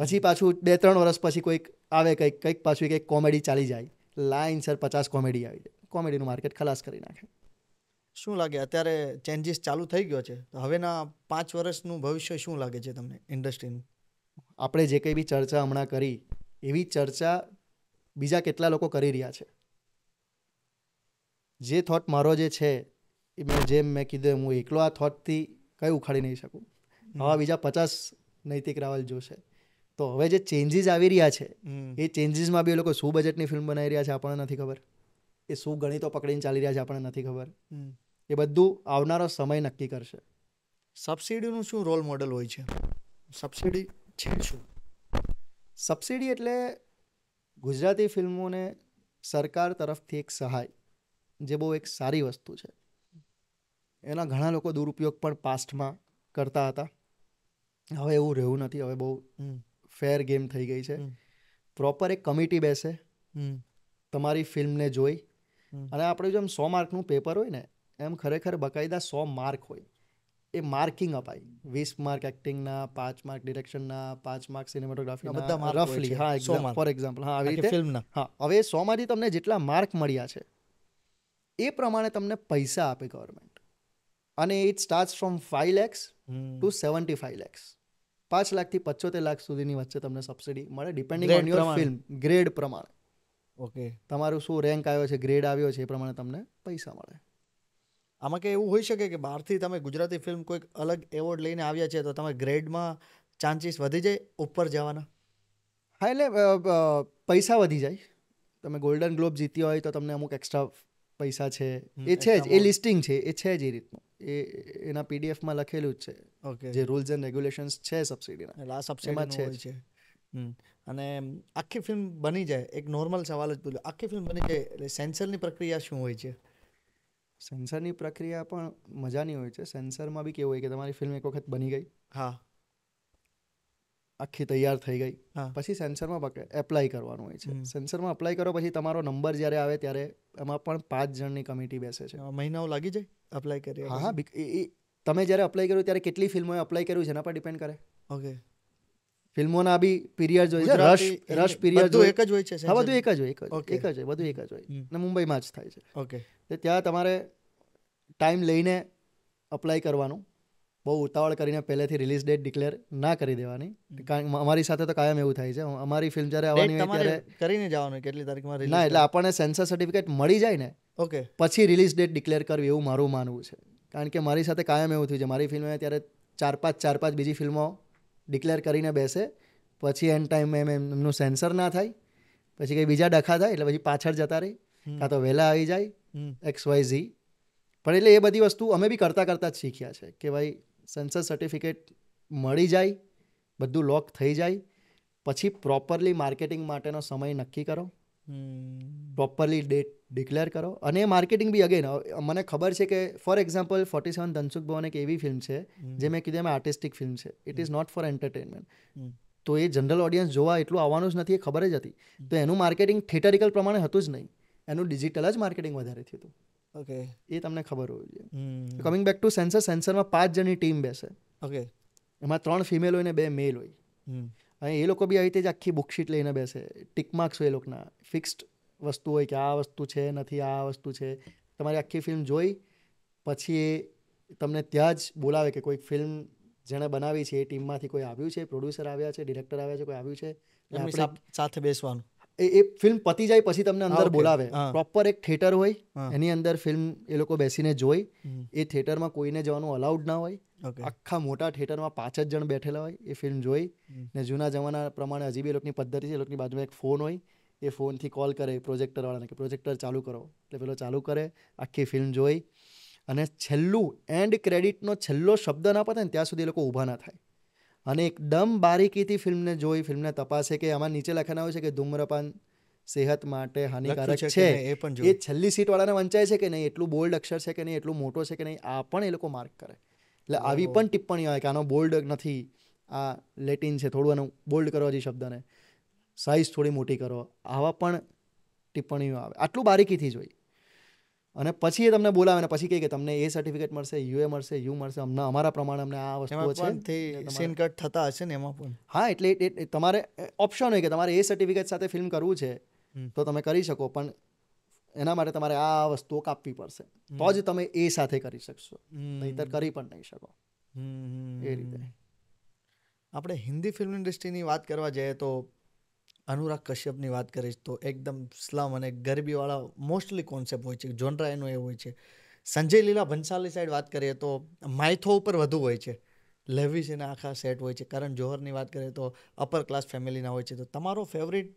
પછી પાછું બે ત્રણ વર્ષ પછી કોઈક આવે કંઈક કંઈક પાછું કંઈક કોમેડી ચાલી જાય સર પચાસ કોમેડી આવી જાય કોમેડીનું માર્કેટ ખલાસ કરી નાખે શું લાગે અત્યારે ચેન્જીસ ચાલુ થઈ ગયો છે તો હવેના પાંચ વર્ષનું ભવિષ્ય શું લાગે છે તમને ઇન્ડસ્ટ્રીનું આપણે જે કંઈ બી ચર્ચા હમણાં કરી એવી ચર્ચા બીજા કેટલા લોકો કરી રહ્યા છે જે થોટ મારો જે છે એ મેં જેમ મેં કીધું હું એકલો આ થોટથી કંઈ ઉખાડી નહીં શકું આવા બીજા પચાસ નૈતિક રાવલ જોશે તો હવે જે ચેન્જીસ આવી રહ્યા છે એ ચેન્જીસમાં બી એ લોકો શું બજેટની ફિલ્મ બનાવી રહ્યા છે આપણને નથી ખબર એ શું ગણિતો પકડીને ચાલી રહ્યા છે આપણને નથી ખબર એ બધું આવનારો સમય નક્કી કરશે સબસિડીનું શું રોલ મોડલ હોય છે સબસિડી છે શું સબસિડી એટલે ગુજરાતી ફિલ્મોને સરકાર તરફથી એક સહાય જે બહુ એક સારી વસ્તુ છે એના ઘણા લોકો દુરુપયોગ પણ પાસ્ટમાં કરતા હતા હવે એવું રહેવું નથી હવે બહુ ફેર ગેમ થઈ ગઈ છે પ્રોપર એક કમિટી બેસે તમારી ફિલ્મને જોઈ અને આપણે જો એમ સો માર્કનું પેપર હોય ને એમ ખરેખર બકાયદા સો માર્ક હોય એ માર્કિંગ અપાય વીસ માર્ક એક્ટિંગના પાંચ માર્ક ડિરેક્શનના પાંચ માર્ક સિનેમેટોગ્રાફીના રફલી હા ફોર એક્ઝામ્પલ હા આવી રીતે ફિલ્મના હા હવે સોમાંથી તમને જેટલા માર્ક મળ્યા છે એ પ્રમાણે તમને પૈસા આપે ગવર્મેન્ટ અને it start from five lakhs to seventy five lakhs પાંચ લાખથી પચોતેર લાખ સુધીની વચ્ચે તમને સબસિડી મળે depending on your film grade પ્રમાણે ઓકે તમારું શું રેન્ક આવ્યો છે ગ્રેડ આવ્યો છે એ પ્રમાણે તમને પૈસા મળે આમાં કે એવું હોઈ શકે કે બહારથી તમે ગુજરાતી ફિલ્મ કોઈક અલગ એવોર્ડ લઈને આવ્યા છે તો તમે ગ્રેડમાં ચાન્સીસ વધી જાય ઉપર જવાના હા એટલે પૈસા વધી જાય તમે ગોલ્ડન ગ્લોબ જીત્યો હોય તો તમને અમુક એક્સ્ટ્રા પૈસા છે એ છે જ એ લિસ્ટિંગ છે એ છે જ એ રીતનું એ એના પીડીએફમાં લખેલું જ છે ઓકે જે રૂલ્સ એન્ડ રેગ્યુલેશન્સ છે સબસિડીના એટલે આ સબસિડીમાં છે અને આખી ફિલ્મ બની જાય એક નોર્મલ સવાલ જ પૂછ્યો આખી ફિલ્મ બની જાય એટલે સેન્સરની પ્રક્રિયા શું હોય છે સેન્સરની પ્રક્રિયા પણ મજાની હોય છે સેન્સરમાં બી કેવું હોય કે તમારી ફિલ્મ એક વખત બની ગઈ હા આખી તૈયાર થઈ ગઈ પછી સેન્સરમાં એપ્લાય કરવાનું હોય છે સેન્સરમાં એપ્લાય કરો પછી તમારો નંબર જ્યારે આવે ત્યારે એમાં પણ પાંચ જણની કમિટી બેસે છે મહિનાઓ લાગી જાય એપ્લાય કરી હા તમે જ્યારે એપ્લાય કર્યું ત્યારે કેટલી ફિલ્મોએ એપ્લાય કર્યું છે એના પર ડિપેન્ડ કરે ઓકે ફિલ્મોના બી પીરિયડ જોઈએ છે રશ રશ પીરિયડ બધું એક જ હોય છે હા બધું એક જ હોય એક જ એક જ હોય બધું એક જ હોય અને મુંબઈમાં જ થાય છે ઓકે ત્યાં તમારે ટાઈમ લઈને અપ્લાય કરવાનું બહુ ઉતાવળ કરીને પહેલેથી રિલીઝ ડેટ ડિક્લેર ના કરી દેવાની કારણ અમારી સાથે તો કાયમ એવું થાય છે અમારી ફિલ્મ જ્યારે આવવાની હોય ત્યારે કરીને જવાનું કેટલી તારીખમાં ના એટલે આપણને સેન્સર સર્ટિફિકેટ મળી જાય ને ઓકે પછી રિલીઝ ડેટ ડિક્લેર કરવી એવું મારું માનવું છે કારણ કે મારી સાથે કાયમ એવું થયું છે મારી ફિલ્મે ત્યારે ચાર પાંચ ચાર પાંચ બીજી ફિલ્મો ડિક્લેર કરીને બેસે પછી એન ટાઈમ એમ એમનું સેન્સર ના થાય પછી કંઈ બીજા ડખા થાય એટલે પછી પાછળ જતા રહી કાં તો વહેલા આવી જાય એક્સ વાય ઝી પણ એટલે એ બધી વસ્તુ અમે બી કરતાં કરતાં જ શીખ્યા છે કે ભાઈ સેન્સર સર્ટિફિકેટ મળી જાય બધું લોક થઈ જાય પછી પ્રોપરલી માર્કેટિંગ માટેનો સમય નક્કી કરો પ્રોપરલી ડેટ ડિક્લેર કરો અને માર્કેટિંગ બી અગેન મને ખબર છે કે for example forty seven Dhansukh Bhavan એક એવી ફિલ્મ છે જે મેં કીધું એમ આર્ટિસ્ટિક ફિલ્મ છે it is not for entertainment તો એ જનરલ ઓડિયન્સ જોવા એટલું આવવાનું જ નથી એ ખબર જ હતી તો એનું માર્કેટિંગ થિયેટરિકલ પ્રમાણે હતું જ નહીં એનું ડિજિટલ જ માર્કેટિંગ વધારે થયું હતું ઓકે એ તમને ખબર હોવી જોઈએ કમિંગ બેક ટુ સેન્સર સેન્સરમાં પાંચ જણની ટીમ બેસે ઓકે એમાં ત્રણ ફિમેલ હોય ને બે મેલ હોય અને એ લોકો બી આવી રીતે જ આખી બુકશીટ લઈને બેસે ટિક માર્ક્સ હોય એ લોકોના ફિક્સ્ડ વસ્તુ હોય કે આ વસ્તુ છે નથી આ વસ્તુ છે તમારી આખી ફિલ્મ જોઈ પછી એ તમને ત્યાં જ બોલાવે કે કોઈ ફિલ્મ જેણે બનાવી છે એ ટીમમાંથી કોઈ આવ્યું છે પ્રોડ્યુસર આવ્યા છે ડિરેક્ટર આવ્યા છે કોઈ આવ્યું છે સાથે બેસવાનું એ ફિલ્મ પતી જાય પછી તમને અંદર બોલાવે પ્રોપર એક થિયેટર હોય એની અંદર ફિલ્મ એ લોકો બેસીને જોઈ એ થિયેટરમાં કોઈને જવાનું અલાઉડ ના હોય આખા મોટા થિયેટરમાં પાંચ જ જણ બેઠેલા હોય એ ફિલ્મ જોઈ ને જૂના જમાના પ્રમાણે હજી બી એ લોકોની પદ્ધતિ છે એ લોકોની બાજુમાં એક ફોન હોય એ ફોનથી કોલ કરે પ્રોજેક્ટરવાળાને કે પ્રોજેક્ટર ચાલુ કરો એટલે પેલો ચાલુ કરે આખી ફિલ્મ જોઈ અને છેલ્લું એન્ડ ક્રેડિટનો છેલ્લો શબ્દ ના પતે ને ત્યાં સુધી એ લોકો ઊભા ના થાય અને એકદમ બારીકીથી ફિલ્મને જોઈ ફિલ્મને તપાસે કે આમાં નીચે લખેલા હોય છે કે ધૂમ્રપાન સેહત માટે હાનિકારક છે એ પણ એ છેલ્લી સીટ વાળાને વંચાય છે કે નહીં એટલું બોલ્ડ અક્ષર છે કે નહીં એટલું મોટો છે કે નહીં આ પણ એ લોકો માર્ક કરે એટલે આવી પણ ટિપ્પણી હોય કે આનો બોલ્ડ નથી આ લેટિન છે થોડું એનું બોલ્ડ કરો હજી શબ્દને સાઇઝ થોડી મોટી કરો આવા પણ ટિપ્પણીઓ આવે આટલું બારીકીથી જોઈ અને પછી એ તમને બોલાવે ને પછી કહે કે તમને એ સર્ટિફિકેટ મળશે યુએ મળશે યુ મળશે અમને અમારા પ્રમાણે અમને આ વસ્તુ છે સીન કટ થતા હશે ને એમાં પણ હા એટલે તમારે ઓપ્શન હોય કે તમારે એ સર્ટિફિકેટ સાથે ફિલ્મ કરવું છે તો તમે કરી શકો પણ એના માટે તમારે આ વસ્તુઓ કાપવી પડશે તો જ તમે એ સાથે કરી શકશો નહીતર કરી પણ નહીં શકો એ રીતે આપણે હિન્દી ફિલ્મ ઇન્ડસ્ટ્રીની વાત કરવા જઈએ તો અનુરાગ કશ્યપની વાત કરીશ તો એકદમ સ્લમ અને ગરીબીવાળા મોસ્ટલી કોન્સેપ્ટ હોય છે જોનરા એનો એ હોય છે સંજય લીલા ભંસાલી સાઈડ વાત કરીએ તો માયથો ઉપર વધુ હોય છે લેવિસ એના આખા સેટ હોય છે કરણ જોહરની વાત કરીએ તો અપર ક્લાસ ફેમિલીના હોય છે તો તમારો ફેવરિટ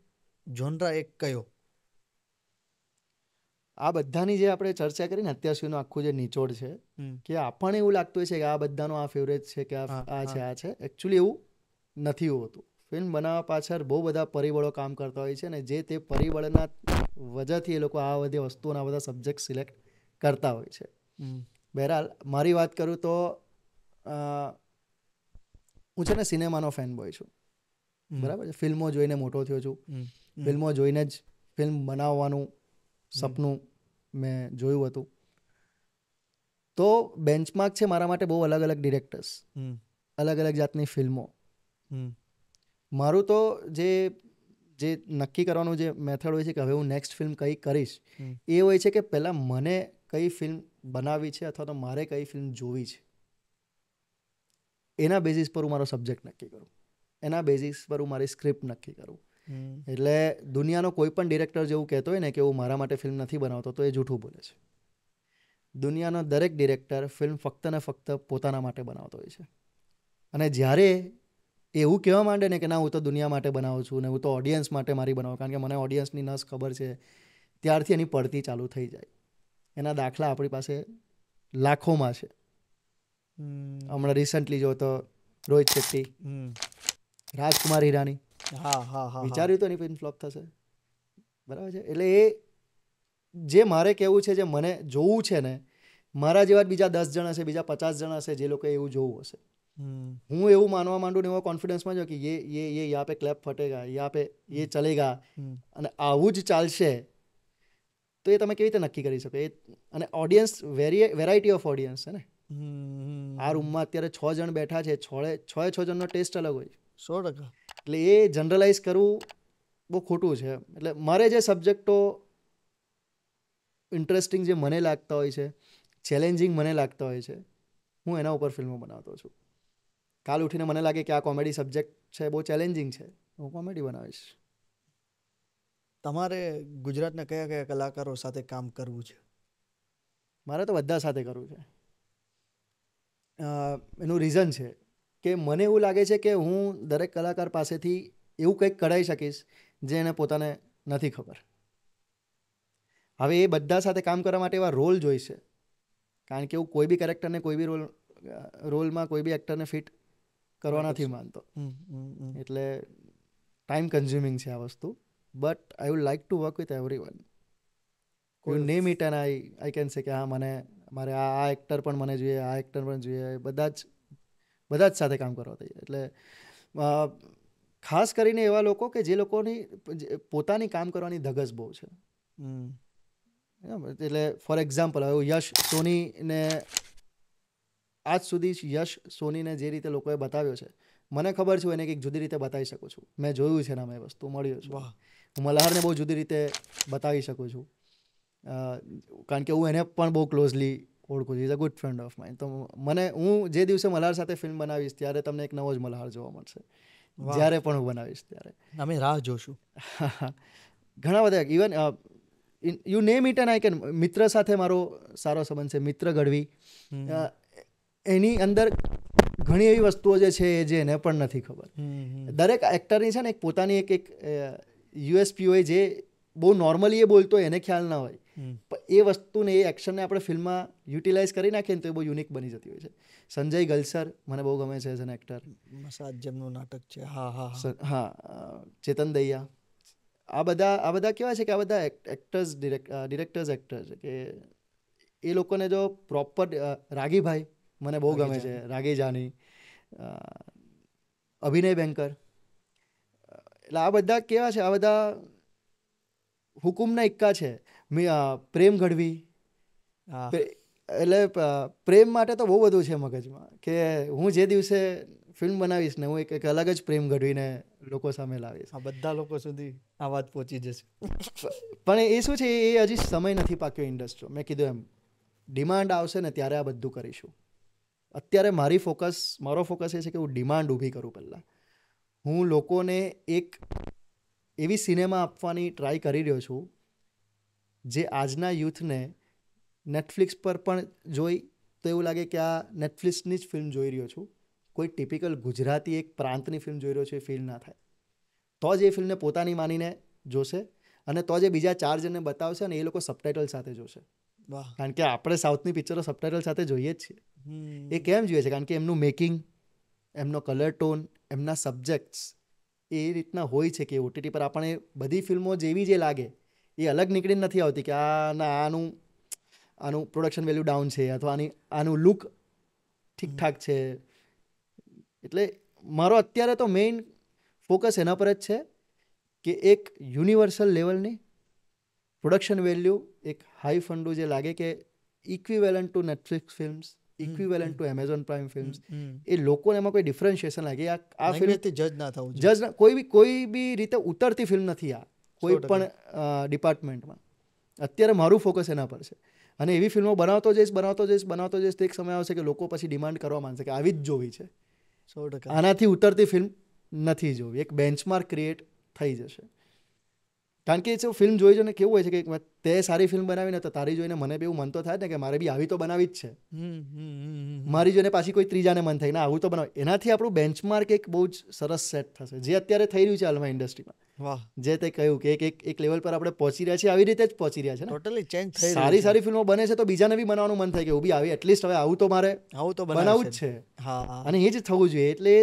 જોનરા એક કયો આ બધાની જે આપણે ચર્ચા કરીને અત્યાર સુધીનો આખું જે નિચોડ છે કે આપણને એવું લાગતું હોય છે કે આ બધાનો આ ફેવરેટ છે કે આ છે આ છે એકચ્યુઅલી એવું નથી હોતું ફિલ્મ બનાવવા પાછળ બહુ બધા પરિબળો કામ કરતા હોય છે અને જે તે પરિબળના વજહથી એ લોકો આ બધી વસ્તુઓના બધા સબ્જેક્ટ સિલેક્ટ કરતા હોય છે બહેરહાલ મારી વાત કરું તો હું છે ને સિનેમાનો ફેન બોય છું બરાબર છે ફિલ્મો જોઈને મોટો થયો છું ફિલ્મો જોઈને જ ફિલ્મ બનાવવાનું સપનું મેં જોયું હતું તો બેન્ચમાર્ક છે મારા માટે બહુ અલગ અલગ ડિરેક્ટર્સ અલગ અલગ જાતની ફિલ્મો મારું તો જે જે નક્કી કરવાનું જે મેથડ હોય છે કે હવે હું નેક્સ્ટ ફિલ્મ કઈ કરીશ એ હોય છે કે પહેલાં મને કઈ ફિલ્મ બનાવી છે અથવા તો મારે કઈ ફિલ્મ જોવી છે એના બેઝિસ પર હું મારો સબ્જેક્ટ નક્કી કરું એના બેઝિસ પર હું મારી સ્ક્રિપ્ટ નક્કી કરું એટલે દુનિયાનો કોઈ પણ ડિરેક્ટર જેવું કહેતો હોય ને કે હું મારા માટે ફિલ્મ નથી બનાવતો તો એ જૂઠું બોલે છે દુનિયાનો દરેક ડિરેક્ટર ફિલ્મ ફક્ત ને ફક્ત પોતાના માટે બનાવતો હોય છે અને જ્યારે એવું કહેવા માંડે ને કે ના હું તો દુનિયા માટે બનાવું છું ને હું તો ઓડિયન્સ માટે મારી બનાવું કારણ કે મને ઓડિયન્સની નસ ખબર છે ત્યારથી એની પડતી ચાલુ થઈ જાય એના દાખલા આપણી પાસે લાખોમાં છે હમણાં રિસન્ટલી જો તો રોહિત શેટ્ટી રાજકુમાર હિરાની હા હા હા વિચાર્યું તો એની ફિલ્મ ફ્લોપ થશે બરાબર છે એટલે એ જે મારે કહેવું છે જે મને જોવું છે ને મારા જેવા બીજા દસ જણા છે બીજા પચાસ જણા છે જે લોકો એવું જોવું હશે હું એવું માનવા માંડું ને એવો કોન્ફિડન્સમાં જો કે યે યે યે યહાં પે ક્લેપ ફટેગા યહાં પે યે ચલેગા અને આવું જ ચાલશે તો એ તમે કેવી રીતે નક્કી કરી શકો એ અને audience very variety of audience છે ને આ રૂમમાં અત્યારે છ જણ બેઠા છે છોડે છ છ જણનો ટેસ્ટ અલગ હોય સો ટકા એટલે એ જનરલાઇઝ કરવું બહુ ખોટું છે એટલે મારે જે સબ્જેક્ટો ઇન્ટરેસ્ટિંગ જે મને લાગતા હોય છે ચેલેન્જિંગ મને લાગતા હોય છે હું એના ઉપર ફિલ્મો બનાવતો છું કાલ ઉઠીને મને લાગે કે આ કોમેડી સબ્જેક્ટ છે બહુ ચેલેન્જિંગ છે હું કોમેડી બનાવીશ તમારે ગુજરાતના કયા કયા કલાકારો સાથે કામ કરવું છે મારે તો બધા સાથે કરવું છે એનું રીઝન છે કે મને એવું લાગે છે કે હું દરેક કલાકાર પાસેથી એવું કંઈક કઢાઈ શકીશ જે એને પોતાને નથી ખબર હવે એ બધા સાથે કામ કરવા માટે એવા રોલ જોઈશે કારણ કે એવું કોઈ બી કેરેક્ટરને કોઈ બી રોલ રોલમાં કોઈ બી એક્ટરને ફિટ કરવા નથી માનતો એટલે ટાઈમ કન્ઝ્યુમિંગ છે આ વસ્તુ but I would like to work with every one કોઈ name it and I I can say કે હા મને મારે આ આ એક્ટર પણ મને જોઈએ આ એક્ટર પણ જોઈએ બધા જ બધા જ સાથે કામ કરવા થઈ એટલે ખાસ કરીને એવા લોકો કે જે લોકોની પોતાની કામ કરવાની ધગજ બહુ છે એટલે ફોર એક્ઝામ્પલ હવે યશ સોનીને આજ સુધી યશ સોનીને જે રીતે લોકોએ બતાવ્યો છે મને ખબર છે એને કંઈક જુદી રીતે બતાવી શકું છું મેં જોયું છે ને મેં વસ્તુ મળ્યો છું હું મલ્હારને બહુ જુદી રીતે બતાવી શકું છું કારણ કે હું એને પણ બહુ ક્લોઝલી ઓળખું છું is a good friend of mind તો મને હું જે દિવસે મલ્હાર સાથે ફિલ્મ બનાવીશ ત્યારે તમને એક નવો જ મલ્હાર જોવા મળશે જ્યારે પણ હું બનાવીશ ત્યારે અમે રાહ જોશું ઘણા બધા even you name it and I can મિત્ર સાથે મારો સારો સંબંધ છે મિત્ર ઘડવી એની અંદર ઘણી એવી વસ્તુઓ જે છે એ જે એને પણ નથી ખબર દરેક એક્ટરની છે ને એક પોતાની એક એક યુએસપી હોય જે બહુ નોર્મલી એ બોલતો એને ખ્યાલ ના હોય એ વસ્તુને એ એક્શનને આપણે ફિલ્મમાં યુટિલાઇઝ કરી નાખીએ ને તો એ બહુ યુનિક બની જતી હોય છે સંજય ગલસર મને બહુ ગમે છે એઝ એન એક્ટર જેમનું નાટક છે હા હા હા ચેતન દૈયા આ બધા આ બધા કેવા છે કે આ બધા એક્ટર્સ ડિરેક્ટર્સ એક્ટર્સ કે એ લોકોને જો પ્રોપર રાગીભાઈ મને બહુ ગમે છે રાગી જાની અભિનય બેન્કર એટલે આ બધા કેવા છે આ બધા હુકુમના ઇક્કા છે પ્રેમ ઘડવી એટલે પ્રેમ માટે તો બહુ બધું છે મગજમાં કે હું જે દિવસે ફિલ્મ બનાવીશ ને હું એક એક અલગ જ પ્રેમ ઘડવીને લોકો સામે લાવીશ આ બધા લોકો સુધી આ વાત પહોંચી જશે પણ એ શું છે એ હજી સમય નથી પાક્યો ઇન્ડસ્ટ્રી મેં કીધું એમ ડિમાન્ડ આવશે ને ત્યારે આ બધું કરીશું અત્યારે મારી ફોકસ મારો ફોકસ એ છે કે હું ડિમાન્ડ ઊભી કરું પહેલાં હું લોકોને એક એવી સિનેમા આપવાની ટ્રાય કરી રહ્યો છું જે આજના યુથને નેટફ્લિક્સ પર પણ જોઈ તો એવું લાગે કે આ નેટફ્લિક્સની જ ફિલ્મ જોઈ રહ્યો છું કોઈ ટિપિકલ ગુજરાતી એક પ્રાંતની ફિલ્મ જોઈ રહ્યો છું એ ફીલ ના થાય તો જ એ ફિલ્મને પોતાની માનીને જોશે અને તો જે બીજા ચાર જણને બતાવશે અને એ લોકો સબટાઇટલ સાથે જોશે કારણ કે આપણે સાઉથની પિક્ચરો સબટાઇટલ સાથે જોઈએ જ છીએ એ કેમ જોઈએ છે કારણ કે એમનું મેકિંગ એમનો કલર ટોન એમના સબ્જેક્ટ્સ એ રીતના હોય છે કે ઓટીટી પર આપણે બધી ફિલ્મો જેવી જે લાગે એ અલગ નીકળીને નથી આવતી કે આના આનું આનું પ્રોડક્શન વેલ્યુ ડાઉન છે અથવા આની આનું લુક ઠીકઠાક છે એટલે મારો અત્યારે તો મેઇન ફોકસ એના પર જ છે કે એક યુનિવર્સલ લેવલની પ્રોડક્શન વેલ્યુ એક હાઈ ફંડુ જે લાગે કે equivalent to Netflix films equivalent to Amazon Prime films એ લોકોને એમાં કોઈ ડિફરન્શિએશન લાગે આ આ ફિલ્મ જજ ના થવું જજ કોઈ બી કોઈ બી રીતે ઉતરતી ફિલ્મ નથી આ કોઈ પણ ડિપાર્ટમેન્ટમાં અત્યારે મારું ફોકસ એના પર છે અને એવી ફિલ્મો બનાવતો જઈશ બનાવતો જઈશ બનાવતો જઈશ તો એક સમય આવશે કે લોકો પછી ડિમાન્ડ કરવા માંડશે કે આવી જ જોવી છે સો ટકા આનાથી ઉતરતી ફિલ્મ નથી જોવી એક બેન્ચમાર્ક ક્રિએટ થઈ જશે કારણ કે એ ફિલ્મ જોઈ જો ને કેવું હોય છે કે તે સારી ફિલ્મ બનાવીને તો તારી જોઈને મને બી એવું મન તો થાય ને કે મારે બી આવી તો બનાવી જ છે મારી જોઈને પાછી કોઈ ત્રીજાને મન થાય ને આવું તો બનાવે એનાથી આપણું બેન્ચમાર્ક એક બહુ જ સરસ સેટ થશે જે અત્યારે થઈ રહ્યું છે હાલમાં ઇન્ડસ્ટ્રીમાં વાહ જે તે કહ્યું કે એક એક લેવલ પર આપણે પહોંચી રહ્યા છીએ આવી રીતે જ પહોંચી રહ્યા છે ટોટલી ચેન્જ થઈ સારી સારી ફિલ્મો બને છે તો બીજાને બી બનાવવાનું મન થાય કે હું આવી એટલીસ્ટ હવે આવું તો મારે આવું તો બનાવવું જ છે હા અને એ જ થવું જોઈએ એટલે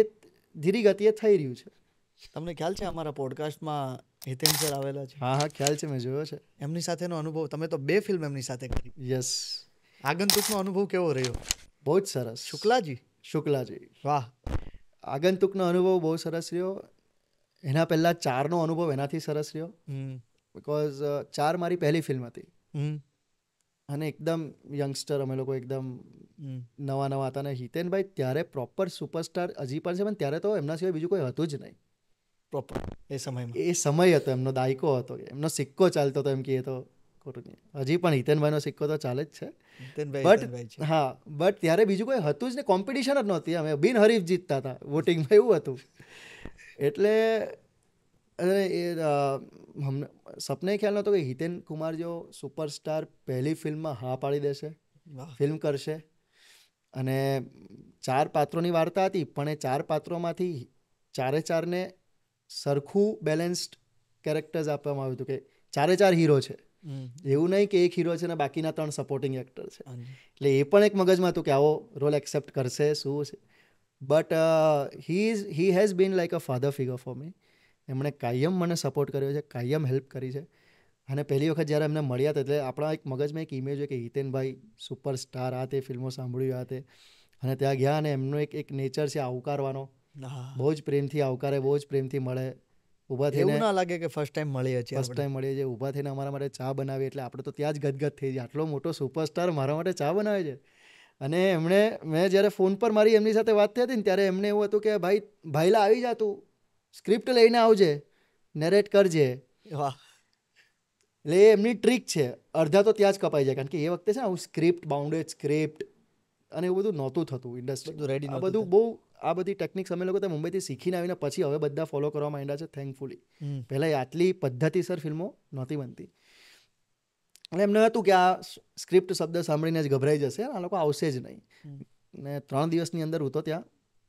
ધીરી ગતિએ થઈ રહ્યું છે તમને ખ્યાલ છે અમારા પોડકાસ્ટમાં હિતેન સર આવેલા છે હા હા ખ્યાલ છે મેં જોયો છે એમની સાથેનો અનુભવ તમે તો બે ફિલ્મ એમની સાથે કરી યસ આગંતુકનો અનુભવ કેવો રહ્યો બહુ જ સરસ શુક્લાજી શુક્લાજી વાહ આગંતુકનો અનુભવ બહુ સરસ રહ્યો એના પહેલાં ચારનો અનુભવ એનાથી સરસ રહ્યો બિકોઝ ચાર મારી પહેલી ફિલ્મ હતી અને એકદમ યંગસ્ટર અમે લોકો એકદમ નવા નવા હતા અને હિતેનભાઈ ત્યારે પ્રોપર સુપરસ્ટાર હજી પણ છે પણ ત્યારે તો એમના સિવાય બીજું કોઈ હતું જ નહીં પ્રોપર એ સમયમાં એ સમય હતો એમનો દાયકો હતો એમનો સિક્કો ચાલતો હતો એમ કહીએ તો નહીં હજી પણ હિતેનભાઈનો સિક્કો તો ચાલે જ છે બટ હા બટ ત્યારે બીજું કોઈ હતું જ ને કોમ્પિટિશન જ નહોતી અમે બિનહરીફ જીતતા હતા વોટિંગમાં એવું હતું એટલે એ હમને સપને ખ્યાલ નહોતો કે હિતેન કુમાર જો સુપરસ્ટાર પહેલી ફિલ્મમાં હા પાડી દેશે ફિલ્મ કરશે અને ચાર પાત્રોની વાર્તા હતી પણ એ ચાર પાત્રોમાંથી ચારે ચારને સરખું બેલેન્સ્ડ કેરેક્ટર્સ આપવામાં આવ્યું હતું કે ચારે ચાર હીરો છે એવું નહીં કે એક હીરો છે ને બાકીના ત્રણ સપોર્ટિંગ એક્ટર છે એટલે એ પણ એક મગજમાં હતું કે આવો રોલ એક્સેપ્ટ કરશે શું છે but he is he has been like a father figure for me એમણે કાયમ મને સપોર્ટ કર્યો છે કાયમ હેલ્પ કરી છે અને પહેલી વખત જ્યારે એમને મળ્યા હતા એટલે આપણા એક મગજમાં એક ઇમેજ હોય કે હિતેનભાઈ સુપરસ્ટાર આ તે ફિલ્મો સાંભળ્યું આ તે અને ત્યાં ગયા અને એમનો એક એક નેચર છે આવકારવાનો બહુ જ પ્રેમથી આવકારે બહુ જ પ્રેમથી મળે ઊભા થઈને ના લાગે કે ફર્સ્ટ ટાઈમ મળીએ છીએ ફર્સ્ટ ટાઈમ મળીએ છીએ ઊભા થઈને અમારા માટે ચા બનાવી એટલે આપણે તો ત્યાં જ ગદગદ થઈ જાય આટલો મોટો સુપરસ્ટાર મારા માટે ચા બનાવે છે અને એમણે મેં જ્યારે ફોન પર મારી એમની સાથે વાત થઈ હતી ને ત્યારે એમને એવું હતું કે ભાઈ ભાઈલા આવી જા તું સ્ક્રિપ્ટ લઈને આવજે નેરેટ કરજે વાહ એટલે એ એમની ટ્રીક છે અડધા તો ત્યાં જ કપાઈ જાય કારણ કે એ વખતે છે ને હું સ્ક્રિપ્ટ બાઉન્ડેડ સ્ક્રિપ્ટ અને એવું બધું નહોતું થતું ઇન્ડસ્ટ્રી બધું રેડી બધું બહુ આ બધી ટેકનિક્સ અમે લોકો તો મુંબઈથી શીખીને આવીને પછી હવે બધા ફોલો કરવા માંડ્યા છે થેન્કફુલી પહેલાં આટલી પદ્ધતિસર ફિલ્મો નહોતી બનતી અને એમને હતું કે આ સ્ક્રિપ્ટ શબ્દ સાંભળીને જ ગભરાઈ જશે આ લોકો આવશે જ નહીં ને ત્રણ દિવસની અંદર હું તો ત્યાં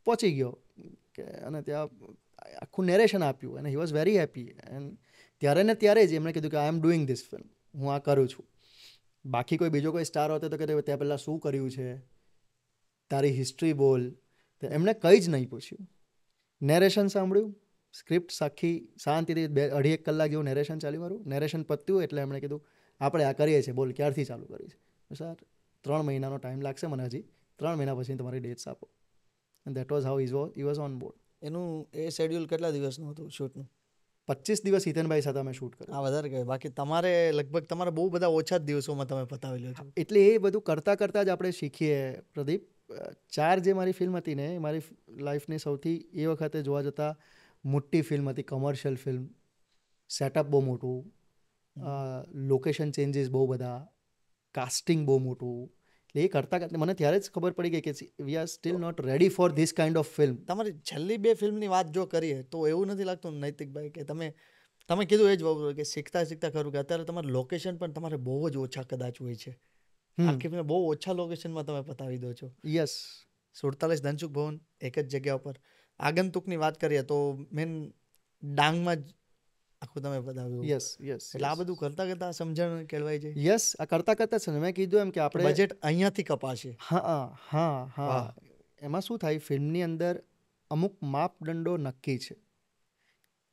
પહોંચી ગયો કે અને ત્યાં આખું નેરેશન આપ્યું અને he was very happy and ત્યારે ને ત્યારે જ એમણે કીધું કે I am doing this film હું આ કરું છું બાકી કોઈ બીજો કોઈ સ્ટાર હોતો તો કે ત્યાં પહેલાં શું કર્યું છે તારી હિસ્ટ્રી બોલ એમણે કંઈ જ નહીં પૂછ્યું નેરેશન સાંભળ્યું સ્ક્રિપ્ટ સાખી શાંતિથી બે અઢી એક કલાક જેવું નેરેશન ચાલ્યું મારું નેરેશન પત્યું એટલે એમણે કીધું આપણે આ કરીએ છીએ બોલ ક્યારથી ચાલુ કરી છે સર ત્રણ મહિનાનો ટાઈમ લાગશે મને હજી ત્રણ મહિના પછી તમારી ડેટ્સ આપો and that was how is was he on board એનું એ શેડ્યુલ કેટલા દિવસનું હતું શૂટનું પચીસ દિવસ હિતનભાઈ સાથે અમે શૂટ કર્યું આ વધારે કહે બાકી તમારે લગભગ તમારા બહુ બધા ઓછા જ દિવસોમાં તમે પતાવેલો છો એટલે એ બધું કરતાં કરતાં જ આપણે શીખીએ પ્રદીપ ચાર જે મારી ફિલ્મ હતી ને એ મારી લાઈફની સૌથી એ વખતે જોવા જતાં મોટી ફિલ્મ હતી કમર્શિયલ ફિલ્મ સેટઅપ બહુ મોટું લોકેશન ચેન્જીસ બહુ બધા કાસ્ટિંગ બહુ મોટું એટલે એ કરતાં કરતાં મને ત્યારે જ ખબર પડી ગઈ કે we are still not ready for this kind of film તમારી છેલ્લી બે ફિલ્મની વાત જો કરીએ તો એવું નથી લાગતું નૈતિકભાઈ કે તમે તમે કીધું એ જ કે શીખતા શીખતા ખરું કે અત્યારે તમારે લોકેશન પણ તમારે બહુ જ ઓછા કદાચ હોય છે આર્કિવને બહુ ઓછા લોકેશનમાં તમે પતાવી દો છો યસ સુડતાલીસ ધનસુખ ભવન એક જ જગ્યા ઉપર આગંતુકની વાત કરીએ તો મેન ડાંગમાં જ આખું તમે બતાવ્યું યસ યસ એટલે આ બધું કરતા કરતા સમજણ કેળવાય છે યસ આ કરતા કરતા છે મેં કીધું એમ કે આપણે બજેટ અહીંયાથી કપાશે હા હા હા એમાં શું થાય ફિલ્મની અંદર અમુક માપદંડો નક્કી છે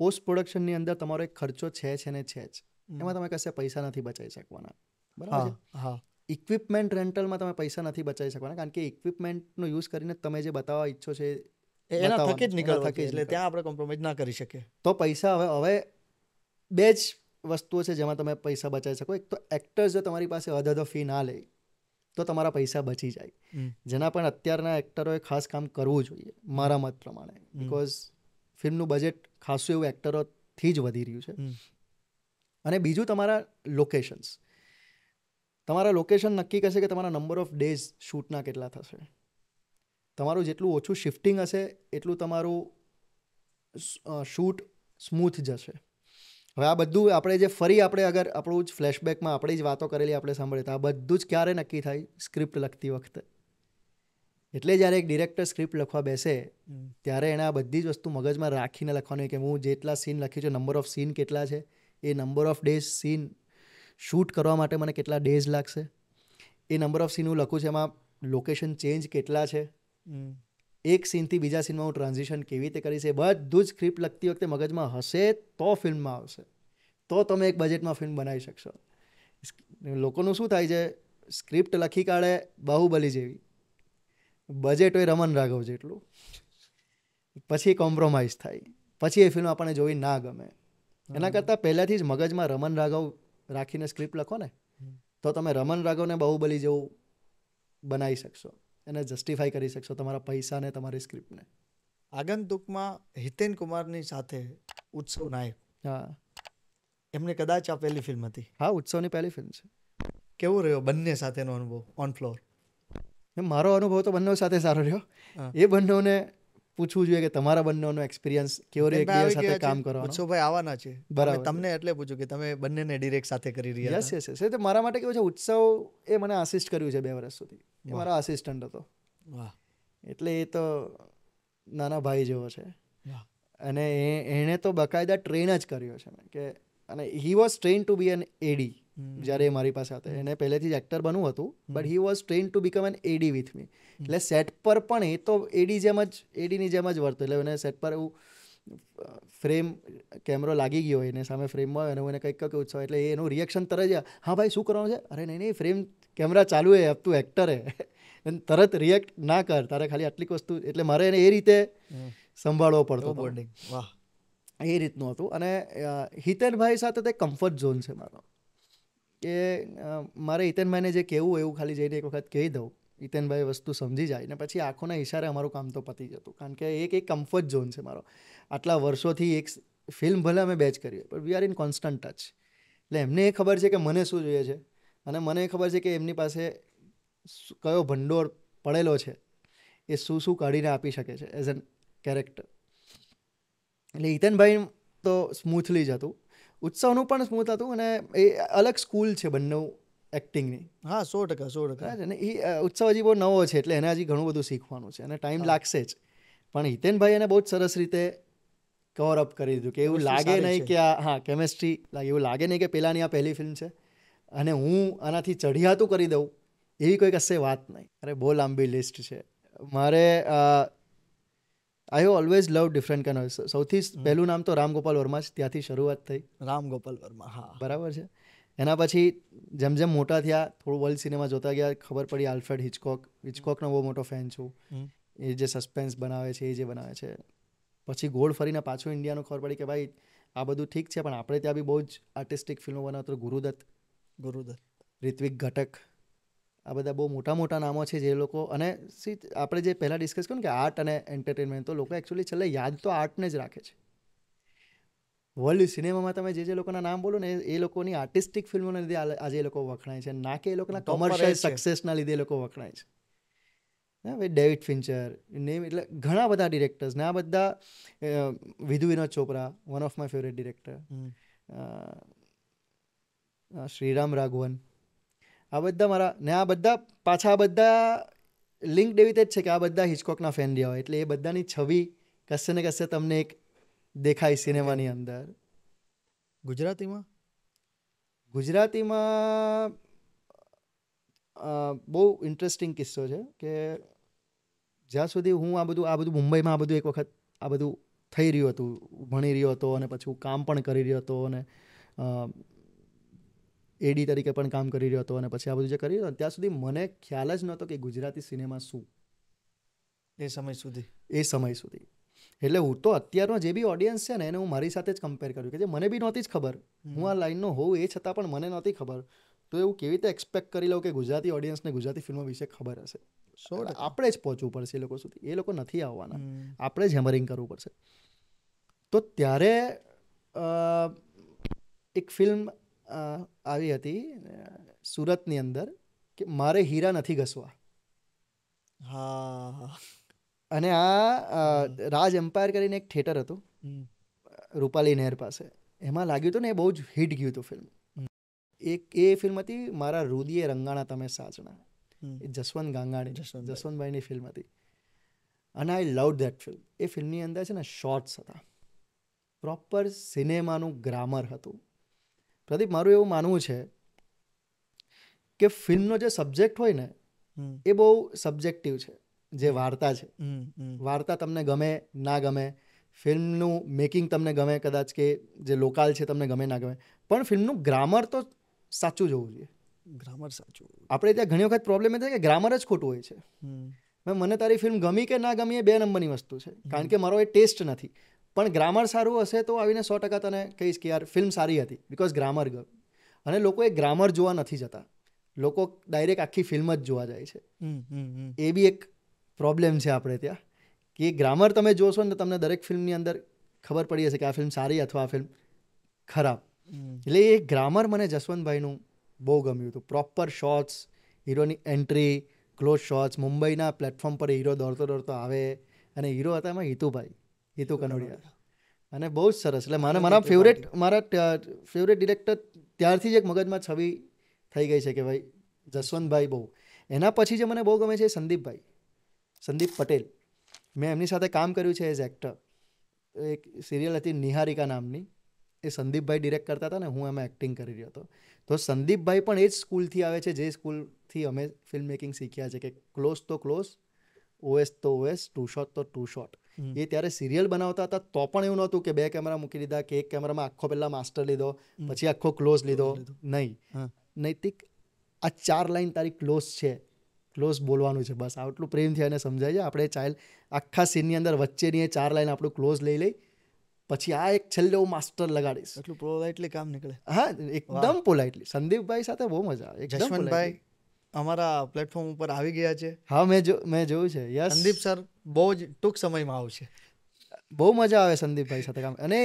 પોસ્ટ પ્રોડક્શનની અંદર તમારો એક ખર્ચો છે છે ને છે જ એમાં તમે કશે પૈસા નથી બચાવી શકવાના બરાબર હા ઇક્વિપમેન્ટ રેન્ટલમાં તમે પૈસા નથી બચાવી શકવાના કારણ કે ઇક્વિપમેન્ટનો યુઝ કરીને તમે જે બતાવવા ઈચ્છો છો એના થકી જ નીકળવા એટલે ત્યાં આપણે કોમ્પ્રોમાઇઝ ના કરી શકીએ તો પૈસા હવે હવે બે જ વસ્તુઓ છે જેમાં તમે પૈસા બચાવી શકો એક તો એક્ટર્સ જો તમારી પાસે અધધો ફી ના લે તો તમારા પૈસા બચી જાય જેના પણ અત્યારના એક્ટરોએ ખાસ કામ કરવું જોઈએ મારા મત પ્રમાણે બિકોઝ ફિલ્મનું બજેટ ખાસું એવું એક્ટરોથી જ વધી રહ્યું છે અને બીજું તમારા લોકેશન્સ તમારા લોકેશન નક્કી કરશે કે તમારા નંબર ઓફ ડેઝ શૂટના કેટલા થશે તમારું જેટલું ઓછું શિફ્ટિંગ હશે એટલું તમારું શૂટ સ્મૂથ જશે હવે આ બધું આપણે જે ફરી આપણે અગર આપણું જ ફ્લેશબેકમાં આપણે જ વાતો કરેલી આપણે સાંભળીએ તો આ બધું જ ક્યારે નક્કી થાય સ્ક્રિપ્ટ લખતી વખતે એટલે જ્યારે એક ડિરેક્ટર સ્ક્રિપ્ટ લખવા બેસે ત્યારે એણે આ બધી જ વસ્તુ મગજમાં રાખીને લખવાની કે હું જેટલા સીન લખ્યું છે નંબર ઓફ સીન કેટલા છે એ number of days scene shoot કરવા માટે મને કેટલા ડેઝ લાગશે એ નંબર ઓફ સીન હું લખું છું એમાં લોકેશન ચેન્જ કેટલા છે એક સીનથી બીજા સીનમાં હું ટ્રાન્ઝિશન કેવી રીતે કરીશ એ બધું જ સ્ક્રિપ્ટ લખતી વખતે મગજમાં હશે તો ફિલ્મમાં આવશે તો તમે એક બજેટમાં ફિલ્મ બનાવી શકશો લોકોનું શું થાય છે સ્ક્રિપ્ટ લખી કાઢે બાહુબલી જેવી બજેટ હોય રમન રાઘવ જેટલું પછી કોમ્પ્રોમાઇઝ થાય પછી એ ફિલ્મ આપણને જોવી ના ગમે એના કરતાં પહેલાંથી જ મગજમાં રમન રાઘવ રાખીને સ્ક્રિપ્ટ લખો ને તો તમે રમન રાઘવને બાહુબલી જેવું બનાવી શકશો એને જસ્ટિફાઈ કરી શકશો તમારા પૈસાને તમારી સ્ક્રિપ્ટને આગંતુકમાં હિતેન કુમારની સાથે ઉત્સવ નાયક હા એમને કદાચ આ પહેલી ફિલ્મ હતી હા ઉત્સવની પહેલી ફિલ્મ છે કેવો રહ્યો બંને સાથેનો અનુભવ ઓન ફ્લોર મારો અનુભવ તો બંને સાથે સારો રહ્યો એ બંનેઓને પૂછવું જોઈએ કે તમારા બંનેનો એક્સપિરિયન્સ કેવો રહે એકબીજા સાથે કામ કરવાનો છો ભાઈ આવવાના છે બરાબર તમને એટલે પૂછું કે તમે બંનેને ડિરેક્ટ સાથે કરી રહ્યા યસ યસ યસ મારા માટે કેવો છે ઉત્સવ એ મને આસિસ્ટ કર્યું છે બે વર્ષ સુધી મારો આસિસ્ટન્ટ હતો વાહ એટલે એ તો નાના ભાઈ જેવો છે અને એણે તો બકાયદા ટ્રેન જ કર્યો છે કે અને he was train to be an AD જ્યારે એ મારી પાસે હતા એને પહેલેથી જ એક્ટર બનવું હતું but he was train to become an AD with me એટલે સેટ પર પણ એ તો એડી જેમ જ એડીની જેમ જ વર્તો એટલે એને સેટ પર એવું ફ્રેમ કેમેરો લાગી ગયો એને સામે ફ્રેમમાં અને હું એને કંઈક કંઈક ઉત્સવ એટલે એનું રિએક્શન તરત જ હા ભાઈ શું કરવાનું છે અરે નહીં નહીં ફ્રેમ કેમેરા ચાલુ હે તું એક્ટર હે એને [laughs] તરત રિએક્ટ ના કર તારે ખાલી આટલી વસ્તુ એટલે મારે એને એ રીતે સંભાળવો પડતો બોન્ડિંગ વાહ એ રીતનું હતું અને હિતેનભાઈ સાથે તે કમ્ફર્ટ ઝોન છે મારો કે મારે હિતેનભાઈને જે કહેવું એવું ખાલી જઈને એક વખત કહી દઉં હિતેનભાઈ વસ્તુ સમજી જાય ને પછી આંખોના ઈશારે અમારું કામ તો પતી જતું કારણ કે એક એક કમ્ફર્ટ ઝોન છે મારો આટલા વર્ષોથી એક ફિલ્મ ભલે અમે બેચ કરીએ પણ we are in constant touch એટલે એમને એ ખબર છે કે મને શું જોઈએ છે અને મને એ ખબર છે કે એમની પાસે કયો ભંડોળ પડેલો છે એ શું શું કાઢીને આપી શકે છે એઝ એન કેરેક્ટર એટલે હિતનભાઈ તો સ્મૂથલી જ હતું ઉત્સવનું પણ સ્મૂથ હતું અને એ અલગ સ્કૂલ છે બંને એક્ટિંગની હા સો ટકા સો ટકા અને એ ઉત્સવ હજી બહુ નવો છે એટલે એને હજી ઘણું બધું શીખવાનું છે અને ટાઈમ લાગશે જ પણ હિતેનભાઈ એને બહુ જ સરસ રીતે કવર અપ કરી દીધું કે એવું લાગે નહીં કે આ હા કેમેસ્ટ્રી લાગે એવું લાગે નહીં કે પહેલાંની આ પહેલી ફિલ્મ છે અને હું આનાથી ચઢિયાતું કરી દઉં એવી કોઈ કશે વાત નહીં અરે બહુ લાંબી લિસ્ટ છે મારે I always love different kind સૌથી પહેલું નામ તો રામગોપાલ વર્મા જ ત્યાંથી શરૂઆત થઈ રામ ગોપાલ વર્મા હા બરાબર છે એના પછી જેમ જેમ મોટા થયા થોડું વર્લ્ડ સિનેમા જોતા ગયા ખબર પડી આલ્ફ્રેડ હિચકોક હિચકોકનો બહુ મોટો ફેન છું એ જે સસ્પેન્સ બનાવે છે એ જે બનાવે છે પછી ગોળ ફરીને પાછું ઇન્ડિયાનું ખબર પડી કે ભાઈ આ બધું ઠીક છે પણ આપણે ત્યાં બી બહુ જ આર્ટિસ્ટિક ફિલ્મો બનાવતો ગુરુદત્ત ગુરુદત્ત રિત્વિક ઘટક આ બધા બહુ મોટા મોટા નામો છે જે લોકો અને સી આપણે જે પહેલાં ડિસ્કસ કર્યું કે આર્ટ અને એન્ટરટેનમેન્ટ તો લોકો એકચ્યુઅલી છેલ્લે યાદ તો આર્ટને જ રાખે છે વર્લ્ડ સિનેમામાં તમે જે જે લોકોના નામ બોલો ને એ લોકોની આર્ટિસ્ટિક ફિલ્મોના લીધે આજે એ લોકો વખણાય છે ના કે એ લોકોના કોમર્શિયલ સક્સેસના લીધે લોકો વખણાય છે હવે ડેવિડ ફિન્ચર નેમ એટલે ઘણા બધા ડિરેક્ટર્સ ને આ બધા Vidhu Vinod Chopra one of my favourite director Shriram Raghavan આ બધા મારા ને આ બધા પાછા આ બધા લિંક એવી રીતે જ છે કે આ બધા હિચકોકના ફેન રહ્યા હોય એટલે એ બધાની છબી કશે ને કશે તમને એક દેખાય સિનેમાની અંદર ગુજરાતીમાં ગુજરાતીમાં બહુ ઇન્ટરેસ્ટિંગ કિસ્સો છે કે જ્યાં સુધી હું આ બધું આ બધું મુંબઈમાં આ બધું એક વખત આ બધું થઈ રહ્યું હતું ભણી રહ્યો હતો અને પછી હું કામ પણ કરી રહ્યો હતો અને એડી તરીકે પણ કામ કરી રહ્યો હતો અને પછી આ બધું જે કરી રહ્યો ત્યાં સુધી મને ખ્યાલ જ નહોતો કે ગુજરાતી સિનેમા શું એ સમય સુધી એ સમય સુધી એટલે હું તો અત્યારનો જે બી ઓડિયન્સ છે ને એને હું મારી સાથે જ કમ્પેર કર્યું કે જે મને બી નહોતી જ ખબર હું આ લાઈનનો હોઉં એ છતાં પણ મને નહોતી ખબર તો એવું કેવી રીતે એક્સપેક્ટ કરી લઉં કે ગુજરાતી ઓડિયન્સને ગુજરાતી ફિલ્મો વિશે ખબર હશે સો આપણે જ પહોંચવું પડશે એ લોકો સુધી એ લોકો નથી આવવાના આપણે જ હેમરિંગ કરવું પડશે તો ત્યારે એક ફિલ્મ આવી હતી સુરતની અંદર કે મારે હીરા નથી ઘસવા હા અને આ રાજ એમ્પાયર કરીને એક થિયેટર હતું રૂપાલી નહેર પાસે એમાં લાગ્યું હતું ને એ બહુ જ હિટ ગયું હતું ફિલ્મ એક એ ફિલ્મ હતી મારા રુદિએ રંગાણા તમે સાચણા જસવંત ગાંગાણી જસવંતભાઈની ફિલ્મ હતી અને આઈ લવ ધેટ ફિલ્મ એ ફિલ્મની અંદર છે ને શોર્ટ્સ હતા પ્રોપર સિનેમાનું ગ્રામર હતું પ્રદીપ મારું એવું માનવું છે કે ફિલ્મનો જે સબ્જેક્ટ હોય ને એ બહુ સબ્જેક્ટિવ છે જે વાર્તા છે વાર્તા તમને ગમે ના ગમે ફિલ્મનું મેકિંગ તમને ગમે કદાચ કે જે લોકલ છે તમને ગમે ના ગમે પણ ફિલ્મનું ગ્રામર તો સાચું જ હોવું જોઈએ ગ્રામર સાચું આપણે ત્યાં ઘણી વખત પ્રોબ્લેમ એ થાય કે ગ્રામર જ ખોટું હોય છે મને તારી ફિલ્મ ગમી કે ના ગમી એ બે નંબરની વસ્તુ છે કારણ કે મારો એ ટેસ્ટ નથી પણ ગ્રામર સારું હશે તો આવીને સો ટકા તને કહીશ કે યાર ફિલ્મ સારી હતી બિકોઝ ગ્રામર ગયું અને લોકો એ ગ્રામર જોવા નથી જતા લોકો ડાયરેક્ટ આખી ફિલ્મ જ જોવા જાય છે એ બી એક પ્રોબ્લેમ છે આપણે ત્યાં કે ગ્રામર તમે જોશો ને તમને દરેક ફિલ્મની અંદર ખબર પડી હશે કે આ ફિલ્મ સારી અથવા આ ફિલ્મ ખરાબ એટલે એ ગ્રામર મને જસવંતભાઈનું બહુ ગમ્યું હતું પ્રોપર શોર્ટ્સ હીરોની એન્ટ્રી ક્લોઝ શોર્ટ્સ મુંબઈના પ્લેટફોર્મ પર હીરો દોડતો દોડતો આવે અને હીરો હતા એમાં હિતુભાઈ હિતુ કનોડિયા અને બહુ જ સરસ એટલે મને મારા ફેવરેટ મારા ફેવરેટ ડિરેક્ટર ત્યારથી જ એક મગજમાં છબી થઈ ગઈ છે કે ભાઈ જસવંતભાઈ બહુ એના પછી જે મને બહુ ગમે છે સંદીપભાઈ સંદીપ પટેલ મેં એમની સાથે કામ કર્યું છે એઝ એક્ટર એક સિરિયલ હતી નિહારિકા નામની એ સંદીપભાઈ ડિરેક્ટ કરતા હતા ને હું એમાં એક્ટિંગ કરી રહ્યો હતો તો સંદીપભાઈ પણ એ જ સ્કૂલથી આવે છે જે સ્કૂલથી અમે ફિલ્મ મેકિંગ શીખ્યા છે કે ક્લોઝ તો ક્લોઝ ઓએસ તો ઓએસ ટુ શોટ તો ટુ શોટ એ ત્યારે સિરિયલ બનાવતા હતા તો પણ એવું નહોતું કે બે કેમેરા મૂકી દીધા કે એક કેમેરામાં આખો પહેલાં માસ્ટર લીધો પછી આખો ક્લોઝ લીધો નહીં નૈતિક આ ચાર લાઈન તારી ક્લોઝ છે ક્લોઝ બોલવાનું છે બસ આટલું પ્રેમથી એને સમજાય છે આપણે ચાઇલ્ડ આખા સીનની અંદર વચ્ચેની એ ચાર લાઈન આપણું ક્લોઝ લઈ લઈ પછી આ એક છેલ્લે હું માસ્ટર લગાડીશ એટલું પોલાઇટલી કામ નીકળે હા એકદમ પોલાઇટલી સંદીપભાઈ સાથે બહુ મજા આવે જશવંતભાઈ અમારા પ્લેટફોર્મ ઉપર આવી ગયા છે હા મેં જો મેં જોયું છે યસ સંદીપ સર બહુ જ ટૂંક સમયમાં આવશે બહુ મજા આવે સંદીપભાઈ સાથે કામ અને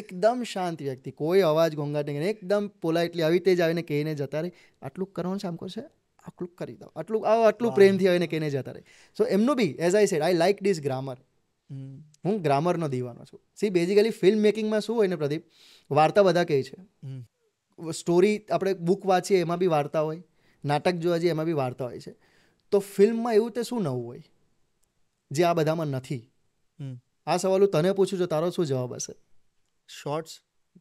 એકદમ શાંત વ્યક્તિ કોઈ અવાજ ઘોંઘાટ નહીં એકદમ પોલાઇટલી આવી તે જ આવીને કહીને જતા રહે આટલું કરવાનું આમ કરશે આટલું કરી દો આટલું આવો આટલું પ્રેમથી આવીને કહીને જતા રહે સો એમનું be as I said I like this grammar હું ગ્રામરનો દીવાનો છું સી બેઝિકલી ફિલ્મ મેકિંગમાં શું હોય ને પ્રદીપ વાર્તા બધા કહે છે સ્ટોરી આપણે બુક વાંચીએ એમાં બી વાર્તા હોય નાટક જોવા જઈએ એમાં બી વાર્તા હોય છે તો ફિલ્મમાં એવું તે શું નવું હોય જે આ બધામાં નથી આ સવાલ તને પૂછું છું તારો શું જવાબ હશે શોર્ટ્સ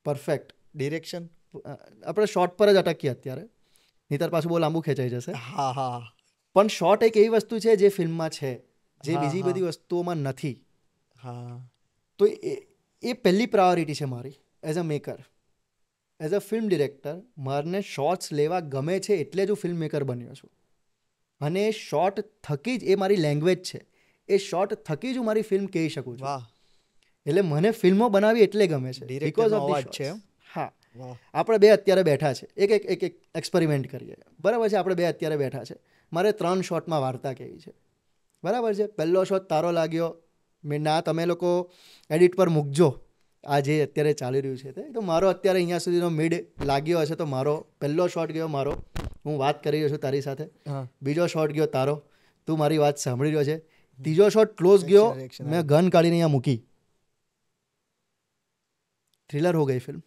પરફેક્ટ ડિરેક્શન આપણે શોર્ટ પર જ અટકીએ અત્યારે નીતર પાછું બહુ લાંબુ ખેંચાઈ જશે હા હા પણ શોર્ટ એક એવી વસ્તુ છે જે ફિલ્મમાં છે જે બીજી બધી વસ્તુઓમાં નથી હા તો એ એ પહેલી પ્રાયોરિટી છે મારી as a maker as a film director મારને શોર્ટ્સ લેવા ગમે છે એટલે જ હું ફિલ્મ મેકર બન્યો છું અને એ શોર્ટ થકી જ એ મારી લેંગ્વેજ છે એ શોર્ટ થકી જ હું મારી ફિલ્મ કહી શકું છું એટલે મને ફિલ્મો બનાવી એટલે ગમે છે બીકોઝ ઓફ છે હા આપણે બે અત્યારે બેઠા છે એક એક એક એક એક્સપેરિમેન્ટ કરીએ બરાબર છે આપણે બે અત્યારે બેઠા છે મારે ત્રણ શોર્ટમાં વાર્તા કહેવી છે બરાબર છે પહેલો શોટ તારો લાગ્યો મેં ના તમે લોકો એડિટ પર મૂકજો આ જે અત્યારે ચાલી રહ્યું છે તે તો મારો અત્યારે અહીંયા સુધીનો મિડ લાગ્યો હશે તો મારો પહેલો શોટ ગયો મારો હું વાત કરી રહ્યો છું તારી સાથે બીજો શોટ ગયો તારો તું મારી વાત સાંભળી રહ્યો છે ત્રીજો શોટ ક્લોઝ ગયો મેં ગન કાઢીને અહીંયા મૂકી થ્રિલર હો ગઈ ફિલ્મ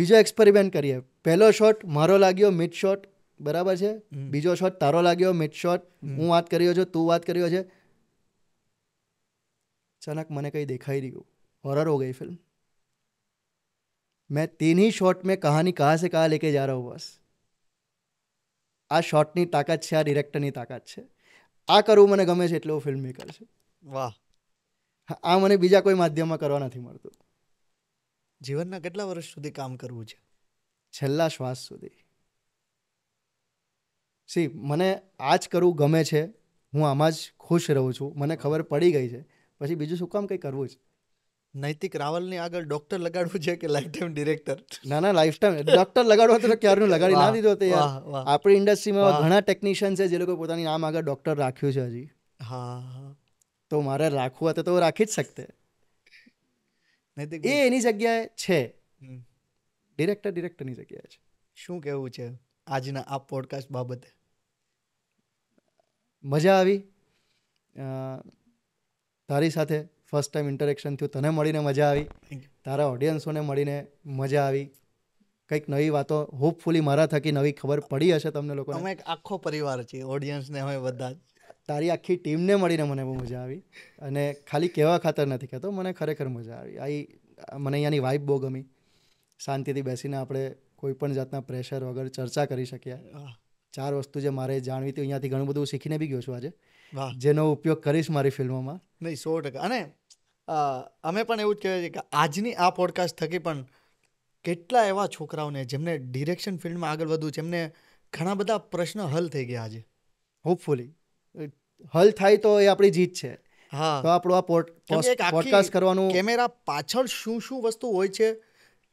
બીજો એક્સપેરિમેન્ટ કરીએ પહેલો શોટ મારો લાગ્યો મિડ શોટ બરાબર છે બીજો શોટ તારો લાગ્યો મિડ શોટ હું વાત કરી રહ્યો છું તું વાત કરી રહ્યો છે અચાનક મને કંઈ દેખાઈ રહ્યું હોરર हो गई फिल्म मैं तीन ही शॉट में कहानी कहाँ से कहाँ જા जा બસ આ શોટની તાકાત છે આ ડિરેક્ટરની તાકાત છે આ કરવું મને ગમે છે એટલે હું ફિલ્મ મેકર છે વાહ આ મને બીજા કોઈ માધ્યમમાં કરવા નથી મળતું જીવનના કેટલા વર્ષ સુધી કામ કરવું છે છેલ્લા શ્વાસ સુધી સી મને આ જ કરવું ગમે છે હું આમાં જ ખુશ રહું છું મને ખબર પડી ગઈ છે પછી બીજું શું કામ કંઈ કરવું છે નૈતિક રાવલની આગળ ડોક્ટર લગાડવું છે કે લાઈફ ટાઈમ ડિરેક્ટર ના ના લાઈફ ટાઈમ ડોક્ટર લગાડવા તો ક્યારનું લગાડી ના દીધો હતો આપણી ઇન્ડસ્ટ્રીમાં ઘણા ટેકનિશિયન છે જે લોકો પોતાની નામ આગળ ડોક્ટર રાખ્યું છે હજી હા તો મારે રાખવું હતું તો રાખી જ શકતે એ એની જગ્યાએ છે ડિરેક્ટર ડિરેક્ટરની જગ્યાએ છે શું કેવું છે આજના આ પોડકાસ્ટ બાબતે મજા આવી તારી સાથે ફર્સ્ટ ટાઈમ ઇન્ટરેક્શન થયું તને મળીને મજા આવી તારા ઓડિયન્સોને મળીને મજા આવી કંઈક નવી વાતો હોપફુલી મારા થકી નવી ખબર પડી હશે તમને લોકો અમે એક આખો પરિવાર છીએ ઓડિયન્સને અમે બધા તારી આખી ટીમને મળીને મને બહુ મજા આવી અને ખાલી કહેવા ખાતર નથી કહેતો મને ખરેખર મજા આવી આઈ મને અહીંયાની વાઇબ બહુ ગમી શાંતિથી બેસીને આપણે કોઈ પણ જાતના પ્રેશર વગર ચર્ચા કરી શકીએ ચાર વસ્તુ જે મારે જાણવી હતી અહીંયાથી ઘણું બધું શીખીને બી ગયો છું આજે જેનો ઉપયોગ કરીશ મારી ફિલ્મોમાં નહીં સો ટકા અને અમે પણ એવું જ કહીએ છે કે આજની આ પોડકાસ્ટ થકી પણ કેટલા એવા છોકરાઓને જેમને ડિરેક્શન ફિલ્ડમાં આગળ વધવું એમને ઘણા બધા પ્રશ્ન હલ થઈ ગયા આજે હોપફુલી હલ થાય તો એ આપણી જીત છે હા તો આપણો આ પોડકાસ્ટ કરવાનું કેમેરા પાછળ શું શું વસ્તુ હોય છે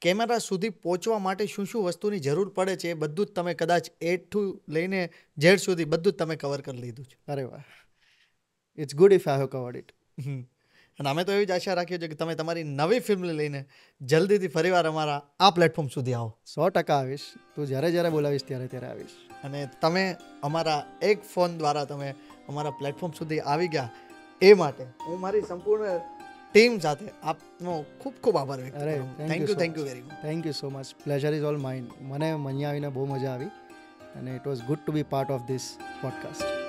કેમેરા સુધી પહોંચવા માટે શું શું વસ્તુની જરૂર પડે છે એ બધું જ તમે કદાચ એ ટુ લઈને ઝેડ સુધી બધું જ તમે કવર કરી લીધું છે અરે વાહ it's good if I have covered it અને અમે તો એવી જ આશા રાખીએ છીએ કે તમે તમારી નવી ફિલ્મને લઈને જલ્દીથી ફરીવાર અમારા આ પ્લેટફોર્મ સુધી આવો સો ટકા આવીશ તું જ્યારે જ્યારે બોલાવીશ ત્યારે ત્યારે આવીશ અને તમે અમારા એક ફોન દ્વારા તમે અમારા પ્લેટફોર્મ સુધી આવી ગયા એ માટે હું મારી સંપૂર્ણ ટીમ સાથે આપનો ખૂબ ખૂબ આભાર વ્યક્ત અરે thank you thank you very much thank you so much pleasure is all mine મને અહીંયા આવીને બહુ મજા આવી અને it was good to be part of this podcast